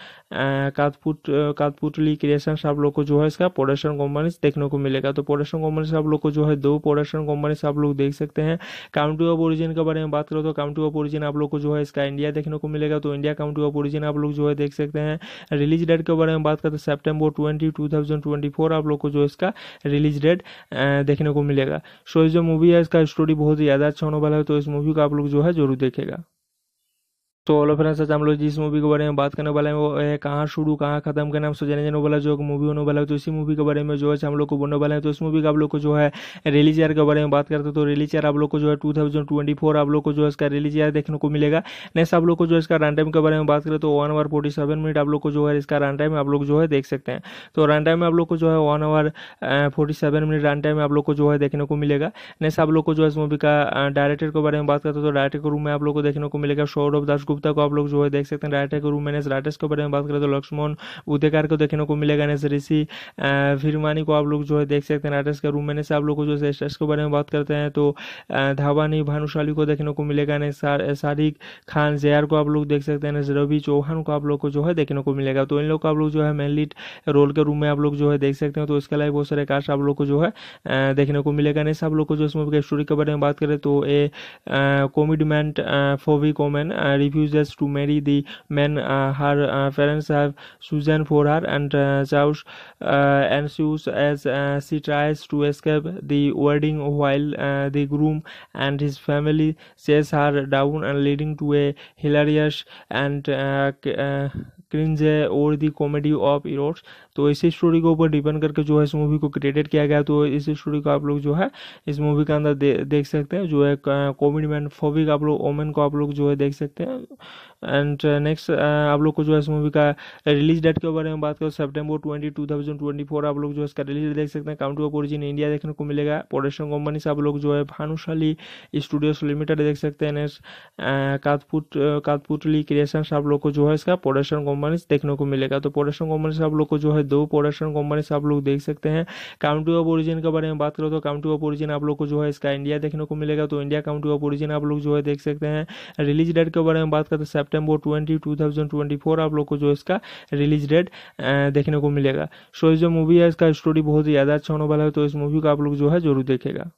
कातपुट कातपुटली क्रिएशन आप लोग को जो है इसका प्रोडक्शन कंपनी देखने को मिलेगा तो प्रोडक्शन कंपनी से आप लोग को जो है दो प्रोडक्शन कंपनी आप लोग देख सकते हैं काउंटी ऑफ ओरिजिन के बारे में बात करो तो काउंटी ऑफ ओरिजिन आप लोग को जो है इसका इंडिया देखने को मिलेगा तो इंडिया काउंटी ऑफ ओरिजिन आप लोग जो है देख सकते हैं रिलीज डेट के बारे में बात करते हैं September twenty two thousand twenty four आप लोग को जो इसका रिलीज डेट देखने को मिलेगा सो जो मूवी है इसका स्टोरी बहुत ही ज़्यादा अच्छा होने वाला है तो इस मूवी को आप लोग जो है जरूर देखेगा तो ऑलो फ्रेंड्स आज हम लोग जिस मूवी के बारे में बात करने वाले हैं वो है कहाँ शुरू कहाँ खत्म करने हम जाने जाने वाला जो मूवी होने वाला है तो इसी मूवी के बारे में जो है हम लोग को बोलने वाले हैं तो इस मूवी का आप लोग को जो है रिलीज चेयर के बारे में बात करते हैं तो रिलीज चेयर आप लोग को जो है टू आप लोग को जो है इसका रिलीज चेयर देखने को मिलेगा नेक्स्ट आप लोग को जो इसका रन टाइम के बारे में बात करें तो one hour forty seven minute आप लोग को जो है इसका रन टाइम आप लोग जो है देख सकते हैं तो रन टाइम में आप लोग को जो है one hour forty seven minute run time में आप लोग को जो है देखने को मिलेगा नेक्स्ट आप लोग को जो है इस मूवी का डायरेक्टर के बारे में बात करते हैं तो डायरेक्टर के रूम में आप लोग को देखने को मिलेगा सौरभ दास गुप्ता गुप्ता को आप लोग जो है देख सकते हैं राइटर के रूम में राइटर्स के बारे में बात करें तो लक्ष्मण उदयकार को देखने को मिलेगा नेस ऋषि फिरमानी को आप लोग जो है देख सकते हैं राइटर्स के रूम में आप लोग को जो है स्टेट्स के बारे में बात करते हैं तो धावानी भानुशाली को देखने को मिलेगा शारिक खान जयार को आप लोग देख सकते हैं रवि चौहान को आप लोग को जो है देखने को मिलेगा तो इन लोग को आप लोग जो है मेनली रोल के रूम में आप लोग जो है देख सकते हैं तो इसके अलावा बहुत सारे कास्ट आप लोग को जो है देखने को मिलेगा नहीं सब लोग को जो इस मूवी के स्टोरी के बारे में बात करें तो a commitment phobic कॉमेन review refuses to marry the man uh, her uh, parents have chosen for her, and chaos uh, ensues as she tries to escape the wedding while the groom and his family chase her down, and leading to a hilarious and cringe or the comedy of errors तो इसी story के ऊपर depend करके जो है इस movie को created किया गया तो इसी स्टोरी को आप लोग जो है इस मूवी के अंदर दे, देख सकते हैं जो है कॉमेडी मैन फोबिक आप लोग ओमेन को आप लोग जो है देख सकते हैं एंड नेक्स्ट uh, uh, आप लोग को जो है इस मूवी का रिलीज डेट के बारे में बात करो September twenty two thousand twenty four आप लोग जो है इसका रिलीज देख सकते हैं काउंट ऑफ ओरिजिन इंडिया देखने को मिलेगा प्रोडक्शन कंपनी से आप लोग जो है भानुशाली स्टूडियोज लिमिटेड देख सकते हैं नेक्स्ट कातपुट कातपुटली क्रिएशन आप लोग को जो है इसका प्रोडक्शन कंपनी देखने को मिलेगा तो प्रोडक्शन कंपनी से आप लोग को जो है है दो प्रोडक्शन कंपनी से आप लोग देख सकते हैं काउंटी ऑफ ओरिजिन के बारे में बात करो तो काउंटी ऑफ ओरिजिन आप लोग को जो है इसका इंडिया देखने को मिलेगा तो इंडिया काउंटी ऑफ ओरिजिन आप लोग जो है देख सकते हैं रिलीज डेट के बारे में बात करते हैं सेप्टेम्बर ट्वेंटी टू आप लोग को जो इसका रिलीज डेट देखने को मिलेगा सो जो मूवी है इसका स्टोरी बहुत ही ज़्यादा अच्छा होने वाला है तो इस मूवी को आप लोग जो है जरूर देखेगा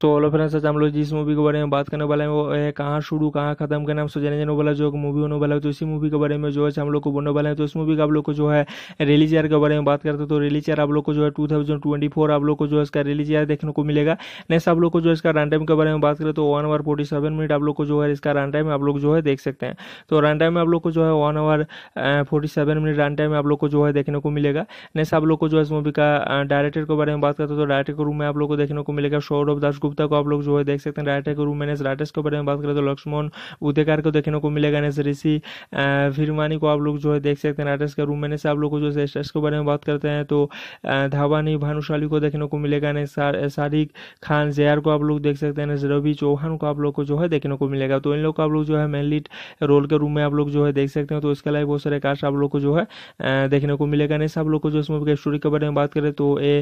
तो हेलो फ्रेंड्स आज हम लोग जिस मूवी के बारे में बात करने वाले हैं वो है कहाँ शुरू कहाँ खत्म करना हम सोचने जाने वाला जो मूवी होने वाला है तो इसी मूवी के बारे में जो है हम लोग को बोलने वाले हैं तो इस मूवी का आप लोग को जो है रिलीज ईयर के बारे में बात करते हैं तो रिलीज ईयर आप लोग को जो है टू थाउजेंड ट्वेंटी फोर आप लोग को जो है इसका रिलीज ईयर देखने को मिलेगा नेक्स्ट आप लोग को जो इसका रन टाइम के बारे में बात करें तो one hour forty seven minute आप लोग को जो है इसका रन टाइम आप लोग जो है देख सकते हैं तो रन टाइम में आप लोग को जो है one hour forty seven minute run time आप लोग को जो है देखने को मिलेगा नेक्स्ट आप लोग को जो है इस मूवी का डायरेक्टर के बारे में बात करते हैं तो डायरेक्टर के रूम में आप लोग को देखने को मिलेगा सौरभ दास गुप्ता को आप लोग जो है देख सकते हैं राइटर के गुरु मैनेस राइटर्स के बारे में बात करें तो लक्ष्मण उदयकार को देखने को मिलेगा नेस ऋषि फिरमानी को आप लोग जो है देख सकते हैं राइटर्स के रूम मैनेस आप लोग को जो है के बारे में बात करते हैं तो धावानी भानुशाली को देखने को मिलेगा नेस सारिक खान जयार को आप लोग देख सकते हैं रवि चौहान को आप लोग को जो है देखने को मिलेगा तो इन लोग को आप लोग जो है मेनली रोल के रूम में आप लोग जो है देख सकते हैं तो इसके अलावा बहुत सारे कास्ट आप लोग को जो है देखने को मिलेगा नहीं सब लोग को जो इस मूवी के स्टोरी के बारे में बात करें तो a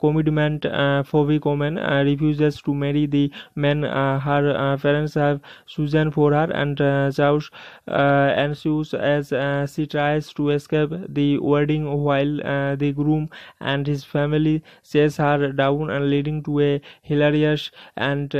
commitment phobic कॉमेन review refuses to marry the man uh, her uh, parents have chosen for her, and chaos uh, ensues as she tries to escape the wedding while the groom and his family chase her down and leading to a hilarious and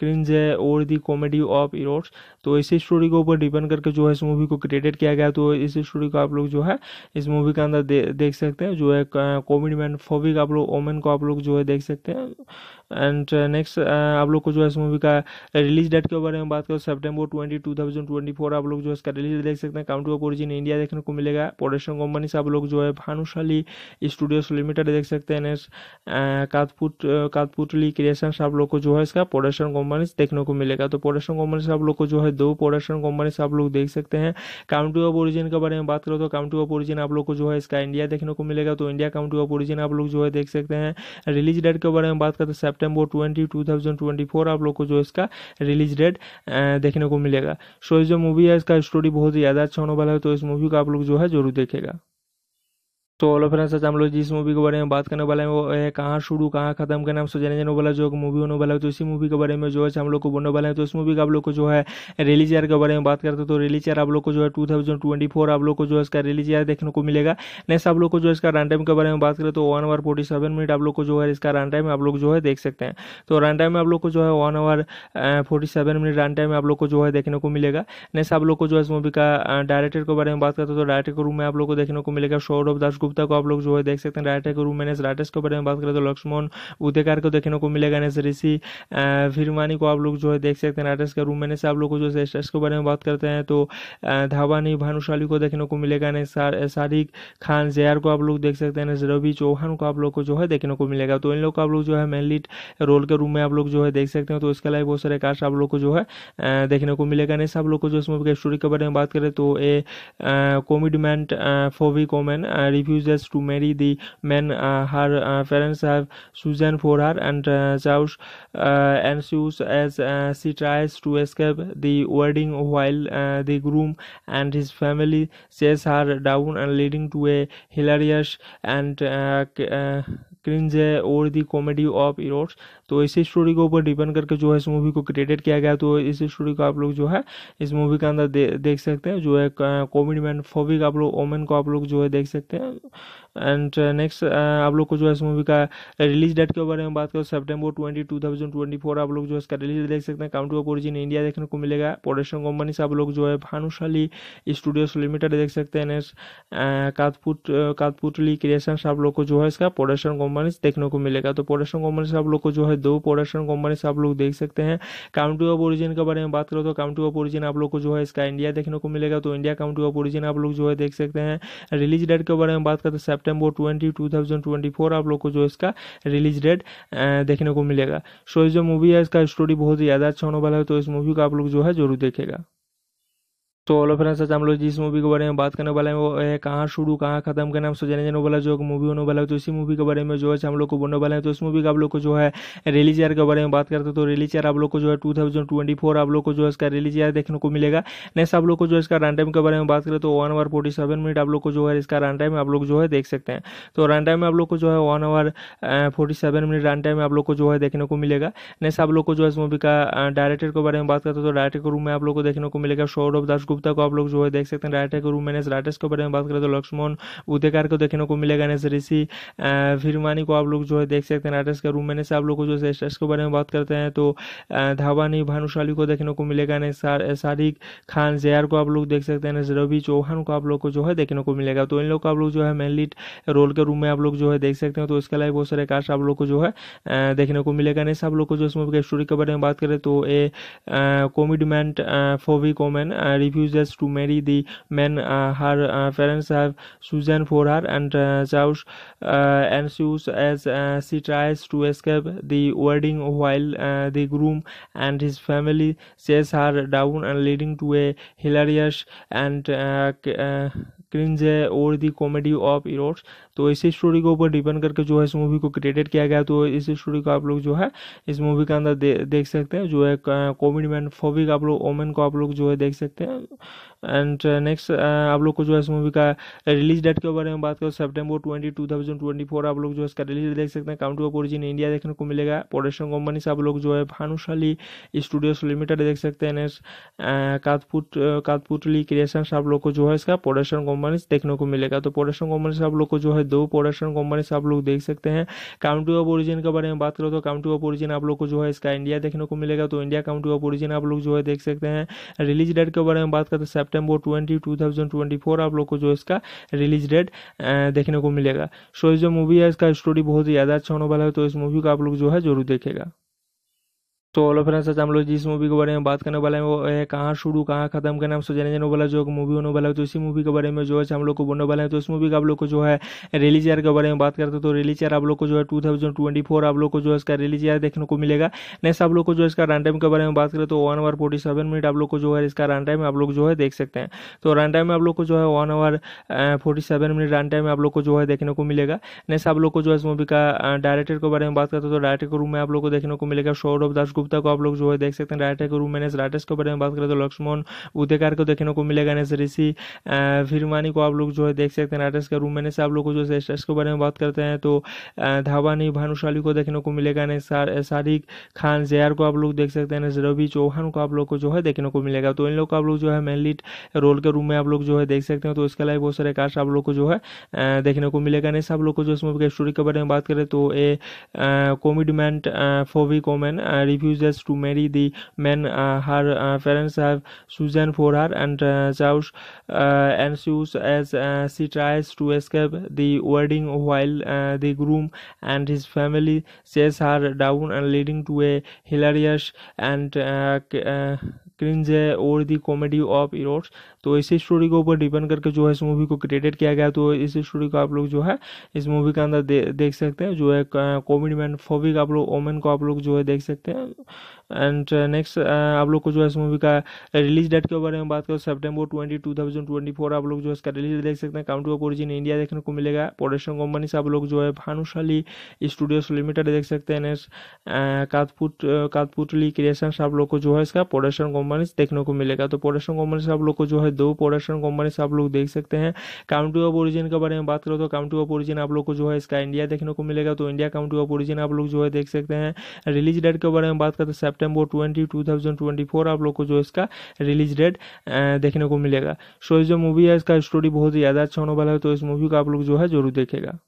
cringe or the comedy of errors तो इसी story के ऊपर depend करके जो है इस movie को created किया गया तो इसी स्टोरी को आप लोग जो है इस मूवी के अंदर देख सकते हैं जो है कॉमेडी मैन फोबिक आप लोग ओमेन को आप लोग जो है देख सकते हैं एंड नेक्स्ट uh, uh, आप लोग को जो है इस मूवी का रिलीज डेट के बारे में बात करो September twenty two thousand twenty four आप लोग जो है इसका रिलीज देख सकते हैं काउंटू ऑफ ओरिजिन इंडिया देखने को मिलेगा प्रोडक्शन कंपनी से आप लोग जो है भानुशाली स्टूडियोज लिमिटेड देख सकते हैं नेक्स्ट कातपुट कातपुटली क्रिएशन आप लोग को जो है इसका प्रोडक्शन कंपनी देखने को मिलेगा तो प्रोडक्शन कंपनी से आप लोग को जो है है दो प्रोडक्शन कंपनीज आप लोग देख सकते हैं काउंटी ऑफ ओरिजिन के बारे में बात करो तो काउंटी ऑफ ओरिजिन आप लोग को जो है इसका इंडिया देखने को मिलेगा तो इंडिया काउंटी ऑफ ओरिजिन आप लोग जो है देख सकते हैं रिलीज डेट के बारे में बात करते हैं सेप्टेम्बर ट्वेंटी टू आप लोग को जो इसका रिलीज डेट देखने को मिलेगा सो जो मूवी है इसका स्टोरी बहुत ही ज़्यादा अच्छा होने वाला है तो इस मूवी को आप लोग जो है जरूर देखेगा तो ऑलो फ्रेंड्स आज हम लोग जिस मूवी के बारे में बात करने वाले हैं वो है कहाँ शुरू कहाँ खत्म करना हम सोचने जाने वाला जो मूवी होने वाला है तो इसी मूवी के बारे में जो है हम लोग को बोलने वाले हैं तो इस मूवी का आप लोग को जो है रिलीज ईयर के बारे में बात करते हैं तो रिलीज ईयर आप लोग को जो है टू थाउजेंड ट्वेंटी फोर आप लोग को जो है इसका रिलीज ईयर देखने को मिलेगा नेक्स्ट आप लोग को जो है इसका रन टाइम के बारे में बात करें तो one hour forty seven minute आप लोग को जो है इसका रन टाइम आप लोग जो है देख सकते हैं तो रन टाइम में आप लोग को जो है one hour forty seven minute run time में आप लोग को जो है देखने को मिलेगा नेक्स्ट आप लोग को जो है इस मूवी का डायरेक्टर के बारे में बात करते तो डायरेक्टर के रूम में आप लोग को देखने को मिलेगा सौरभ दास दस गुप्ता को आप लोग जो है देख सकते हैं राइटर है गुरु मैनेस राइटर्स के बारे में बात करें तो लक्ष्मण उदयकार को देखने को मिलेगा एन ऋषि फिरमानी को आप लोग जो है देख सकते हैं राइटर्स का रूम मैंने आप लोग को जो है स्टेट्स के बारे में बात करते हैं तो धावानी भानुशाली को देखने को मिलेगा एन सारिक खान जयार को आप लोग देख सकते हैं रवि चौहान को आप लोग को जो है देखने को मिलेगा तो इन लोग को आप लोग जो है मेनलीट रोल के रूम में आप लोग जो है देख सकते हैं तो इसके अलावा बहुत सारे कास्ट आप लोग को जो है देखने को मिलेगा नहीं सब लोग को जो इस मूवी के स्टोरी के बारे में बात करें तो a commitment phobic कॉमेन review to marry the man uh, her uh, parents have chosen for her, and chaos uh, ensues as she tries to escape the wedding while the groom and his family chase her down and leading to a hilarious and cringe or the comedy of errors तो इसी story के ऊपर depend करके जो है इस movie को created किया गया तो इसी स्टोरी को आप लोग जो है इस मूवी के अंदर दे, देख सकते हैं जो है कॉमेडी मैन फोबिक आप लोग ओमेन को आप लोग जो है देख सकते हैं एंड नेक्स्ट uh, uh, आप लोग को जो है इस मूवी का रिलीज डेट के बारे में बात करें September twenty two thousand twenty four आप लोग जो है इसका रिलीज देख सकते हैं काउंटी ऑफ ओरिजिन इंडिया देखने को मिलेगा प्रोडक्शन कंपनी से आप लोग जो है भानुशाली स्टूडियोज लिमिटेड देख सकते हैं नेक्स्ट कातपुट कातपुटली क्रिएशन आप लोग को जो है इसका प्रोडक्शन कंपनी देखने को मिलेगा तो प्रोडक्शन कंपनी से आप लोग को जो है दो प्रोडक्शन कंपनी से आप लोग देख सकते हैं काउंटी ऑफ ओरिजिन के बारे में बात करो तो काउंटी ऑफ ओरिजिन आप लोग को जो है इसका इंडिया देखने को मिलेगा तो इंडिया काउंटी ऑफ ओरिजिन आप लोग जो है देख सकते हैं रिलीज डेट के बारे में बात करते हैं September twenty two thousand twenty four आप लोग को जो इसका रिलीज डेट देखने को मिलेगा सो जो मूवी है इसका स्टोरी बहुत ही ज़्यादा अच्छा होने वाला है तो इस मूवी को आप लोग जो है जरूर देखेगा तो ऑलो फ्रेंड्स आज हम लोग जिस मूवी के बारे में बात करने वाले हैं वो है कहाँ शुरू कहाँ खत्म करने हम जाने जाने वाला जो मूवी होने वाला है तो इसी मूवी के बारे में जो है हम लोग को बोलने वाले हैं तो इस मूवी का आप लोग को जो है रिलीज चेयर के बारे में बात करते हैं तो रिलीज चेयर आप लोग को जो है टू थाउजेंड आप लोग को जो है इसका रिलीज चेयर देखने को मिलेगा नेक्स्ट आप लोग को जो इसका रन टाइम के बारे में बात करें तो one hour forty seven minute आप लोग को जो है इसका रन टाइम आप लोग जो है देख सकते हैं तो रन टाइम में आप लोग को जो है one hour forty seven minute run time में आप लोग को जो है देखने को मिलेगा नेक्स्ट आप लोग को जो है इस मूवी का डायरेक्टर के बारे में बात करते हैं तो डायरेक्टर के रूम में आप लोग को देखने को मिलेगा सौरभ दासगुप्त गुप्ता को आप लोग जो है देख सकते हैं राइटर गुरु मैनेस राइटर्स के बारे में बात करें तो लक्ष्मण उदयकार को देखने को मिलेगा एन ऋषि फिरमानी को आप लोग जो है देख सकते हैं राइटर्स का रूम मैनेस आप लोग को जो है स्टेट्स के बारे में बात करते हैं तो धावानी भानुशाली को देखने को मिलेगा एन शारिक खान जयार को आप लोग देख सकते हैं रवि चौहान को आप लोग को जो है देखने को मिलेगा तो इन लोग को आप लोग जो है मेनली रोल के रूम में आप लोग जो है देख सकते हैं तो इसके अलावा बहुत सारे कास्ट आप लोग को जो है देखने को मिलेगा नहीं सब लोग को जो इस मूवी के स्टोरी के बारे में बात करें तो a commitment phobic कॉमेन review refuses to marry the man uh, her uh, parents have chosen for her, and chaos uh, ensues as she tries to escape the wedding while the groom and his family chase her down, and leading to a hilarious and cringe or the comedy of errors तो इसी story के ऊपर depend करके जो है इस movie को created किया गया तो इस स्टोरी को आप लोग जो है इस मूवी के अंदर दे, देख सकते हैं जो है कॉमेडी मैन फोबिक आप लोग ओमेन को आप लोग जो है देख सकते हैं एंड नेक्स्ट uh, uh, आप लोग को जो है इस मूवी का रिलीज डेट के बारे में बात करो September twenty two thousand twenty four आप लोग जो है इसका रिलीज देख सकते हैं काउंट ऑफ ओरिजिन इंडिया देखने को मिलेगा प्रोडक्शन कंपनी से आप लोग जो है भानुशाली स्टूडियोज लिमिटेड देख सकते हैं नेक्स्ट कातपुट कातपुटली क्रिएशन आप लोग को जो है इसका प्रोडक्शन कंपनी देखने को मिलेगा तो प्रोडक्शन कंपनी से आप लोग को जो है है दो प्रोडक्शन कंपनी से आप लोग देख सकते हैं काउंटी ऑफ ओरिजिन के बारे में बात करो तो काउंटी ऑफ ओरिजिन आप लोग को जो है इसका इंडिया देखने को मिलेगा तो इंडिया काउंटी ऑफ ओरिजिन आप लोग जो है देख सकते हैं रिलीज डेट के बारे में बात करते हैं सेप्टेम्बर ट्वेंटी टू आप लोग को जो इसका रिलीज डेट देखने को मिलेगा सो जो मूवी है इसका स्टोरी बहुत ही ज़्यादा अच्छा होने वाला है तो इस मूवी को आप लोग जो है जरूर देखेगा तो ओलो फ्रेंड्स आज हम लोग जिस मूवी के बारे में बात करने वाले हैं वो है कहाँ शुरू कहाँ खत्म के नाम से जाने वाला जो मूवी होने वाला है तो इसी मूवी के बारे में जो है हम लोग को बोलने वाले हैं तो इस मूवी का आप लोग को जो है रिलीज ईयर के बारे में बात करते हैं तो रिलीज ईयर आप लोग को जो है टू थाउजेंड ट्वेंटी फोर आप लोग को जो है इसका रिलीज ईयर देखने को मिलेगा नेक्स्ट आप लोग को जो इसका रन टाइम के बारे में बात करें तो one hour forty seven minute आप लोग को जो है इसका रन टाइम आप लोग जो है देख सकते हैं तो रन टाइम में आप लोग को जो है one hour forty seven minute run time में आप लोग को जो है देखने को मिलेगा नेक्स्ट आप लोग को जो है इस मूवी का डायरेक्टर के बारे में बात करते हैं तो डायरेक्टर के रूम में आप लोग को देखने को मिलेगा सौरभ दास गुप्ता को आप लोग जो है देख सकते हैं राइटर के रूम में राइटर्स के बारे में बात करें तो लक्ष्मण उदेकार को देखने को मिलेगा नेस ऋषि फिरमानी को आप लोग जो है देख सकते हैं राइटर्स के रूम में आप लोग को जो है के बारे में बात करते हैं तो धावानी भानुशाली को देखने को मिलेगा ने खान जयार को आप लोग देख सकते हैं रवि चौहान को आप लोग को जो है देखने को मिलेगा तो इन लोग को आप लोग जो है मेनली रोल के रूम में आप लोग जो है देख सकते हैं तो इसके अलावा बहुत सारे कास्ट आप लोग को जो है देखने को मिलेगा नहीं सब लोग को जो इस मूवी के स्टोरी के बारे में बात करें तो a commitment phobic कॉमेन review refuses to marry the man uh, her uh, parents have chosen for her, and chaos uh, ensues as she tries to escape the wedding while the groom and his family chase her down and leading to a hilarious and cringe or the comedy of errors तो इसी story के ऊपर depend करके जो है इस movie को created किया गया तो इसी स्टोरी को आप लोग जो है इस मूवी के अंदर दे, देख सकते हैं जो है कॉमेडी मैन फोबिक आप लोग ओमेन को आप लोग जो है देख सकते हैं एंड नेक्स्ट uh, uh, आप लोग को जो है इस मूवी का रिलीज डेट के बारे में बात करो September twenty two thousand twenty four आप लोग जो है इसका रिलीज देख सकते हैं काउंटी ऑफ ओरिजिन इंडिया देखने को मिलेगा प्रोडक्शन कंपनी से आप लोग जो है भानुशाली स्टूडियोज लिमिटेड देख सकते हैं कातपुट कातपुटली क्रिएशन आप लोग को जो है इसका प्रोडक्शन कंपनी देखने को मिलेगा तो प्रोडक्शन कंपनी से आप लोग को जो है हमारे दो प्रोडक्शन कंपनीज आप लोग देख सकते हैं काउंटी ऑफ ओरिजिन के बारे में बात करो तो काउंटी ऑफ ओरिजिन आप लोग को जो है इसका इंडिया देखने को मिलेगा तो इंडिया काउंटी ऑफ ओरिजिन आप लोग जो है देख सकते हैं रिलीज डेट के बारे में बात करते हैं सेप्टेम्बर ट्वेंटी टू आप लोग को जो इसका रिलीज डेट देखने को मिलेगा सो जो मूवी है इसका स्टोरी बहुत ही ज़्यादा अच्छा होने वाला है तो इस मूवी को आप लोग जो है जरूर देखेगा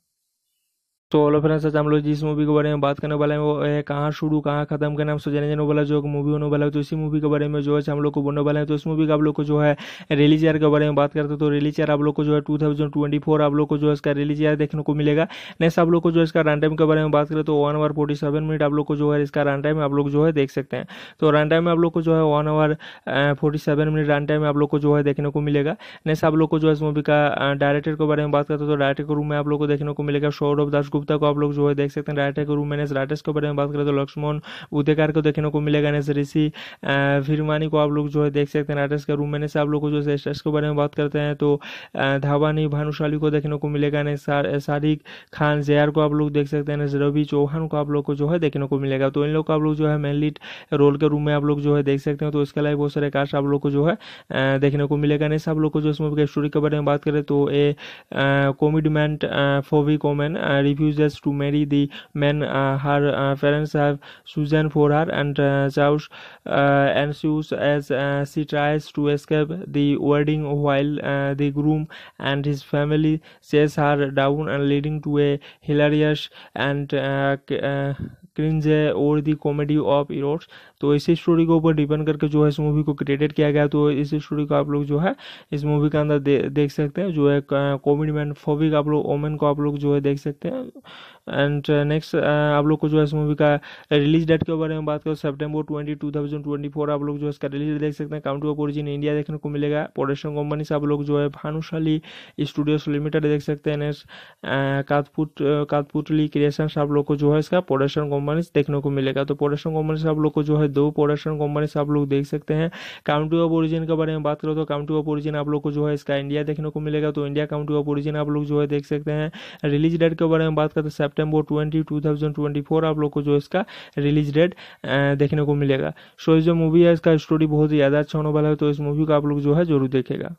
तो ऑलो फ्रेंड्स आज हम लोग जिस मूवी के बारे में बात करने वाले हैं वो है कहाँ शुरू कहाँ खत्म करना हम सोचने जाने वाला जो मूवी होने वाला है तो इसी मूवी के बारे में जो है हम लोग को बोलने वाले हैं तो इस मूवी का आप लोग को जो है रिलीज ईयर के बारे में बात करते हैं तो रिलीज ईयर आप लोग को जो है टू थाउजेंड ट्वेंटी फोर आप लोग को जो है इसका रिलीज ईयर देखने को मिलेगा नेक्स्ट आप लोग को जो है इसका रन टाइम के बारे में बात करें तो one hour forty seven minute आप लोग को जो है इसका रन टाइम आप लोग जो है देख सकते हैं तो रन टाइम में आप लोग को जो है one hour forty seven minute run time में आप लोग को जो है देखने को मिलेगा नेक्स्ट आप लोग को जो है इस मूवी का डायरेक्टर के बारे में बात करते हैं तो डायरेक्टर के रूम में आप लोग को देखने को मिलेगा सौरभ दास गुप्ता गुप्ता तो को आप लोग जो है देख सकते हैं राइटर के रूम एस राइटर्स के बारे में बात करें तो लक्ष्मण उदयकार को देखने को मिलेगा एन ऋषि फिरमानी को आप लोग जो है देख सकते हैं राइटर्स के रूम एन आप लोग को जो है स्टेट्स के बारे में बात करते हैं तो धावानी भानुशाली को देखने को मिलेगा एन एस खान जयार को आप लोग देख सकते हैं रवि चौहान को आप लोग को जो है देखने को मिलेगा तो इन लोग को आप लोग जो है मेनली रोल के रूम में आप लोग जो है देख सकते हैं तो इसके अलावा बहुत सारे कास्ट आप लोग को जो है देखने को मिलेगा नहीं सब लोग को जो इस मूवी के स्टोरी के बारे में बात करें तो a commitment phobic कॉमेन review refuses to marry the man uh, her uh, parents have chosen for her, and chaos uh, ensues as she tries to escape the wedding while the groom and his family chase her down, and leading to a hilarious and cringe or the comedy of errors तो इसी story के ऊपर depend करके जो है इस movie को created किया गया तो इस स्टोरी को आप लोग जो है इस मूवी के अंदर दे, देख सकते हैं जो है कॉमेडी मैन फोबिक आप लोग ओमेन को आप लोग जो है देख सकते हैं एंड नेक्स्ट uh, uh, आप लोग को जो है इस मूवी का रिलीज डेट के बारे में बात करो September twenty two thousand twenty four आप लोग जो है इसका रिलीज देख सकते हैं काउंट ऑफ ओरिजिन इंडिया देखने को मिलेगा प्रोडक्शन कंपनी से आप लोग जो है भानुशाली स्टूडियोज लिमिटेड देख सकते हैं नेक्स्ट कातपुट कातपुटली क्रिएशन आप लोग को जो है इसका प्रोडक्शन कंपनी देखने को मिलेगा तो प्रोडक्शन कंपनी से आप लोग को जो है दो प्रोडक्शन कंपनी से आप लोग देख सकते हैं काउंटी ऑफ ओरिजिन के बारे में बात करो तो काउंटी ऑफ ओरिजिन आप लोग को जो है इसका इंडिया देखने को मिलेगा तो इंडिया काउंटी ऑफ ओरिजिन आप लोग जो है देख सकते हैं रिलीज डेट के बारे में बात करते हैं September twenty two thousand twenty four आप लोग को जो इसका रिलीज डेट देखने को मिलेगा सो जो मूवी है इसका स्टोरी बहुत ही ज़्यादा अच्छा होने वाला है तो इस मूवी को आप लोग जो है जरूर देखेगा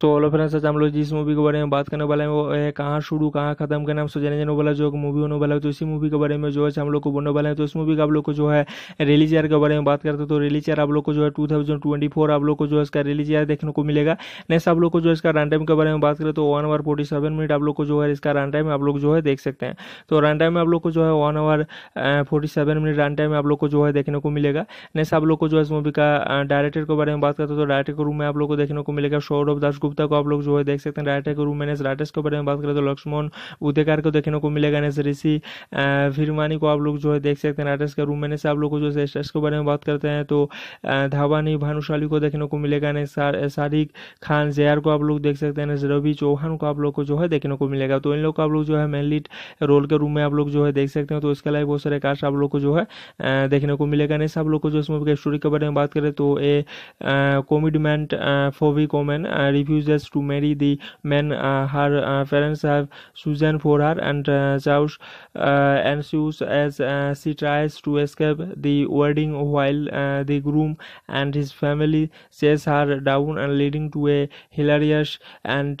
तो हेलो फ्रेंड्स आज हम लोग जिस मूवी के बारे में बात करने वाले हैं वो है कहाँ शुरू कहाँ खत्म करने हम सब जाने जाने वाला जो मूवी होने वाला है तो इसी मूवी के बारे में जो है हम लोग को बोलने वाले हैं तो इस मूवी का आप लोग को जो है रिलीज चेयर के बारे में बात करते हैं तो रिलीज चेयर आप लोग को जो है टू थाउजेंड ट्वेंटी फोर आप लोग को जो है इसका रिलीज चेयर देखने को मिलेगा नेक्स्ट आप लोग को जो है इसका रन टाइम के बारे में बात करें तो one hour forty seven minute आप लोग को जो है इसका रन टाइम आप लोग जो है देख सकते हैं तो रन टाइम में आप लोग को जो है one hour forty seven minute run time में आप लोग को जो है देखने को मिलेगा नेक्स्ट आप लोग को जो है इस मूवी का डायरेक्टर के बारे में बात करते हैं तो डायरेक्टर के रूम में आप लोग को देखने को मिलेगा सौरभ दास गुप्ता को आप लोग जो है देख सकते हैं राइटर गुरु मैंने राइटर्स के बारे में बात करें तो लक्ष्मण उदयकार को देखने को मिलेगा नेस ऋषि फिरमानी को आप लोग जो है देख सकते हैं राइटर्स के रूम मैंने आप लोग को जो है स्टेट्स के बारे में बात करते हैं तो धावानी भानुशाली को देखने को मिलेगा शारिक खान जयार को आप लोग देख सकते हैं रवि चौहान को आप लोग को जो है देखने को मिलेगा तो इन लोग को आप लोग जो है मेनली रोल के रूम में आप लोग जो है देख सकते हैं तो इसके अलावा बहुत सारे कास्ट आप लोग को जो है देखने को मिलेगा नहीं सब लोग को जो इस मूवी के स्टोरी के बारे में बात करें तो a commitment phobic कॉमेन review refuses to marry the man uh, her uh, parents have chosen for her, and chaos uh, ensues as she tries to escape the wedding while the groom and his family chase her down, and leading to a hilarious and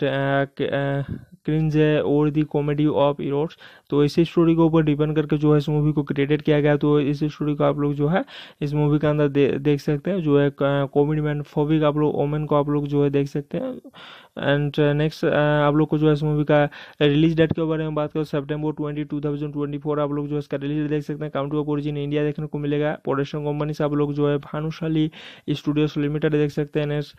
cringe or the comedy of errors तो इसी story के ऊपर depend करके जो है इस movie को created किया गया तो इस स्टोरी को आप लोग जो है इस मूवी के अंदर दे, देख सकते हैं जो है कॉमेडी मैन फोबिक आप लोग ओमेन को आप लोग जो है देख सकते हैं एंड नेक्स्ट uh, uh, आप लोग को जो है इस मूवी का रिलीज डेट के बारे में बात करो September twenty two thousand twenty four आप लोग जो है इसका रिलीज देख सकते हैं काउंट ऑफ ओरिजिन इंडिया देखने को मिलेगा प्रोडक्शन कंपनी से आप लोग जो है भानुशाली स्टूडियोज लिमिटेड देख सकते हैं नेक्स्ट uh,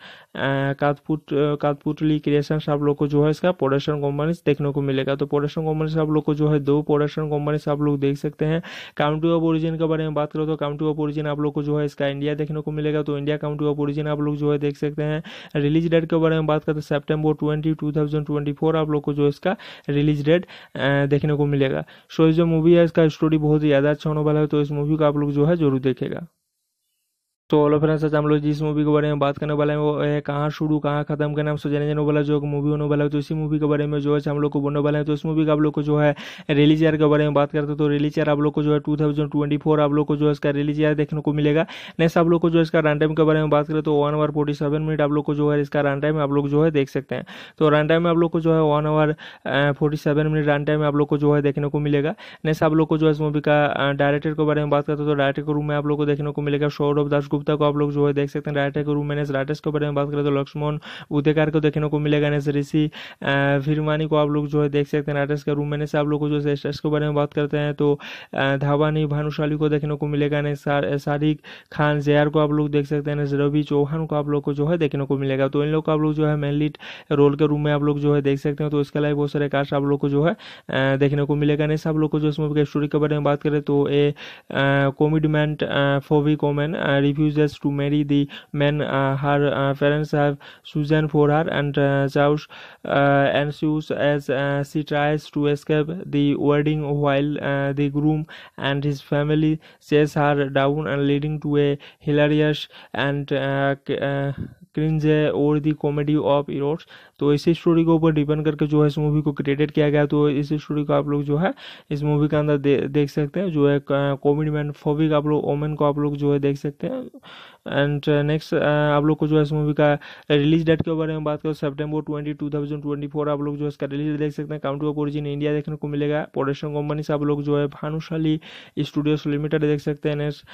कातपुट कातपुटली क्रिएशन आप लोग को जो है इसका प्रोडक्शन कंपनी देखने को मिलेगा तो प्रोडक्शन कंपनी से आप लोग को जो है दो प्रोडक्शन कंपनी से आप लोग देख सकते हैं काउंटी ऑफ ओरिजिन के बारे में बात करो तो काउंटी ऑफ ओरिजिन आप लोग को जो है इसका इंडिया देखने को मिलेगा तो इंडिया काउंटी ऑफ ओरिजिन आप लोग जो है देख सकते हैं रिलीज डेट के बारे में बात करते हैं September twenty two thousand twenty four आप लोग को जो इसका रिलीज डेट देखने को मिलेगा सो जो मूवी है इसका स्टोरी बहुत ही ज़्यादा अच्छा होने वाला है तो इस मूवी को आप लोग जो है जरूर देखेगा तो हेलो फ्रेंड्स आज हम लोग जिस मूवी के बारे में बात करने वाले हैं वो है कहाँ शुरू कहाँ खत्म के नाम से जाने वाला जो मूवी होने वाला है तो इसी मूवी के बारे में जो है हम लोग को बोलने वाले हैं तो इस मूवी का आप लोग को जो है रिलीज ईयर के बारे में बात करते हैं तो रिलीज ईयर आप लोग को जो है टू थाउजेंड ट्वेंटी फोर आप लोग को जो है इसका रिलीज ईयर देखने को मिलेगा नेक्स्ट आप लोग को जो इसका रन टाइम के बारे में बात करें तो one hour forty seven minute आप लोग को जो है इसका रन टाइम आप लोग जो है देख सकते हैं तो रन टाइम में आप लोग को जो है one hour forty seven minute run time आप लोग को जो है देखने को मिलेगा नेक्स्ट आप लोग को जो है इस मूवी का डायरेक्टर के बारे में बात करते हैं तो डायरेक्टर के रूम में आप लोग को देखने को मिलेगा सौरभ दास गुप्ता को आप लोग जो है देख सकते हैं राइटर के रूम में राइटर्स के बारे में बात करें तो लक्ष्मण उदयकार को देखने को मिलेगा नेस ऋषि फिरमानी को आप लोग जो है देख सकते हैं राइटर्स के रूम में आप लोग को जो है के बारे में बात करते हैं तो धावानी भानुशाली को देखने को मिलेगा नेस खान जयार को आप लोग देख सकते हैं रवि चौहान को आप लोग को जो है देखने को मिलेगा तो इन लोग को आप लोग जो है मेनली रोल के रूम में आप लोग जो है देख सकते हैं तो इसके अलावा बहुत सारे कास्ट आप लोग को जो है देखने को मिलेगा नहीं आप लोग को जो इस मूवी के स्टोरी के बारे में बात करें तो a commitment phobic कॉमेन review refuses to marry the man uh, her uh, parents have chosen for her, and uh, chaos uh, ensues as she tries to escape the wedding while the groom and his family chase her down and leading to a hilarious and cringe or the comedy of errors तो इसी story के ऊपर depend करके जो है इस movie को created किया गया तो इसी स्टोरी को आप लोग जो है इस मूवी के अंदर दे, देख सकते हैं जो है कॉमेडी मैन फोबिक आप लोग ओमेन को आप लोग जो है देख सकते हैं एंड नेक्स्ट आप लोग को जो है इस मूवी का रिलीज डेट के बारे में बात करो September twenty two thousand twenty four आप लोग जो है इसका रिलीज देख सकते हैं काउंटी ऑफ ओरिजिन इंडिया देखने को मिलेगा प्रोडक्शन कंपनी से आप लोग जो है भानुशाली स्टूडियोज लिमिटेड देख सकते हैं नेक्स्ट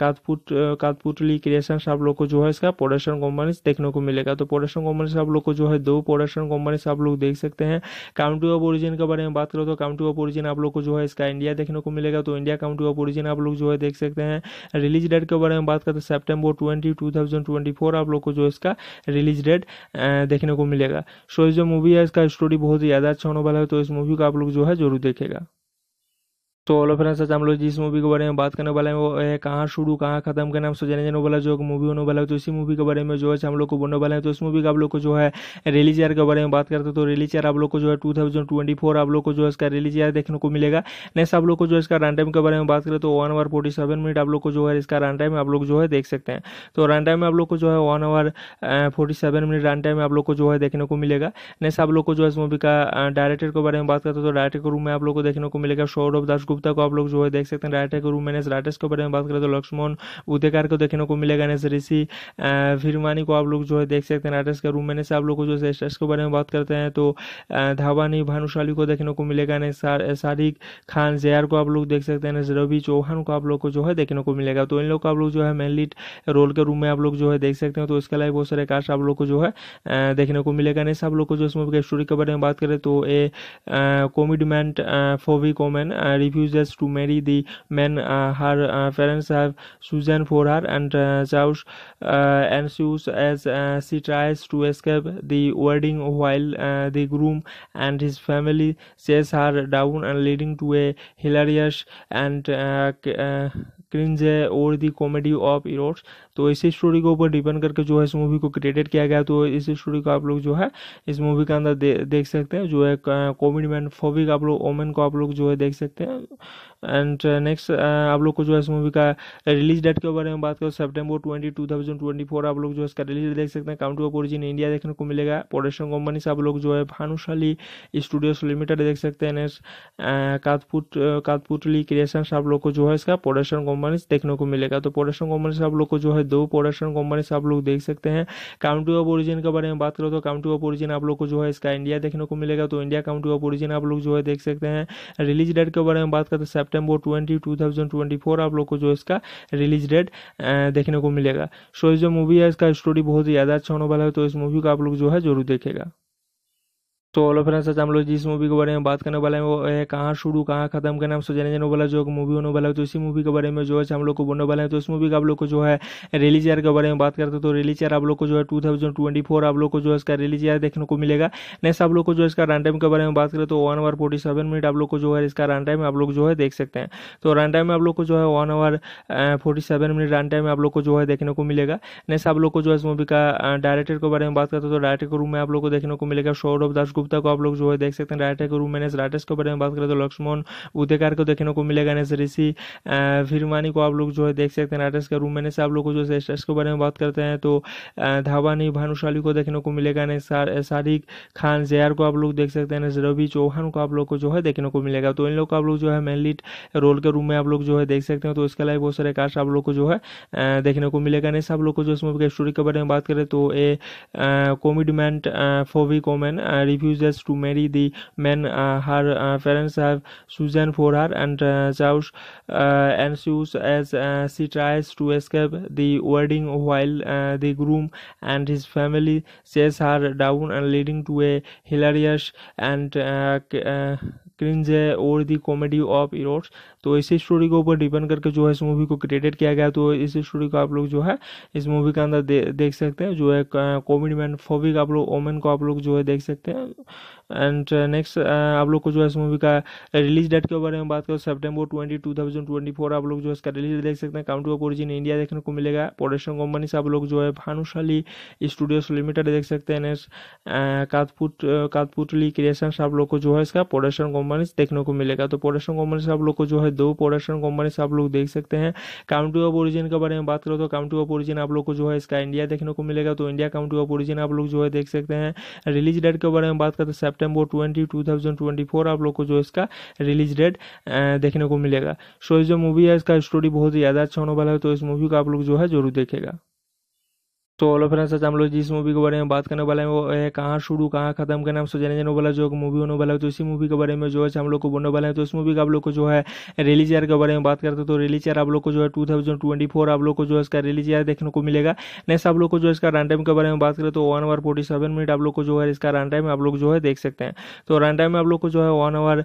कातपुट कातपुटली क्रिएशन आप लोग को जो है इसका प्रोडक्शन कंपनी देखने को मिलेगा तो प्रोडक्शन कंपनी से आप लोग को जो है में दो प्रोडक्शन कंपनी आप लोग देख सकते हैं काउंटी ऑफ ओरिजिन के बारे में बात करो तो काउंटी ऑफ ओरिजिन आप लोग को जो है इसका इंडिया देखने को मिलेगा तो इंडिया काउंटी ऑफ ओरिजिन आप लोग जो है देख सकते हैं रिलीज डेट के बारे में बात करते हैं सेप्टेम्बर ट्वेंटी आप लोग को जो इसका रिलीज डेट देखने को मिलेगा सो जो मूवी है इसका स्टोरी बहुत ही ज़्यादा अच्छा होने वाला है तो इस मूवी को आप लोग जो है जरूर देखेगा तो ऑलो फ्रेंड्स आज हम लोग जिस मूवी के बारे में बात करने वाले हैं वो है कहाँ शुरू कहाँ खत्म करना हम सोचने जाने वाला जो मूवी होने वाला है तो इसी मूवी के बारे में जो है हम लोग को बोलने वाले हैं तो इस मूवी का आप लोग को जो है रिलीज ईयर के बारे में बात करते हैं तो रिलीज ईयर आप लोग को जो है टू थाउजेंड ट्वेंटी फोर आप लोग को जो है इसका रिलीज ईयर देखने को मिलेगा नेक्स्ट आप लोग को जो है इसका रन टाइम के बारे में बात करें तो one hour forty seven minute आप लोग को जो है इसका रन टाइम आप लोग जो है देख सकते हैं तो रन टाइम में आप लोग को जो है one hour forty seven minute run time में आप लोग को जो है देखने को मिलेगा नेक्स्ट आप लोग को जो है इस मूवी का डायरेक्टर के बारे में बात करते तो डायरेक्टर के रूम में आप लोग को देखने को मिलेगा सौरभ दास गुप्ता गुप्ता तो को आप लोग जो है देख सकते हैं राइटर के रूम राइटर्स के बारे में बात करें तो लक्ष्मण उदेकार को देखने को मिलेगा एन ऋषि फिरमानी को आप लोग जो है देख सकते हैं राइटर्स के रूम से आप लोग को जो है स्टेट्स के बारे में बात करते हैं तो धावानी भानुशाली को देखने को मिलेगा शारिक खान जयार को आप लोग देख सकते हैं रवि चौहान को आप लोग को जो है देखने को मिलेगा तो इन लोग को आप लोग जो है मेनली रोल के रूम में आप लोग जो है देख सकते हैं तो इसके अलावा बहुत सारे कास्ट आप लोग को जो है देखने को मिलेगा नहीं आप लोग को जो इस मूवी के स्टोरी के बारे में बात करें तो a commitment phobic कॉमेन review refuses to marry the man uh, her uh, parents have chosen for her, and chaos uh, ensues as she tries to escape the wedding while the groom and his family chase her down, and leading to a hilarious and cringe or the comedy of errors तो इसी story के ऊपर depend करके जो है इस movie को created किया गया तो इस स्टोरी को आप लोग जो है इस मूवी के अंदर दे, देख सकते हैं जो है कॉमेडी मैन फोबिक आप लोग ओमेन को आप लोग जो है देख सकते हैं एंड नेक्स्ट uh, uh, आप लोग को जो है इस मूवी का रिलीज डेट के बारे में बात करो September twenty two thousand twenty four आप लोग जो है इसका रिलीज देख सकते हैं काउंट ऑफ ओरिजिन इंडिया देखने को मिलेगा प्रोडक्शन कंपनी से आप लोग जो है भानुशाली स्टूडियोज लिमिटेड देख सकते हैं नेक्स्ट कातपुट कातपुटली क्रिएशन आप लोग को जो है इसका प्रोडक्शन कंपनी देखने को मिलेगा तो प्रोडक्शन कंपनी से आप लोग को जो है दो प्रोडक्शन कंपनी से आप लोग देख सकते हैं काउंटी ऑफ ओरिजिन के बारे में बात करो तो काउंटी ऑफ ओरिजिन आप लोग को जो है इसका इंडिया देखने को मिलेगा तो इंडिया काउंटी ऑफ ओरिजिन आप लोग जो है देख सकते हैं रिलीज डेट के बारे में बात करते हैं September twenty two thousand twenty four आप लोग को जो इसका रिलीज डेट देखने को मिलेगा सो जो मूवी है इसका स्टोरी बहुत ही ज़्यादा अच्छा होने वाला है तो इस मूवी को आप लोग जो है जरूर देखेगा तो हेलो फ्रेंड्स आज हम लोग जिस मूवी के बारे में बात करने वाले हैं वो है कहाँ शुरू कहाँ खत्म के नाम से जाने जाने वाला जो मूवी होने वाला है तो इसी मूवी के बारे में जो है हम लोग को बोलने वाले हैं तो इस मूवी का आप लोग को जो है रिलीज चेयर के बारे में बात करते हैं तो रिलीज चेयर आप लोग को जो है टू थाउजेंड ट्वेंटी फोर आप लोग को जो है इसका रिलीज चेयर देखने को मिलेगा नेक्स्ट आप लोग को जो इसका रन टाइम के बारे में बात करें तो one hour forty seven minute आप लोग को जो है इसका रन टाइम आप लोग जो है देख सकते हैं तो रन टाइम में आप लोग को जो है one hour forty seven minute run time में आप लोग को जो है देखने को मिलेगा नेक्स्ट आप लोग को जो है इस मूवी का डायरेक्टर के बारे में बात करते हैं तो डायरेक्टर के रूम में आप लोग को देखने को मिलेगा सौरभ दास गुप्ता को आप लोग जो है देख सकते हैं राइटर गुरु मैनेस राइटर्स के बारे में बात करें तो लक्ष्मण उदयकार को देखने को मिलेगा नेस ऋषि फिरमानी को आप लोग जो है देख सकते हैं राइटर्स का रूम मैनेस से आप लोग को जो है के बारे में बात करते हैं तो धावानी भानुशाली को देखने को मिलेगा शारिक खान जयार को आप लोग देख सकते हैं रवि चौहान को आप लोग को जो है देखने को मिलेगा तो इन लोग को आप लोग जो है मेनली रोल के रूम में आप लोग जो है देख सकते हैं तो इसके अलावा बहुत सारे कास्ट आप लोग को जो है देखने को मिलेगा नहीं सब लोग को जो इस मूवी के स्टोरी के बारे में बात करें तो a commitment phobic कॉमेन review refuses to marry the man uh, her uh, parents have chosen for her, and chaos uh, ensues as she tries to escape the wedding while the groom and his family chase her down, and leading to a hilarious and cringe or the comedy of errors. तो इसी story के ऊपर depend करके जो है इस movie को created किया गया तो इसी स्टोरी को आप लोग जो है इस मूवी के अंदर देख सकते हैं जो है कोविड मैन फोबिक आप लोग ओमेन को आप लोग जो है देख सकते हैं एंड नेक्स्ट uh, uh, आप लोग को जो है इस मूवी का रिलीज डेट के बारे में बात करो September twenty two thousand twenty four आप लोग जो है इसका रिलीज देख सकते हैं काउंट ऑफ ओरिजिन इंडिया देखने को मिलेगा प्रोडक्शन कंपनी से आप लोग जो है भानुशाली स्टूडियोज लिमिटेड देख सकते हैं नेक्स्ट कातपुट कातपुटली क्रिएशन आप लोग को जो है इसका प्रोडक्शन कंपनी देखने को मिलेगा तो प्रोडक्शन कंपनी से आप लोग को जो है दो प्रोडक्शन कंपनी से आप लोग देख सकते हैं काउंटी ऑफ ओरिजिन के बारे में बात करो तो काउंटी ऑफ ओरिजिन आप लोग को जो है इसका इंडिया देखने को मिलेगा तो इंडिया काउंटी ऑफ ओरिजिन आप लोग जो है देख सकते हैं रिलीज डेट के बारे में बात करते हैं September twenty two thousand twenty four आप लोग को जो इसका रिलीज डेट देखने को मिलेगा सो जो मूवी है इसका स्टोरी बहुत ही ज़्यादा अच्छा होने वाला है तो इस मूवी को आप लोग जो है जरूर देखेगा तो हेलो फ्रेंड्स आज हम लोग जिस मूवी के बारे में बात करने वाले हैं वो है कहाँ शुरू कहाँ खत्म करना नाम सोचने जाने वाला जो मूवी होने वाला है तो इसी मूवी के बारे में जो है हम लोग को बोलने वाले हैं तो इस मूवी का आप लोग को जो है रिलीज ईयर के बारे में बात करते हैं तो रिलीज ईयर आप लोग को जो है टू थाउजेंड ट्वेंटी फोर आप लोग को जो है इसका रिलीज ईयर देखने को मिलेगा नेक्स्ट आप लोग को जो इसका रन टाइम के बारे में बात करें तो one hour forty seven minute आप लोग को जो है इसका रन टाइम आप लोग जो है देख सकते हैं तो रन टाइम में आप लोग को जो है one hour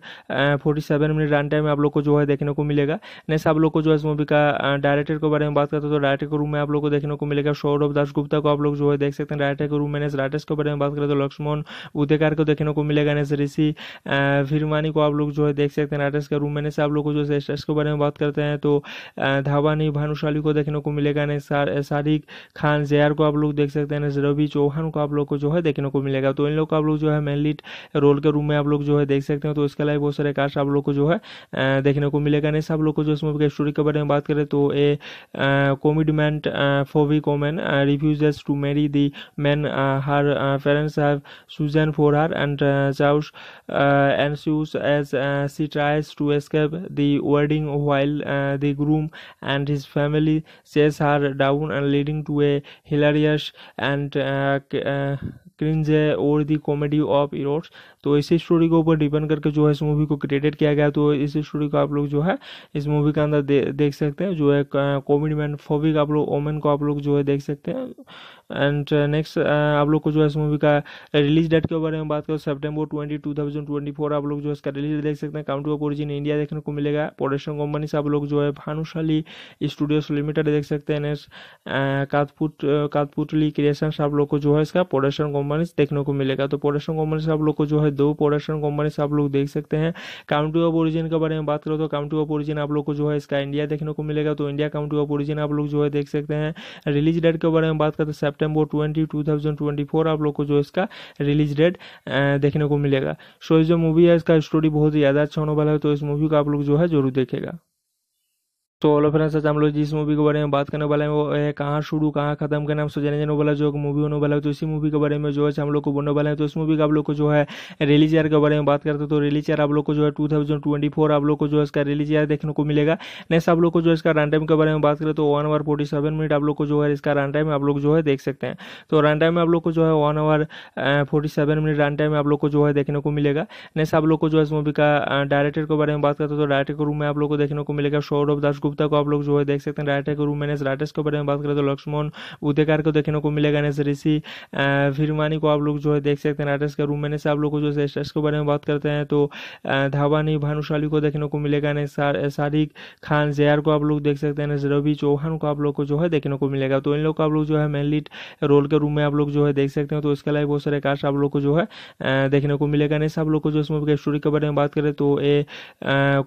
forty seven minute run time आप लोग को जो है देखने को मिलेगा नेक्स्ट आप लोग को जो है इस मूवी का डायरेक्टर के बारे में बात करते हैं तो डायरेक्टर के रूम में आप लोग को देखने को मिलेगा सौरभ दास गुप्ता को आप लोग जो है देख सकते हैं राइटर के रूम में राइटर्स के बारे में बात करें तो लक्ष्मण उदयकार को देखने को मिलेगा नेस ऋषि फिरमानी को आप लोग जो है देख सकते हैं राइटर्स के रूम में आप लोग को जो है के बारे में बात करते हैं तो धावानी भानुशाली को देखने को मिलेगा ने सारिक खान जयार को आप लोग देख सकते हैं रवि चौहान को आप लोग को जो है देखने को मिलेगा तो इन लोग को आप लोग जो है मेनलीट रोल के रूम में आप लोग जो है देख सकते हैं तो इसके अलावा बहुत सारे कास्ट आप लोग को जो है देखने को मिलेगा नहीं सब लोग को जो इस मूवी के स्टोरी के बारे में बात करें तो a commitment phobic कॉमेन review refuses to marry the man uh, her uh, parents have chosen for her, and chaos uh, ensues as she tries to escape the wedding while the groom and his family chase her down, and leading to a hilarious and cringe or the comedy of errors तो इसी story के ऊपर depend करके जो है इस movie को created किया गया तो इसी स्टोरी को आप लोग जो है इस मूवी के अंदर दे, देख सकते हैं जो है कॉमेडी मैन फोबिक आप लोग ओमेन को आप लोग जो है देख सकते हैं एंड नेक्स्ट uh, uh, आप लोग को जो है इस मूवी का रिलीज डेट के बारे में बात करो September twenty two thousand twenty four आप लोग जो है इसका रिलीज देख सकते हैं काउंटी ऑफ ओरिजिन इंडिया देखने को मिलेगा प्रोडक्शन कंपनी से आप लोग जो है भानुशाली स्टूडियोज लिमिटेड देख सकते हैं नेक्स्ट कातपुट कातपुटली क्रिएशन आप लोग को जो है इसका प्रोडक्शन कंपनी देखने को मिलेगा तो प्रोडक्शन कंपनी से आप लोग को जो है दो प्रोडक्शन कंपनी से आप लोग देख सकते हैं काउंटी ऑफ ओरिजिन के बारे में बात करो तो काउंटी ऑफ ओरिजिन आप लोग को जो है इसका इंडिया देखने को मिलेगा तो इंडिया काउंटी ऑफ ओरिजिन आप लोग जो है देख सकते हैं रिलीज डेट के बारे में बात करते हैं सेप्टेम्बर ट्वेंटी टू आप लोग को जो इसका रिलीज डेट देखने को मिलेगा सो जो मूवी है इसका स्टोरी बहुत ही ज़्यादा अच्छा होने वाला है तो इस मूवी को आप लोग जो है जरूर देखेगा तो ऑलो फ्रेंड्स आज हम लोग जिस मूवी के बारे में बात करने वाले हैं वो है कहाँ शुरू कहाँ खत्म करना हम सोचने जाने वाला जो मूवी होने वाला है तो इसी मूवी के बारे में जो है हम लोग को बोलने वाले हैं तो इस मूवी का आप लोग को जो है रिलीज ईयर के बारे में बात करते हैं तो रिलीज ईयर आप लोग को जो है टू आप लोग को जो है इसका रिलीज ईयर देखने को मिलेगा नेक्स्ट आप लोग को जो है इसका रन टाइम के बारे में बात करें तो one hour forty seven minute आप लोग को जो है इसका रन टाइम आप लोग जो है देख सकते हैं तो रन टाइम में आप लोग को जो है one hour forty seven minute run time में आप लोग को जो है देखने को मिलेगा नेक्स्ट आप लोग को जो है इस मूवी का डायरेक्टर के बारे में बात करते हैं तो डायरेक्टर के रूम में आप लोग को देखने को मिलेगा सौरभ दास गुप्ता को आप लोग जो है देख सकते हैं राइटर के रूम में राइटर्स के बारे में बात करें तो लक्ष्मण उदेकार को देखने को मिलेगा नेस ऋषि फिरमानी को आप लोग जो है देख सकते हैं राइटर्स के रूम में आप लोग को जो है स्टेट्स के बारे में बात करते हैं तो धावानी भानुशाली को देखने को मिलेगा शारिक खान जयार को आप लोग देख सकते हैं रवि चौहान को आप लोग को जो है देखने को मिलेगा तो इन लोग को आप लोग जो है मेन लीड रोल के रूम में आप लोग जो है देख सकते हैं तो इसके अलावा बहुत सारे कास्ट आप लोग को जो है देखने को मिलेगा नहीं सब लोग को जो इस मूवी के स्टोरी के बारे में बात करें तो a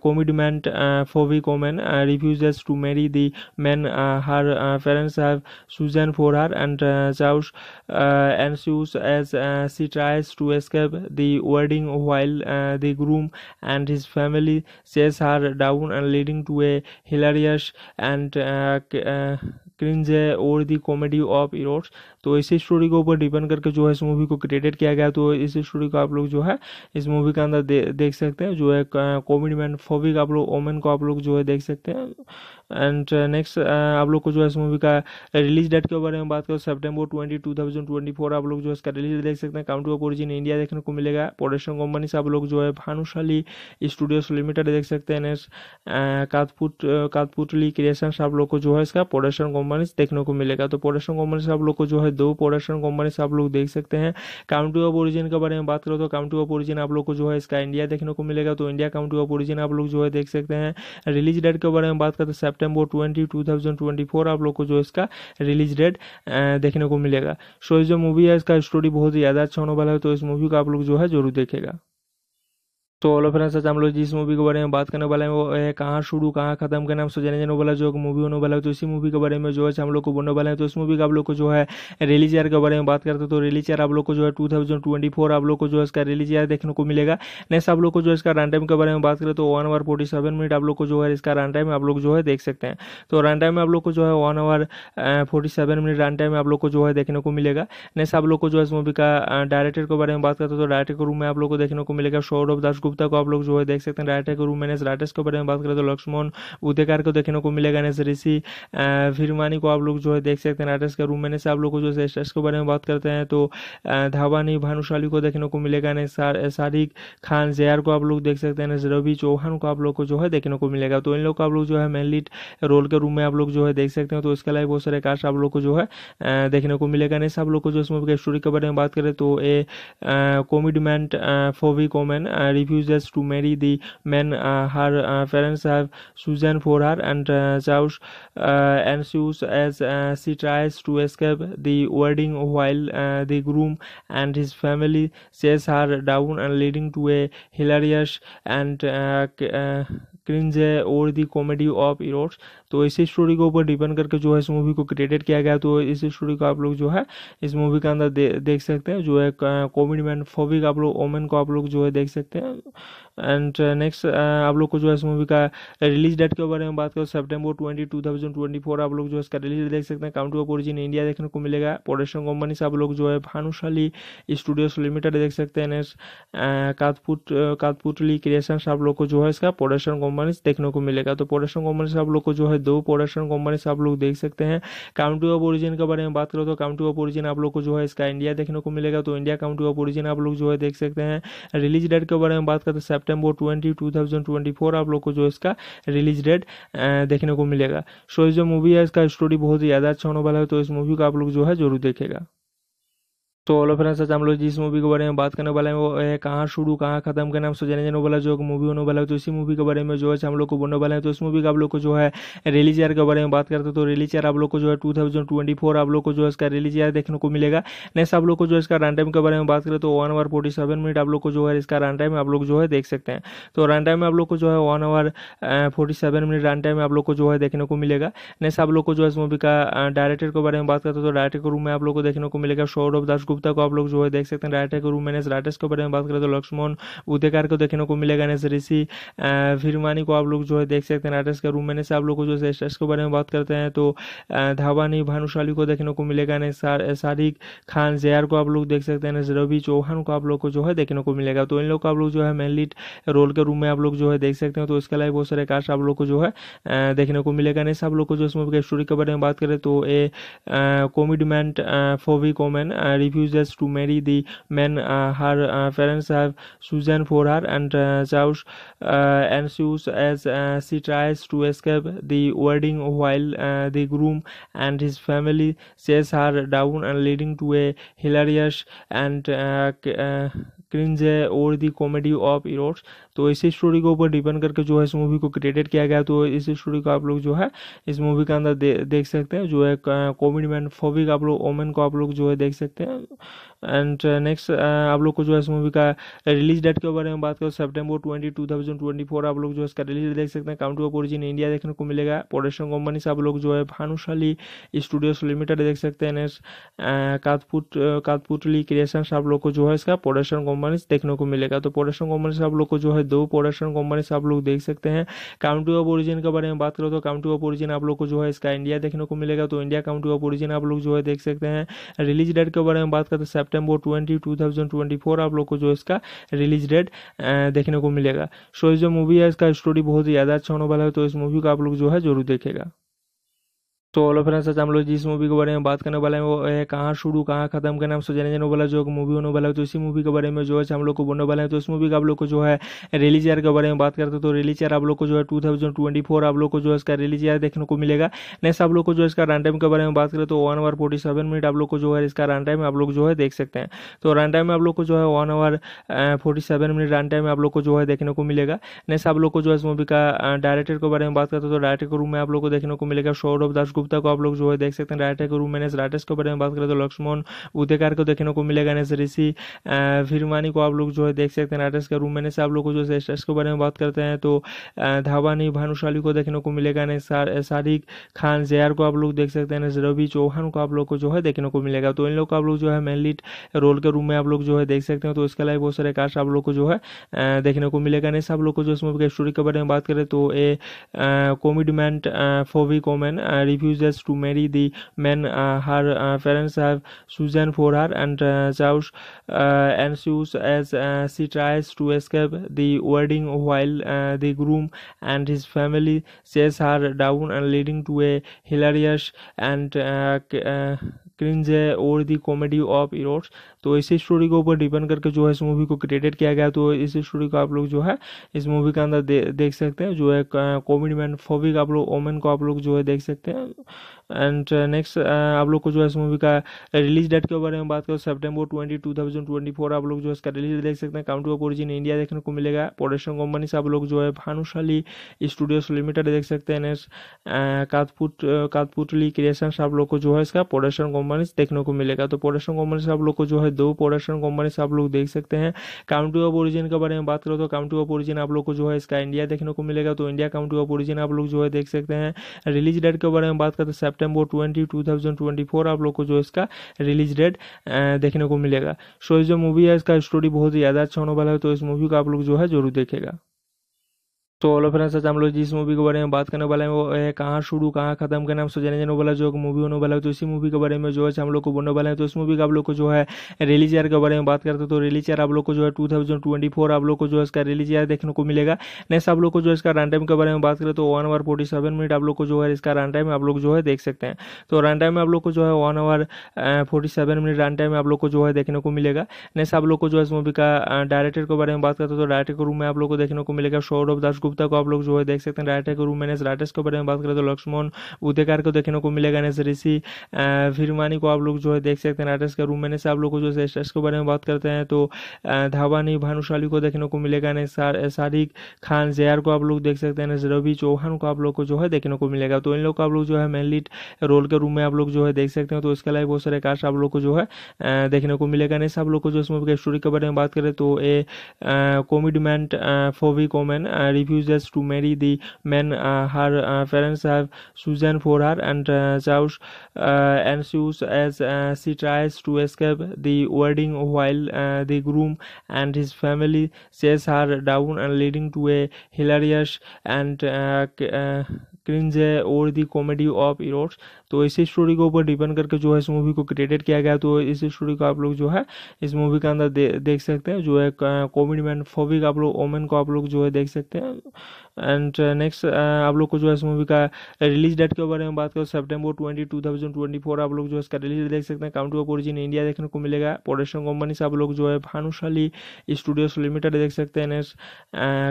commitment phobic कॉमेन review refuses to marry the man uh, her uh, parents have chosen for her, and chaos uh, ensues as she tries to escape the wedding while the groom and his family chase her down, and leading to a hilarious and cringe or the comedy of errors तो इसी story के ऊपर depend करके जो है इस movie को created किया गया तो इस स्टोरी को आप लोग जो है इस मूवी के अंदर दे, देख सकते हैं जो है कॉमेडी मैन फोबिक आप लोग ओमेन को आप लोग जो है देख सकते हैं एंड नेक्स्ट uh, uh, आप लोग को जो है इस मूवी का रिलीज डेट के बारे में बात करो September twenty two thousand twenty four आप लोग जो है इसका रिलीज देख सकते हैं काउंट ऑफ ओरिजिन इंडिया देखने को मिलेगा प्रोडक्शन कंपनी से आप लोग जो है भानुशाली स्टूडियोज लिमिटेड देख सकते हैं नेक्स्ट कातपुट कातपुटली क्रिएशन आप लोग को जो है इसका प्रोडक्शन कंपनी देखने को मिलेगा तो प्रोडक्शन कंपनी से आप लोग को जो है है दो प्रोडक्शन कंपनी से आप लोग देख सकते हैं काउंटी ऑफ ओरिजिन के बारे में बात करो तो काउंटी ऑफ ओरिजिन आप लोग को जो है इसका इंडिया देखने को मिलेगा तो इंडिया काउंटी ऑफ ओरिजिन आप लोग जो है देख सकते हैं रिलीज डेट के बारे में बात करते हैं सेप्टेम्बर ट्वेंटी टू आप लोग को जो इसका रिलीज डेट देखने को मिलेगा सो जो मूवी है इसका स्टोरी बहुत ही ज़्यादा अच्छा होने वाला है तो इस मूवी को आप लोग जो है जरूर देखेगा तो ऑलो फ्रेंड्स आज हम लोग जिस मूवी के बारे में बात करने वाले हैं वो है कहाँ शुरू कहाँ खत्म के नाम से जाने जाने वाला जो मूवी होने वाला है तो इसी मूवी के बारे में जो है हम लोग को बोलने वाले हैं तो इस मूवी का आप लोग को जो है रिलीज ईयर के बारे में बात करते हैं तो रिलीज ईयर आप लोग को जो है टू थाउजेंड ट्वेंटी फोर आप लोग को जो है इसका रिलीज ईयर देखने को मिलेगा नेक्स्ट आप लोग को जो इसका रन टाइम के बारे में बात करें तो one hour forty seven minute आप लोग को जो है इसका रन टाइम आप लोग जो है देख सकते हैं तो रन टाइम में आप लोग को जो है one hour forty seven minute run time में आप लोग को जो है देखने को मिलेगा नेक्स्ट आप लोग को जो है इस मूवी का डायरेक्टर के बारे में बात करते हैं तो डायरेक्टर के रूम में आप लोग को देखने को मिलेगा सौरभ दास गुप्ता को आप लोग जो है देख सकते हैं राइटर गुरु मैनेस राइटर्स के बारे में बात करें तो लक्ष्मण उदयकार को देखने को मिलेगा नेस ऋषि फिरमानी को आप लोग जो है देख सकते हैं राइटर्स के रूम मैनेस आप लोग को जो है के बारे में बात करते हैं तो धावानी भानुशाली को देखने को मिलेगा ने खान जयार को आप लोग देख सकते हैं रवि चौहान को आप लोग को जो है देखने को मिलेगा तो इन लोग को आप लोग जो है मेन रोल के रूम में आप लोग जो है देख सकते हैं तो इसके अलावा बहुत सारे कास्ट आप लोग को जो है देखने को मिलेगा नहीं आप लोग को जो इस मूवी के स्टोरी के बारे में बात करें तो a commitment phobic कॉमेन review refuses to marry the man uh, her uh, parents have chosen for her, and chaos uh, ensues as she tries to escape the wedding while the groom and his family chase her down and leading to a hilarious and cringe or the comedy of errors तो इसी story के ऊपर depend करके जो है इस movie को created किया गया तो इसी स्टोरी को आप लोग जो है इस मूवी के अंदर देख सकते हैं जो है कोविड मैन फोबिक आप लोग ओमेन को आप लोग जो है देख सकते हैं एंड नेक्स्ट uh, uh, आप लोग को जो है इस मूवी का रिलीज डेट के बारे में बात करो September twenty two thousand twenty four आप लोग जो है इसका रिलीज देख सकते हैं काउंटू ऑफ ओरिजिन इंडिया देखने को मिलेगा प्रोडक्शन कंपनी से आप लोग जो है भानुशाली स्टूडियोज लिमिटेड देख सकते हैं नेक्स्ट कातपुट कातपुटली क्रिएशन आप लोग को जो है इसका प्रोडक्शन कंपनी देखने को मिलेगा तो प्रोडक्शन कंपनी से आप लोग को जो है है दो प्रोडक्शन कंपनी से आप लोग देख सकते हैं काउंटी ऑफ ओरिजिन के बारे में बात करो तो काउंटी ऑफ ओरिजिन आप लोग को जो है इसका इंडिया देखने को मिलेगा तो इंडिया काउंटी ऑफ ओरिजिन आप लोग जो है देख सकते हैं रिलीज डेट के बारे में बात करते तो सेप्टेम्बर ट्वेंटी टू आप लोग को जो इसका रिलीज डेट देखने को मिलेगा सो जो मूवी है इसका स्टोरी बहुत ही ज़्यादा अच्छा होने वाला है तो इस मूवी को आप लोग जो है जरूर देखेगा तो ऑलो फ्रेंड्स आज हम लोग जिस मूवी के बारे में बात करने वाले हैं वो है कहाँ शुरू कहाँ खत्म करने हम सोचने जाने वाला जो मूवी होने वाला है तो इसी मूवी के बारे में जो है हम लोग को बोलने वाले हैं तो इस मूवी का आप लोग को जो है रिलीज ईयर के बारे में बात करते हैं तो रिलीज ईयर आप लोग को जो है टू थाउजेंड ट्वेंटी फोर आप लोग को जो है इसका रिलीज ईयर देखने को मिलेगा नेक्स्ट आप लोग को जो है इसका रन टाइम के बारे में बात करें तो one hour forty seven minute आप लोग को जो है इसका रन टाइम आप लोग जो है देख सकते हैं तो रन टाइम में आप लोग को जो है one hour forty seven minute run time आप लोग को जो है देखने को मिलेगा नेक्स्ट आप लोग को जो है इस मूवी का डायरेक्टर के बारे में बात करते हैं तो डायरेक्टर के रूम में आप लोग को देखने को मिलेगा सौरभ दास गुप्ता को आप लोग जो है देख सकते हैं राइटर के रूम में राइटर्स के बारे में बात करें तो लक्ष्मण उदयकार को देखने को मिलेगा नेस ऋषि फिरमानी को आप लोग जो है देख सकते हैं राइटर्स के रूम में आप लोग को जो है के बारे में बात करते हैं तो धावानी भानुशाली को देखने को मिलेगा ने सारिक खान जयार को आप लोग देख सकते हैं रवि चौहान को आप लोग को जो है देखने को मिलेगा तो इन लोग को आप लोग जो है मेनली रोल के रूम में आप लोग जो है देख सकते हैं तो इसके अलावा बहुत सारे कास्ट आप लोग को जो है देखने को मिलेगा नहीं सब लोग को जो इस मूवी के स्टोरी के बारे में बात करें तो a commitment phobic कॉमेन review refuses to marry the man uh, her uh, parents have chosen for her, and chaos uh, ensues as she tries to escape the wedding while the groom and his family chase her down and leading to a hilarious and cringe or the comedy of errors तो इसी story के ऊपर depend करके जो है इस movie को created किया गया तो इसी स्टोरी को आप लोग जो है इस मूवी के अंदर दे, देख सकते हैं जो है कॉमेडी मैन फोबिक आप लोग ओमेन को आप लोग जो है देख सकते हैं एंड नेक्स्ट uh, uh, आप लोग को जो है इस मूवी का रिलीज डेट के बारे में बात करो September twenty two thousand twenty four आप लोग जो है इसका रिलीज देख सकते हैं काउंटी ऑफ ओरिजिन इंडिया देखने को मिलेगा प्रोडक्शन कंपनी से आप लोग जो है भानुशाली स्टूडियोज लिमिटेड देख सकते हैं नेक्स्ट कातपुट कातपुटली क्रिएशन आप लोग को जो है इसका प्रोडक्शन कंपनी देखने को मिलेगा तो प्रोडक्शन कंपनी से आप लोग को जो है दो प्रोडक्शन कंपनी से आप लोग देख सकते हैं काउंटी ऑफ ओरिजिन के बारे में बात करो तो काउंटी ऑफ ओरिजिन आप लोग को जो है इसका इंडिया देखने को मिलेगा तो इंडिया काउंटी ऑफ ओरिजिन आप लोग जो है देख सकते हैं रिलीज डेट के बारे में बात करते हैं September twenty two thousand twenty four आप लोग को जो इसका रिलीज डेट देखने को मिलेगा सो जो मूवी है इसका स्टोरी बहुत ही ज़्यादा अच्छा होने वाला है तो इस मूवी को आप लोग जो है जरूर देखेगा तो ऑलो फ्रेंड्स आज हम लोग जिस मूवी के बारे में बात करने वाले हैं वो है कहाँ शुरू कहाँ खत्म करना नाम से जाने वाला जो मूवी होने वाला है तो इसी मूवी के बारे में जो है हम लोग को बोलने वाले हैं तो इस मूवी का आप लोग को जो है रिलीज ईयर के बारे में बात करते हैं तो रिलीज ईयर आप लोग को जो है टू आप लोग को जो है इसका रिलीज ईयर देखने को मिलेगा नेक्स्ट आप लोग को जो है इसका रन टाइम के बारे में बात करें तो one hour forty seven minute आप लोग को जो है इसका रन टाइम आप लोग जो है देख सकते हैं तो रन टाइम में आप लोग को जो है one hour forty seven minute run time में आप लोग को जो है देखने को मिलेगा नेक्स्ट आप लोग को जो है इस मूवी का डायरेक्टर के बारे में बात करते हैं तो डायरेक्टर के रूम में आप लोग को देखने को मिलेगा सौरभ दास गुप्ता गुप्ता को आप लोग जो है देख सकते हैं राइटर के रूम में राइटर्स के बारे में बात करें तो लक्ष्मण उदेकार को देखने को मिलेगा नेस ऋषि फिरमानी को आप लोग जो है देख सकते हैं राइटर्स के रूम में आप लोग को जो है स्टेट्स के बारे में बात करते हैं तो धावानी भानुशाली को देखने को मिलेगा शारिक खान जयार को आप लोग देख सकते हैं रवि चौहान को आप लोग को जो है देखने को मिलेगा तो इन लोग को आप लोग जो है मेनली रोल के रूम में आप लोग जो है देख सकते हैं तो इसके अलावा बहुत सारे कास्ट आप लोग को जो है देखने को मिलेगा नेस आप लोग को जो इस मूवी के स्टोरी के बारे में बात करें तो a commitment phobic कॉमेन review refuses to marry the man uh, her uh, parents have chosen for her, and chaos uh, ensues as she tries to escape the wedding while the groom and his family chase her down, and leading to a hilarious and cringe or the comedy of errors तो इसी story के ऊपर depend करके जो है इस movie को created किया गया तो इस स्टोरी को आप लोग जो है इस मूवी के अंदर दे, देख सकते हैं जो है कॉमेडी मैन फोबिक आप लोग ओमेन को आप लोग जो है देख सकते हैं एंड नेक्स्ट आप लोग को जो है इस मूवी का रिलीज डेट के बारे में बात करो September twenty two thousand twenty four आप लोग जो है इसका रिलीज देख सकते हैं काउंट ऑफ ओरिजिन इंडिया देखने को मिलेगा प्रोडक्शन कंपनी से आप लोग जो है भानुशाली स्टूडियोज लिमिटेड देख सकते हैं नेक्स्ट कातपुट कातपुटली क्रिएशन आप लोग को जो है इसका प्रोडक्शन कंपनी देखने को मिलेगा तो प्रोडक्शन कंपनी से आप लोग को जो है दो प्रोडक्शन कंपनी से आप लोग देख सकते हैं काउंटी ऑफ ओरिजिन के बारे में बात करो तो काउंटी ऑफ ओरिजिन आप लोग को जो है इसका इंडिया देखने को मिलेगा तो इंडिया काउंटी ऑफ ओरिजिन आप लोग जो है देख सकते हैं रिलीज डेट के बारे में बात करते हैं September twenty two thousand twenty four आप लोग को जो इसका रिलीज डेट देखने को मिलेगा सो जो मूवी है इसका स्टोरी बहुत ही ज़्यादा अच्छा होने वाला है तो इस मूवी को आप लोग जो है जरूर देखेगा तो ऑलो फ्रेंड्स आज हम लोग जिस मूवी के बारे में बात करने वाले हैं वो है कहाँ शुरू कहाँ खत्म करना हम जाने जाने वाला जो मूवी होने वाला है तो इसी मूवी के बारे में जो है हम लोग को बोलने वाले हैं तो इस मूवी का आप लोग को जो है रिलीज ईयर के बारे में बात करते हैं तो रिलीज ईयर आप लोग को जो है टू आप लोग को जो है इसका रिलीज ईयर देखने को मिलेगा नेक्स्ट आप लोग को जो है इसका रन टाइम के बारे में बात करें तो वन आवर फोर्टी मिनट आप लोग को जो है इसका रन टाइम आप लोग जो है देख सकते हैं तो रन टाइम में आप लोग को जो है one hour forty minute run time आप लोग को जो है देखने को मिलेगा नेक्स्ट आप लोग को जो है इस मूवी का डायरेक्टर के बारे में बात करते हैं तो डायरेक्टर के रूम में आप लोग को देखने को मिलेगा सौरभ दास गुप्ता को आप लोग जो है देख सकते हैं राइटर गुरु मैनेस राइटर्स के बारे में बात करें तो लक्ष्मण उदयकार को देखने को मिलेगा नेस ऋषि फिरमानी को आप लोग जो है देख सकते हैं राइटर्स का रूम मैनेस आप लोग जो है के बारे में बात करते हैं तो धावानी भानुशाली को देखने को मिलेगा नेस खान जयार को आप लोग देख सकते हैं रवि चौहान को आप लोग को जो है देखने को मिलेगा तो इन लोग को आप लोग जो है मेनली रोल के रूम में आप लोग जो है देख सकते हैं तो इसके अलावा बहुत सारे कास्ट आप लोग को जो है देखने को मिलेगा नहीं सब लोग को जो इस मूवी के स्टोरी के बारे में बात करें तो a commitment phobic कॉमेन review refuses to marry the man uh, her uh, parents have chosen for her, and chaos uh, ensues as she tries to escape the wedding while the groom and his family chase her down and leading to a hilarious and cringe or the comedy of errors तो इसी story के ऊपर depend करके जो है इस movie को created किया गया तो इसी स्टोरी को आप लोग जो है इस मूवी के अंदर देख सकते हैं जो है कॉमेडी मैन फोबिक आप लोग ओमेन को आप लोग जो है देख सकते हैं एंड नेक्स्ट uh, uh, आप लोग को जो है इस मूवी का रिलीज डेट के बारे में बात करो September twenty two thousand twenty four आप लोग जो है इसका रिलीज देख सकते हैं काउंट ऑफ ओरिजिन इंडिया देखने को मिलेगा प्रोडक्शन कंपनी से आप लोग जो है भानुशाली स्टूडियोज लिमिटेड देख सकते हैं नेक्स्ट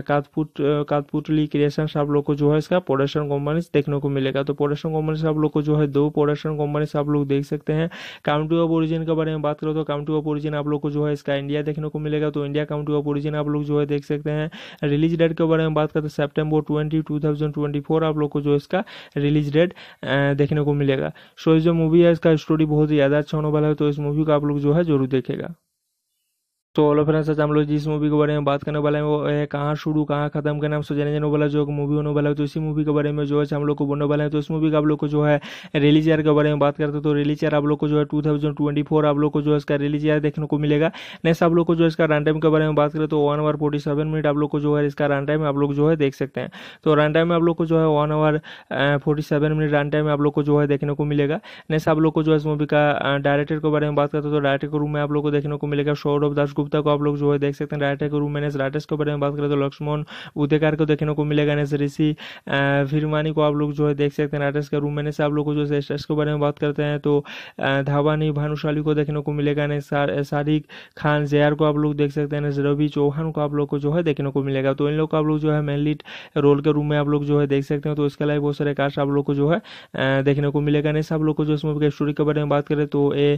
कातपुट कातपुटली क्रिएशन आप लोग को जो है इसका प्रोडक्शन कंपनी देखने को मिलेगा तो प्रोडक्शन कंपनी से आप लोग को जो है है दो प्रोडक्शन कंपनीज आप लोग देख सकते हैं काउंटी ऑफ ओरिजिन के बारे में बात करो तो काउंटी ऑफ ओरिजिन आप लोग को जो है इसका इंडिया देखने को मिलेगा तो इंडिया काउंटी ऑफ ओरिजिन आप लोग जो है देख सकते हैं रिलीज डेट के बारे में बात करते हैं सेप्टेम्बर ट्वेंटी टू आप लोग को जो इसका रिलीज डेट देखने को मिलेगा सो जो मूवी है इसका स्टोरी बहुत ही ज़्यादा अच्छा होने वाला है तो इस मूवी को आप लोग जो है जरूर देखेगा तो ऑलो फ्रेंड्स आज हम लोग जिस मूवी के बारे में बात करने वाले हैं वो है कहाँ शुरू कहाँ खत्म करना हम सोचने जाने वाला जो मूवी होने वाला है तो इसी मूवी के बारे में जो है हम लोग को बोलने वाले हैं तो इस मूवी का आप लोग को जो है रिलीज ईयर के बारे में बात करते हैं तो रिलीज ईयर आप लोग को जो है टू थाउजेंड ट्वेंटी फोर आप लोग को जो है इसका रिलीज ईयर देखने को मिलेगा नेक्स्ट आप लोग को जो है इसका रन टाइम के बारे में बात करें तो one hour forty seven minute आप लोग को जो है इसका रन टाइम आप लोग जो है देख सकते हैं तो रन टाइम में आप लोग को जो है one hour forty seven minute run time में आप लोग को जो है देखने को मिलेगा नेक्स्ट आप लोग को जो है इस मूवी का डायरेक्टर के बारे में बात करते हैं तो डायरेक्टर के रूम में आप लोग को देखने को मिलेगा सौरभ दास गुप्ता गुप्ता तो को आप लोग जो है देख सकते हैं राइटर गुरु मैनेस राइटर्स के बारे में बात करें तो लक्ष्मण उदयकार को देखने को मिलेगा नेस ऋषि फिरमानी को आप लोग जो है देख सकते हैं राइटर्स का रूम मैनेस आप लोग को जो है के बारे में बात करते हैं तो धावानी भानुशाली को देखने को मिलेगा ने सादिक खान जयार को आप लोग देख सकते हैं रवि चौहान को आप लोग को जो है देखने को मिलेगा तो इन लोग को आप लोग जो है मेनलीट रोल के रूम में आप लोग जो है देख सकते हैं तो इसके अलावा बहुत सारे कास्ट आप लोग को जो है देखने को मिलेगा नहीं सब लोग को जो इस मूवी के स्टोरी के बारे में बात करें तो a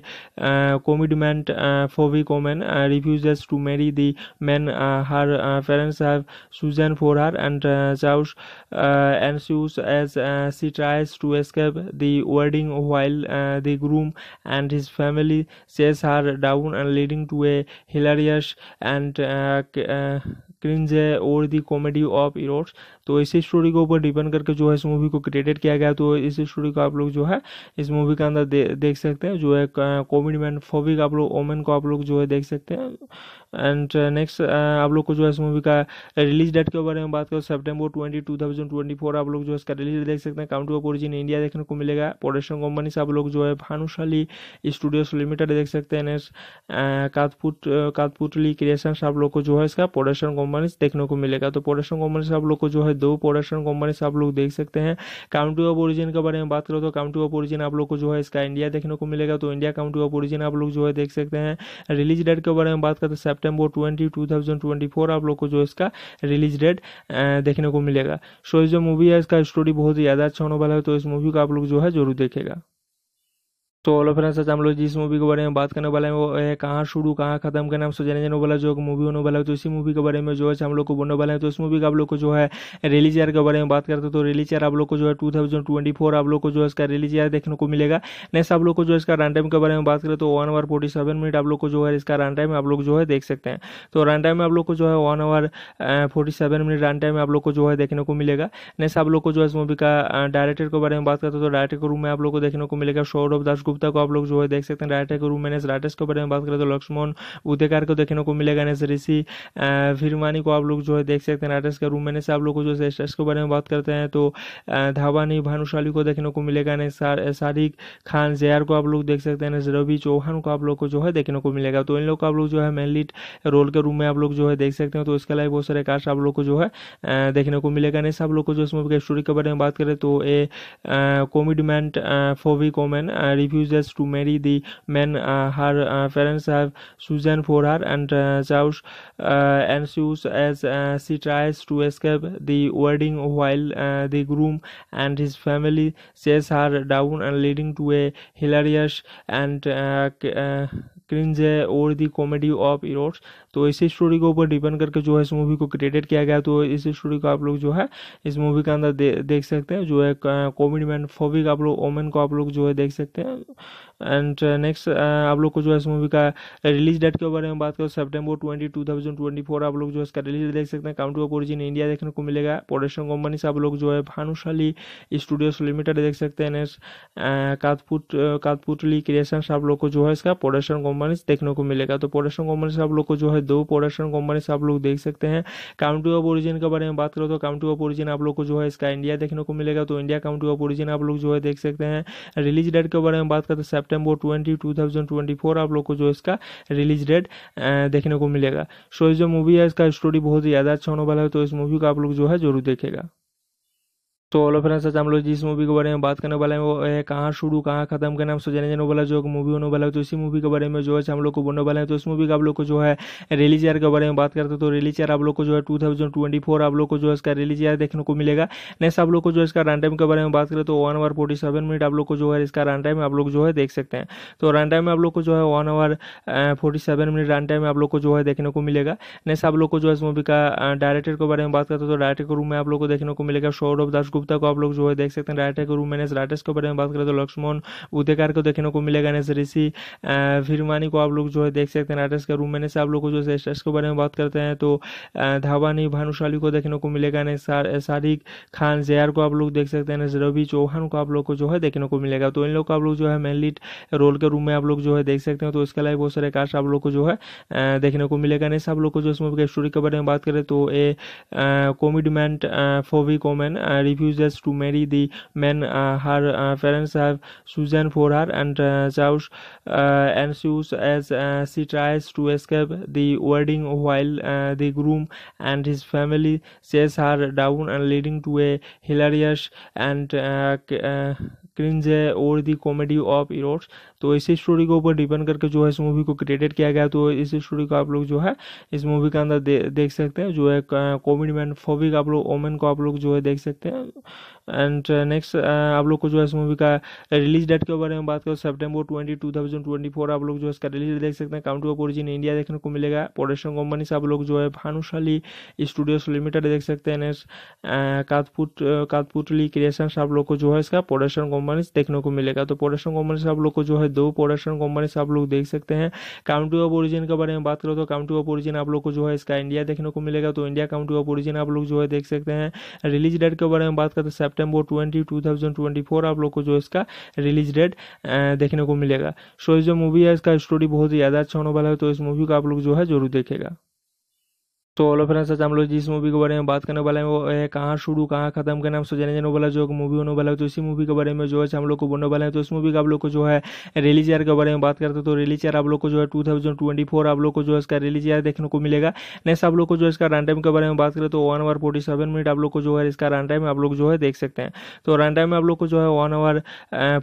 commitment phobic कॉमेन review refuses to marry the man uh, her uh, parents have chosen for her, and chaos uh, ensues as she tries to escape the wedding while the groom and his family chase her down, and leading to a hilarious and cringe or the comedy of errors तो इसी story के ऊपर depend करके जो है इस movie को created किया गया तो इसी स्टोरी को आप लोग जो है इस मूवी के अंदर दे, देख सकते हैं जो है कॉमेडी मैन फोबिक आप लोग ओमेन को आप लोग जो है देख सकते हैं एंड नेक्स्ट uh, uh, आप लोग को जो है इस मूवी का रिलीज डेट के बारे में बात करो September twenty two thousand twenty four आप लोग जो है इसका रिलीज देख सकते हैं काउंटी ऑफ ओरिजिन इंडिया देखने को मिलेगा प्रोडक्शन कंपनी से आप लोग जो है भानुशाली स्टूडियोज लिमिटेड देख सकते हैं नेक्स्ट कातपुट कातपुटली क्रिएशन आप लोग को जो है इसका प्रोडक्शन कंपनी देखने को मिलेगा तो प्रोडक्शन कंपनी से आप लोग को जो है दो प्रोडक्शन कंपनी आप लोग देख सकते हैं काउंटी ऑफ ओरिजिन के बारे में बात करो तो काउंटी ऑफ ओरिजिन आप लोग को जो है इसका इंडिया देखने को मिलेगा तो इंडिया काउंटी ऑफ ओरिजिन आप लोग जो है देख सकते हैं रिलीज डेट के बारे में बात करते हैं September twenty two thousand twenty four आप लोग को जो इसका रिलीज डेट देखने को मिलेगा सो जो मूवी है इसका स्टोरी बहुत ही ज़्यादा अच्छा होने वाला है तो इस मूवी को आप लोग जो है जरूर देखेगा तो हेलो फ्रेंड्स आज हम लोग जिस मूवी के बारे में बात करने वाले हैं वो है कहाँ शुरू कहाँ खत्म नाम से जाने जाने वाला जो मूवी होने वाला है तो इसी मूवी के बारे में जो है हम लोग को बोलने वाले हैं तो इस मूवी का आप लोग को जो है रिलीज चेयर के बारे में बात करते हैं तो रिलीज चेयर आप लोग को जो है टू थाउजेंड ट्वेंटी फोर आप लोग को जो है इसका रिलीज चेयर देखने को मिलेगा नेक्स्ट आप लोग को जो है इसका रन टाइम के बारे में बात करें तो one hour forty seven minute आप लोग को जो है इसका रन टाइम आप लोग जो है देख सकते हैं तो रन टाइम में आप लोग को जो है one hour forty seven minute run time में आप लोग को जो है देखने को मिलेगा नेक्स्ट आप लोग को जो है इस मूवी का डायरेक्टर के बारे में बात करते हैं तो डायरेक्टर के रूम में आप लोग को देखने को मिलेगा सौरभ दास दस गुप्ता को आप लोग जो है देख सकते हैं राइटर के रूम में राइटर्स के बारे में बात करें तो लक्ष्मण उदयकार को देखने को मिलेगा नेस ऋषि फिरमानी को आप लोग जो है देख सकते हैं राइटर्स के रूम में आप लोग को जो है स्टेट्स के बारे में बात करते हैं तो धावानी भानुशाली को देखने को मिलेगा शारिक खान जयार को आप लोग देख सकते हैं रवि चौहान को आप लोग को जो है देखने को मिलेगा तो इन लोग को आप लोग जो है मेनली रोल के रूम में आप लोग जो है देख सकते हैं तो इसके अलावा बहुत सारे कास्ट आप लोग को जो है देखने को मिलेगा नहीं सब लोग को जो इस मूवी के स्टोरी के बारे में बात करें तो a commitment phobic कॉमेन review refuses to marry the man uh, her uh, parents have chosen for her, and chaos uh, ensues as she tries to escape the wedding while the groom and his family chase her down, and leading to a hilarious and cringe or the comedy of errors तो इसी story के ऊपर depend करके जो है इस movie को created किया गया तो इस स्टोरी को आप लोग जो है इस मूवी के अंदर दे, देख सकते हैं जो है कॉमेडी मैन फोबिक आप लोग ओमेन को आप लोग जो है देख सकते हैं एंड नेक्स्ट आप लोग को जो है इस मूवी का रिलीज डेट के बारे में बात करो September twenty two thousand twenty four आप लोग जो है इसका रिलीज देख सकते हैं काउंट ऑफ ओरिजिन इंडिया देखने को मिलेगा प्रोडक्शन कंपनी से आप लोग जो है भानुशाली स्टूडियोज लिमिटेड देख सकते हैं नेक्स्ट कातपुट कातपुटली क्रिएशन आप लोग को जो है इसका प्रोडक्शन कंपनी देखने को मिलेगा तो प्रोडक्शन कंपनी से आप लोग को जो है दो प्रोडक्शन कंपनी से आप लोग देख सकते हैं काउंटी ऑफ ओरिजिन के बारे में बात करो तो काउंटी ऑफ ओरिजिन आप लोग को जो है इसका इंडिया देखने को मिलेगा तो इंडिया काउंटी ऑफ ओरिजिन आप लोग जो है देख सकते हैं रिलीज डेट के बारे में बात करते हैं September twenty two thousand twenty four आप लोग को जो इसका रिलीज डेट देखने को मिलेगा सो जो मूवी है इसका स्टोरी बहुत ही ज़्यादा अच्छा होने वाला है तो इस मूवी को आप लोग जो है जरूर देखेगा तो ऑलो फ्रेंड्स आज हम लोग जिस मूवी के बारे में बात करने वाले हैं वो है कहाँ शुरू कहाँ खत्म करना हम जाने जाने वाला जो मूवी होने वाला है तो इसी मूवी के बारे में जो है हम लोग को बोलने वाले हैं तो इस मूवी का आप लोग को जो है रिलीज ईयर के बारे में बात करते हैं तो रिलीज ईयर आप लोग को जो है टू थाउजेंड ट्वेंटी फोर आप लोग को जो है इसका रिलीज ईयर देखने को मिलेगा नेक्स्ट आप लोग को जो इसका रन टाइम के बारे में बात करें तो one hour forty seven minute आप लोग को जो है इसका रन टाइम आप लोग जो है देख सकते हैं तो रन टाइम में आप लोग को जो है one hour forty seven minute run time आप लोग को जो है देखने को मिलेगा नेक्स्ट आप लोग को जो है इस मूवी का डायरेक्टर के बारे में बात करते हैं तो डायरेक्टर के रूम में आप लोग को देखने को मिलेगा सौरभ दास गुप्ता को आप लोग जो है देख सकते हैं राइटर गुरु मैनेस राइटर्स के बारे में बात करें तो लक्ष्मण उदयकार को देखने को मिलेगा नेस ऋषि फिरमानी को आप लोग जो है देख सकते हैं राइटर्स का रूम मैनेस आप लोग को जो है के बारे में बात करते हैं तो धावानी भानुशाली को देखने को मिलेगा नेस खान जयार को आप लोग देख सकते हैं रवि चौहान को आप लोग को जो है देखने को मिलेगा तो इन लोग को आप लोग जो है मेनली रोल के रूम में आप लोग जो है देख सकते हैं तो इसके अलावा बहुत सारे कास्ट आप लोग को जो है देखने को मिलेगा नहीं सब लोग को जो इस मूवी के स्टोरी के बारे में बात करें तो a commitment phobic कॉमेन review refuses to marry the man uh, her uh, parents have chosen for her, and chaos uh, ensues as she tries to escape the wedding while the groom and his family chase her down and leading to a hilarious and cringe or the comedy of errors तो इसी story के ऊपर depend करके जो है इस movie को created किया गया तो इसी स्टोरी को आप लोग जो है इस मूवी के अंदर देख सकते हैं जो है कॉमेडी मैन फोबिक आप लोग ओमेन को आप लोग जो है देख सकते हैं एंड नेक्स्ट uh, uh, आप लोग को जो है इस मूवी का रिलीज डेट के बारे में बात करो September twenty two thousand twenty four आप लोग जो है इसका रिलीज देख सकते हैं काउंटी ऑफ ओरिजिन इंडिया देखने को मिलेगा प्रोडक्शन कंपनी से आप लोग जो है भानुशाली स्टूडियोज लिमिटेड देख सकते हैं नेक्स्ट कातपुट कातपुटली क्रिएशन आप लोग को जो है इसका प्रोडक्शन कंपनी देखने को मिलेगा तो प्रोडक्शन कंपनी से आप लोग को जो है है दो प्रोडक्शन कंपनीज आप लोग देख सकते हैं काउंटी ऑफ ओरिजिन के बारे में बात करो तो काउंटी ऑफ ओरिजिन आप लोग को जो है इसका इंडिया देखने को मिलेगा तो इंडिया काउंटी ऑफ ओरिजिन आप लोग जो है देख सकते हैं रिलीज डेट के बारे में बात करते सेप्टेम्बर ट्वेंटी टू आप लोग को जो इसका रिलीज डेट देखने को मिलेगा सो जो मूवी है इसका स्टोरी बहुत ही ज़्यादा अच्छा होने वाला है तो इस मूवी को आप लोग जो है जरूर देखेगा तो ऑलो फ्रेंड्स आज हम लोग जिस मूवी के बारे में बात करने वाले हैं वो है कहाँ शुरू कहाँ खत्म करना हम सोचने जाने वाला जो मूवी होने वाला है तो इसी मूवी के बारे में जो है हम लोग को बोलने वाले हैं तो इस मूवी का आप लोग को जो है रिलीज ईयर के बारे में बात करते हैं तो रिलीज ईयर आप लोग को जो है टू थाउजेंड ट्वेंटी फोर आप लोग को जो है इसका रिलीज ईयर देखने को मिलेगा नेक्स्ट आप लोग को जो है इसका रन टाइम के बारे में बात करें तो one hour forty seven minute आप लोग को जो है इसका रन टाइम आप लोग जो है देख सकते हैं तो रन टाइम में आप लोग को जो है one hour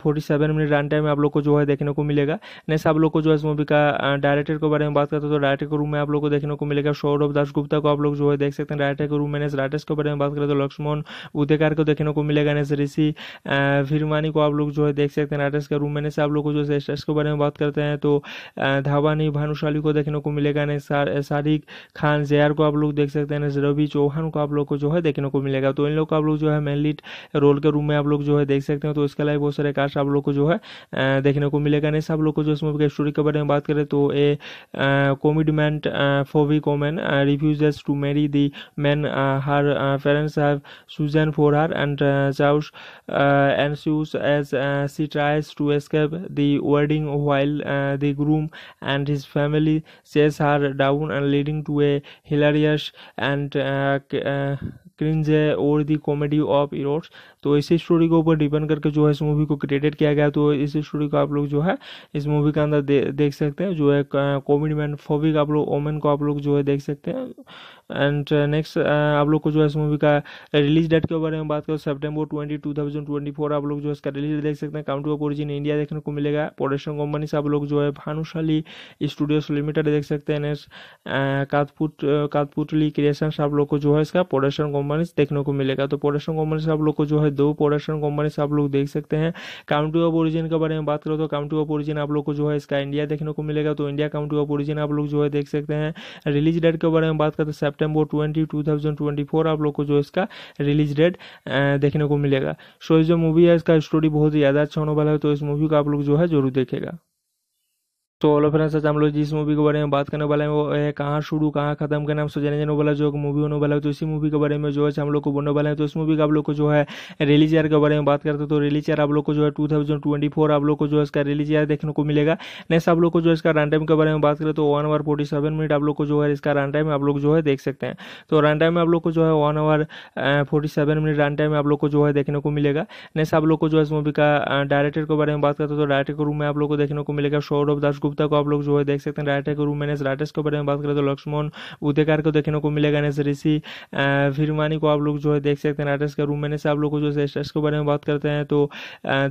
forty seven minute run time में आप लोग को जो है देखने को मिलेगा नेक्स्ट आप लोग को जो है इस मूवी का डायरेक्टर के बारे में बात करते हैं तो डायरेक्टर के रूम में आप लोग को देखने को मिलेगा सौरभ दास गुप्ता गुप्ता को आप लोग जो है देख सकते हैं राइटर है गुरु मैनेस राइटर्स के बारे में बात करें तो लक्ष्मण उदयकार को देखने को मिलेगा एन ऋषि फिरमानी को आप लोग जो है देख सकते हैं राइटर्स का रूम मैंने आप लोग को जो है स्टेट्स के बारे में बात करते हैं तो धावानी भानुशाली को देखने को मिलेगा एन सारिक खान जयार को आप लोग देख सकते हैं रवि चौहान को आप लोग को जो है देखने को मिलेगा तो इन लोग को आप लोग जो है मेनली रोल के रूम में आप लोग जो है देख सकते हैं तो इसके अलावा बहुत सारे कास्ट आप लोग को जो है देखने को मिलेगा नहीं सब लोग को जो इस मूवी के स्टोरी के बारे में बात करें तो a commitment phobic कॉमेन review to marry the man uh, her uh, parents have chosen for her, and chaos uh, ensues as she tries to escape the wedding while the groom and his family chase her down and leading to a hilarious and cringe or the comedy of errors तो इसी story के ऊपर depend करके जो है इस movie को created किया गया तो इसी स्टोरी को आप लोग जो है इस मूवी के अंदर दे, देख सकते हैं जो है कॉमेडी मैन फोबिक आप लोग ओमेन को आप लोग जो है देख सकते हैं एंड नेक्स्ट uh, uh, आप लोग को जो है इस मूवी का रिलीज डेट के बारे में बात करें September twenty two thousand twenty four आप लोग जो है इसका रिलीज देख सकते हैं काउंटी ऑफ ओरिजिन इंडिया देखने को मिलेगा प्रोडक्शन कंपनी से आप लोग जो है भानुशाली स्टूडियोज लिमिटेड देख सकते हैं नेक्स्ट कातपुट कातपुटली क्रिएशन आप लोग को जो है इसका प्रोडक्शन कंपनी देखने को मिलेगा तो प्रोडक्शन कंपनी से आप लोग को जो है दो प्रोडक्शन कंपनी से आप लोग देख सकते हैं काउंटी ऑफ ओरिजिन के बारे में बात करो तो काउंटी ऑफ ओरिजिन आप लोग को जो है इसका इंडिया देखने को मिलेगा तो इंडिया काउंटी ऑफ ओरिजिन आप लोग जो है देख सकते हैं रिलीज डेट के बारे में बात करते हैं September twenty two thousand twenty four आप लोग को जो इसका रिलीज डेट देखने को मिलेगा सो जो मूवी है इसका स्टोरी बहुत ही ज़्यादा अच्छा होने वाला है तो इस मूवी को आप लोग जो है जरूर देखेगा तो हेलो फ्रेंड्स आज हम लोग जिस मूवी के बारे में बात करने वाले हैं वो है कहाँ शुरू कहाँ खत्म नाम से जाने जाने वाला जो मूवी होने वाला है तो इसी मूवी के बारे में जो है हम लोग को बोलने वाले हैं तो इस मूवी का आप लोग को जो है रिलीज चेयर के बारे में बात करते हैं तो रिलीज चेयर आप लोग को जो है टू थाउजेंड ट्वेंटी फोर आप लोग को जो है इसका रिलीज चेयर देखने को मिलेगा नेक्स्ट आप लोग को जो है इसका रन टाइम के बारे में बात करें तो one hour forty seven minute आप लोग को जो है इसका रन टाइम आप लोग जो है देख सकते हैं तो रन टाइम में आप लोग को जो है one hour forty seven minute run time में आप लोग को जो है देखने को मिलेगा नेक्स्ट आप लोग को जो है इस मूवी का डायरेक्टर के बारे में बात करते हैं तो डायरेक्टर के रूम में आप लोग को देखने को मिलेगा सौरभ दास गुप्ता को आप लोग जो है देख सकते हैं राइटर के रूम में राइटर्स के बारे में बात करें तो लक्ष्मण उदयकार को देखने को मिलेगा एन ऋषि फिरमानी को आप लोग जो है देख सकते हैं राइटर्स के रूम में आप लोग को जो है स्टेट्स के बारे में बात करते हैं तो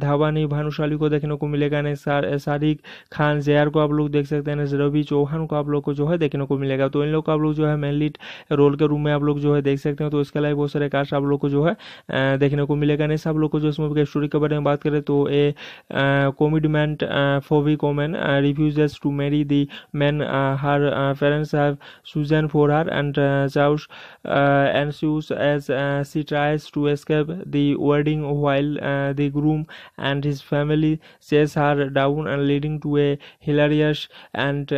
धावानी भानुशाली को देखने को मिलेगा शारिक खान जयार को आप लोग देख सकते हैं रवि चौहान को आप लोग को जो है देखने को मिलेगा तो इन लोग को आप लोग जो है मेनली रोल के रूम में आप लोग जो है देख सकते हैं तो इसके अलावा बहुत सारे कास्ट आप लोग को जो है देखने को मिलेगा नहीं आप लोग को जो इस मूवी के स्टोरी के बारे में बात करें तो a commitment phobic कॉमेन review refuses to marry the man uh, her uh, parents have chosen for her, and chaos uh, ensues as she tries to escape the wedding while the groom and his family chase her down, and leading to a hilarious and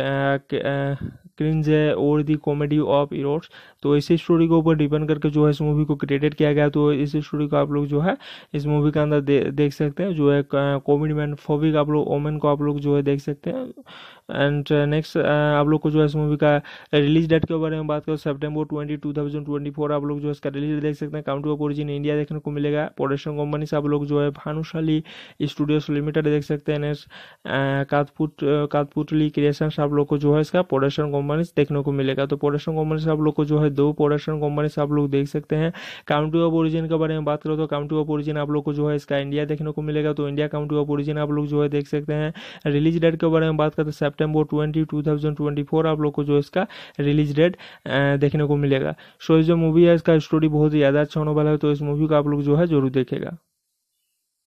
cringe or the comedy of errors तो इसी story के ऊपर depend करके जो है इस movie को created किया गया तो इस स्टोरी को आप लोग जो है इस मूवी के अंदर दे, देख सकते हैं जो है कॉमेडी मैन फोबिक आप लोग ओमेन को आप लोग जो है देख सकते हैं एंड नेक्स्ट uh, uh, आप लोग को जो है इस मूवी का रिलीज डेट के बारे में बात करो September twenty two thousand twenty four आप लोग जो है इसका रिलीज देख सकते हैं काउंट ऑफ ओरिजिन इंडिया देखने को मिलेगा प्रोडक्शन कंपनी से आप लोग जो है भानुशाली स्टूडियोज लिमिटेड देख सकते हैं नेक्स्ट कातपुट कातपुटली क्रिएशन आप लोग को जो है इसका प्रोडक्शन कंपनी देखने को मिलेगा तो प्रोडक्शन कंपनी से आप लोग को जो है दो प्रोडक्शन कंपनी से आप लोग देख सकते हैं काउंटी ऑफ ओरिजिन के बारे में बात करो तो काउंटी ऑफ ओरिजिन आप लोग को जो है इसका इंडिया देखने को मिलेगा तो इंडिया काउंटी ऑफ ओरिजिन आप लोग जो है देख सकते हैं रिलीज डेट के बारे में बात करते हैं September twenty two thousand twenty four आप लोग को जो इसका रिलीज डेट देखने को मिलेगा सो जो मूवी है इसका स्टोरी बहुत ही ज़्यादा अच्छा होने वाला है तो इस मूवी को आप लोग जो है जरूर देखेगा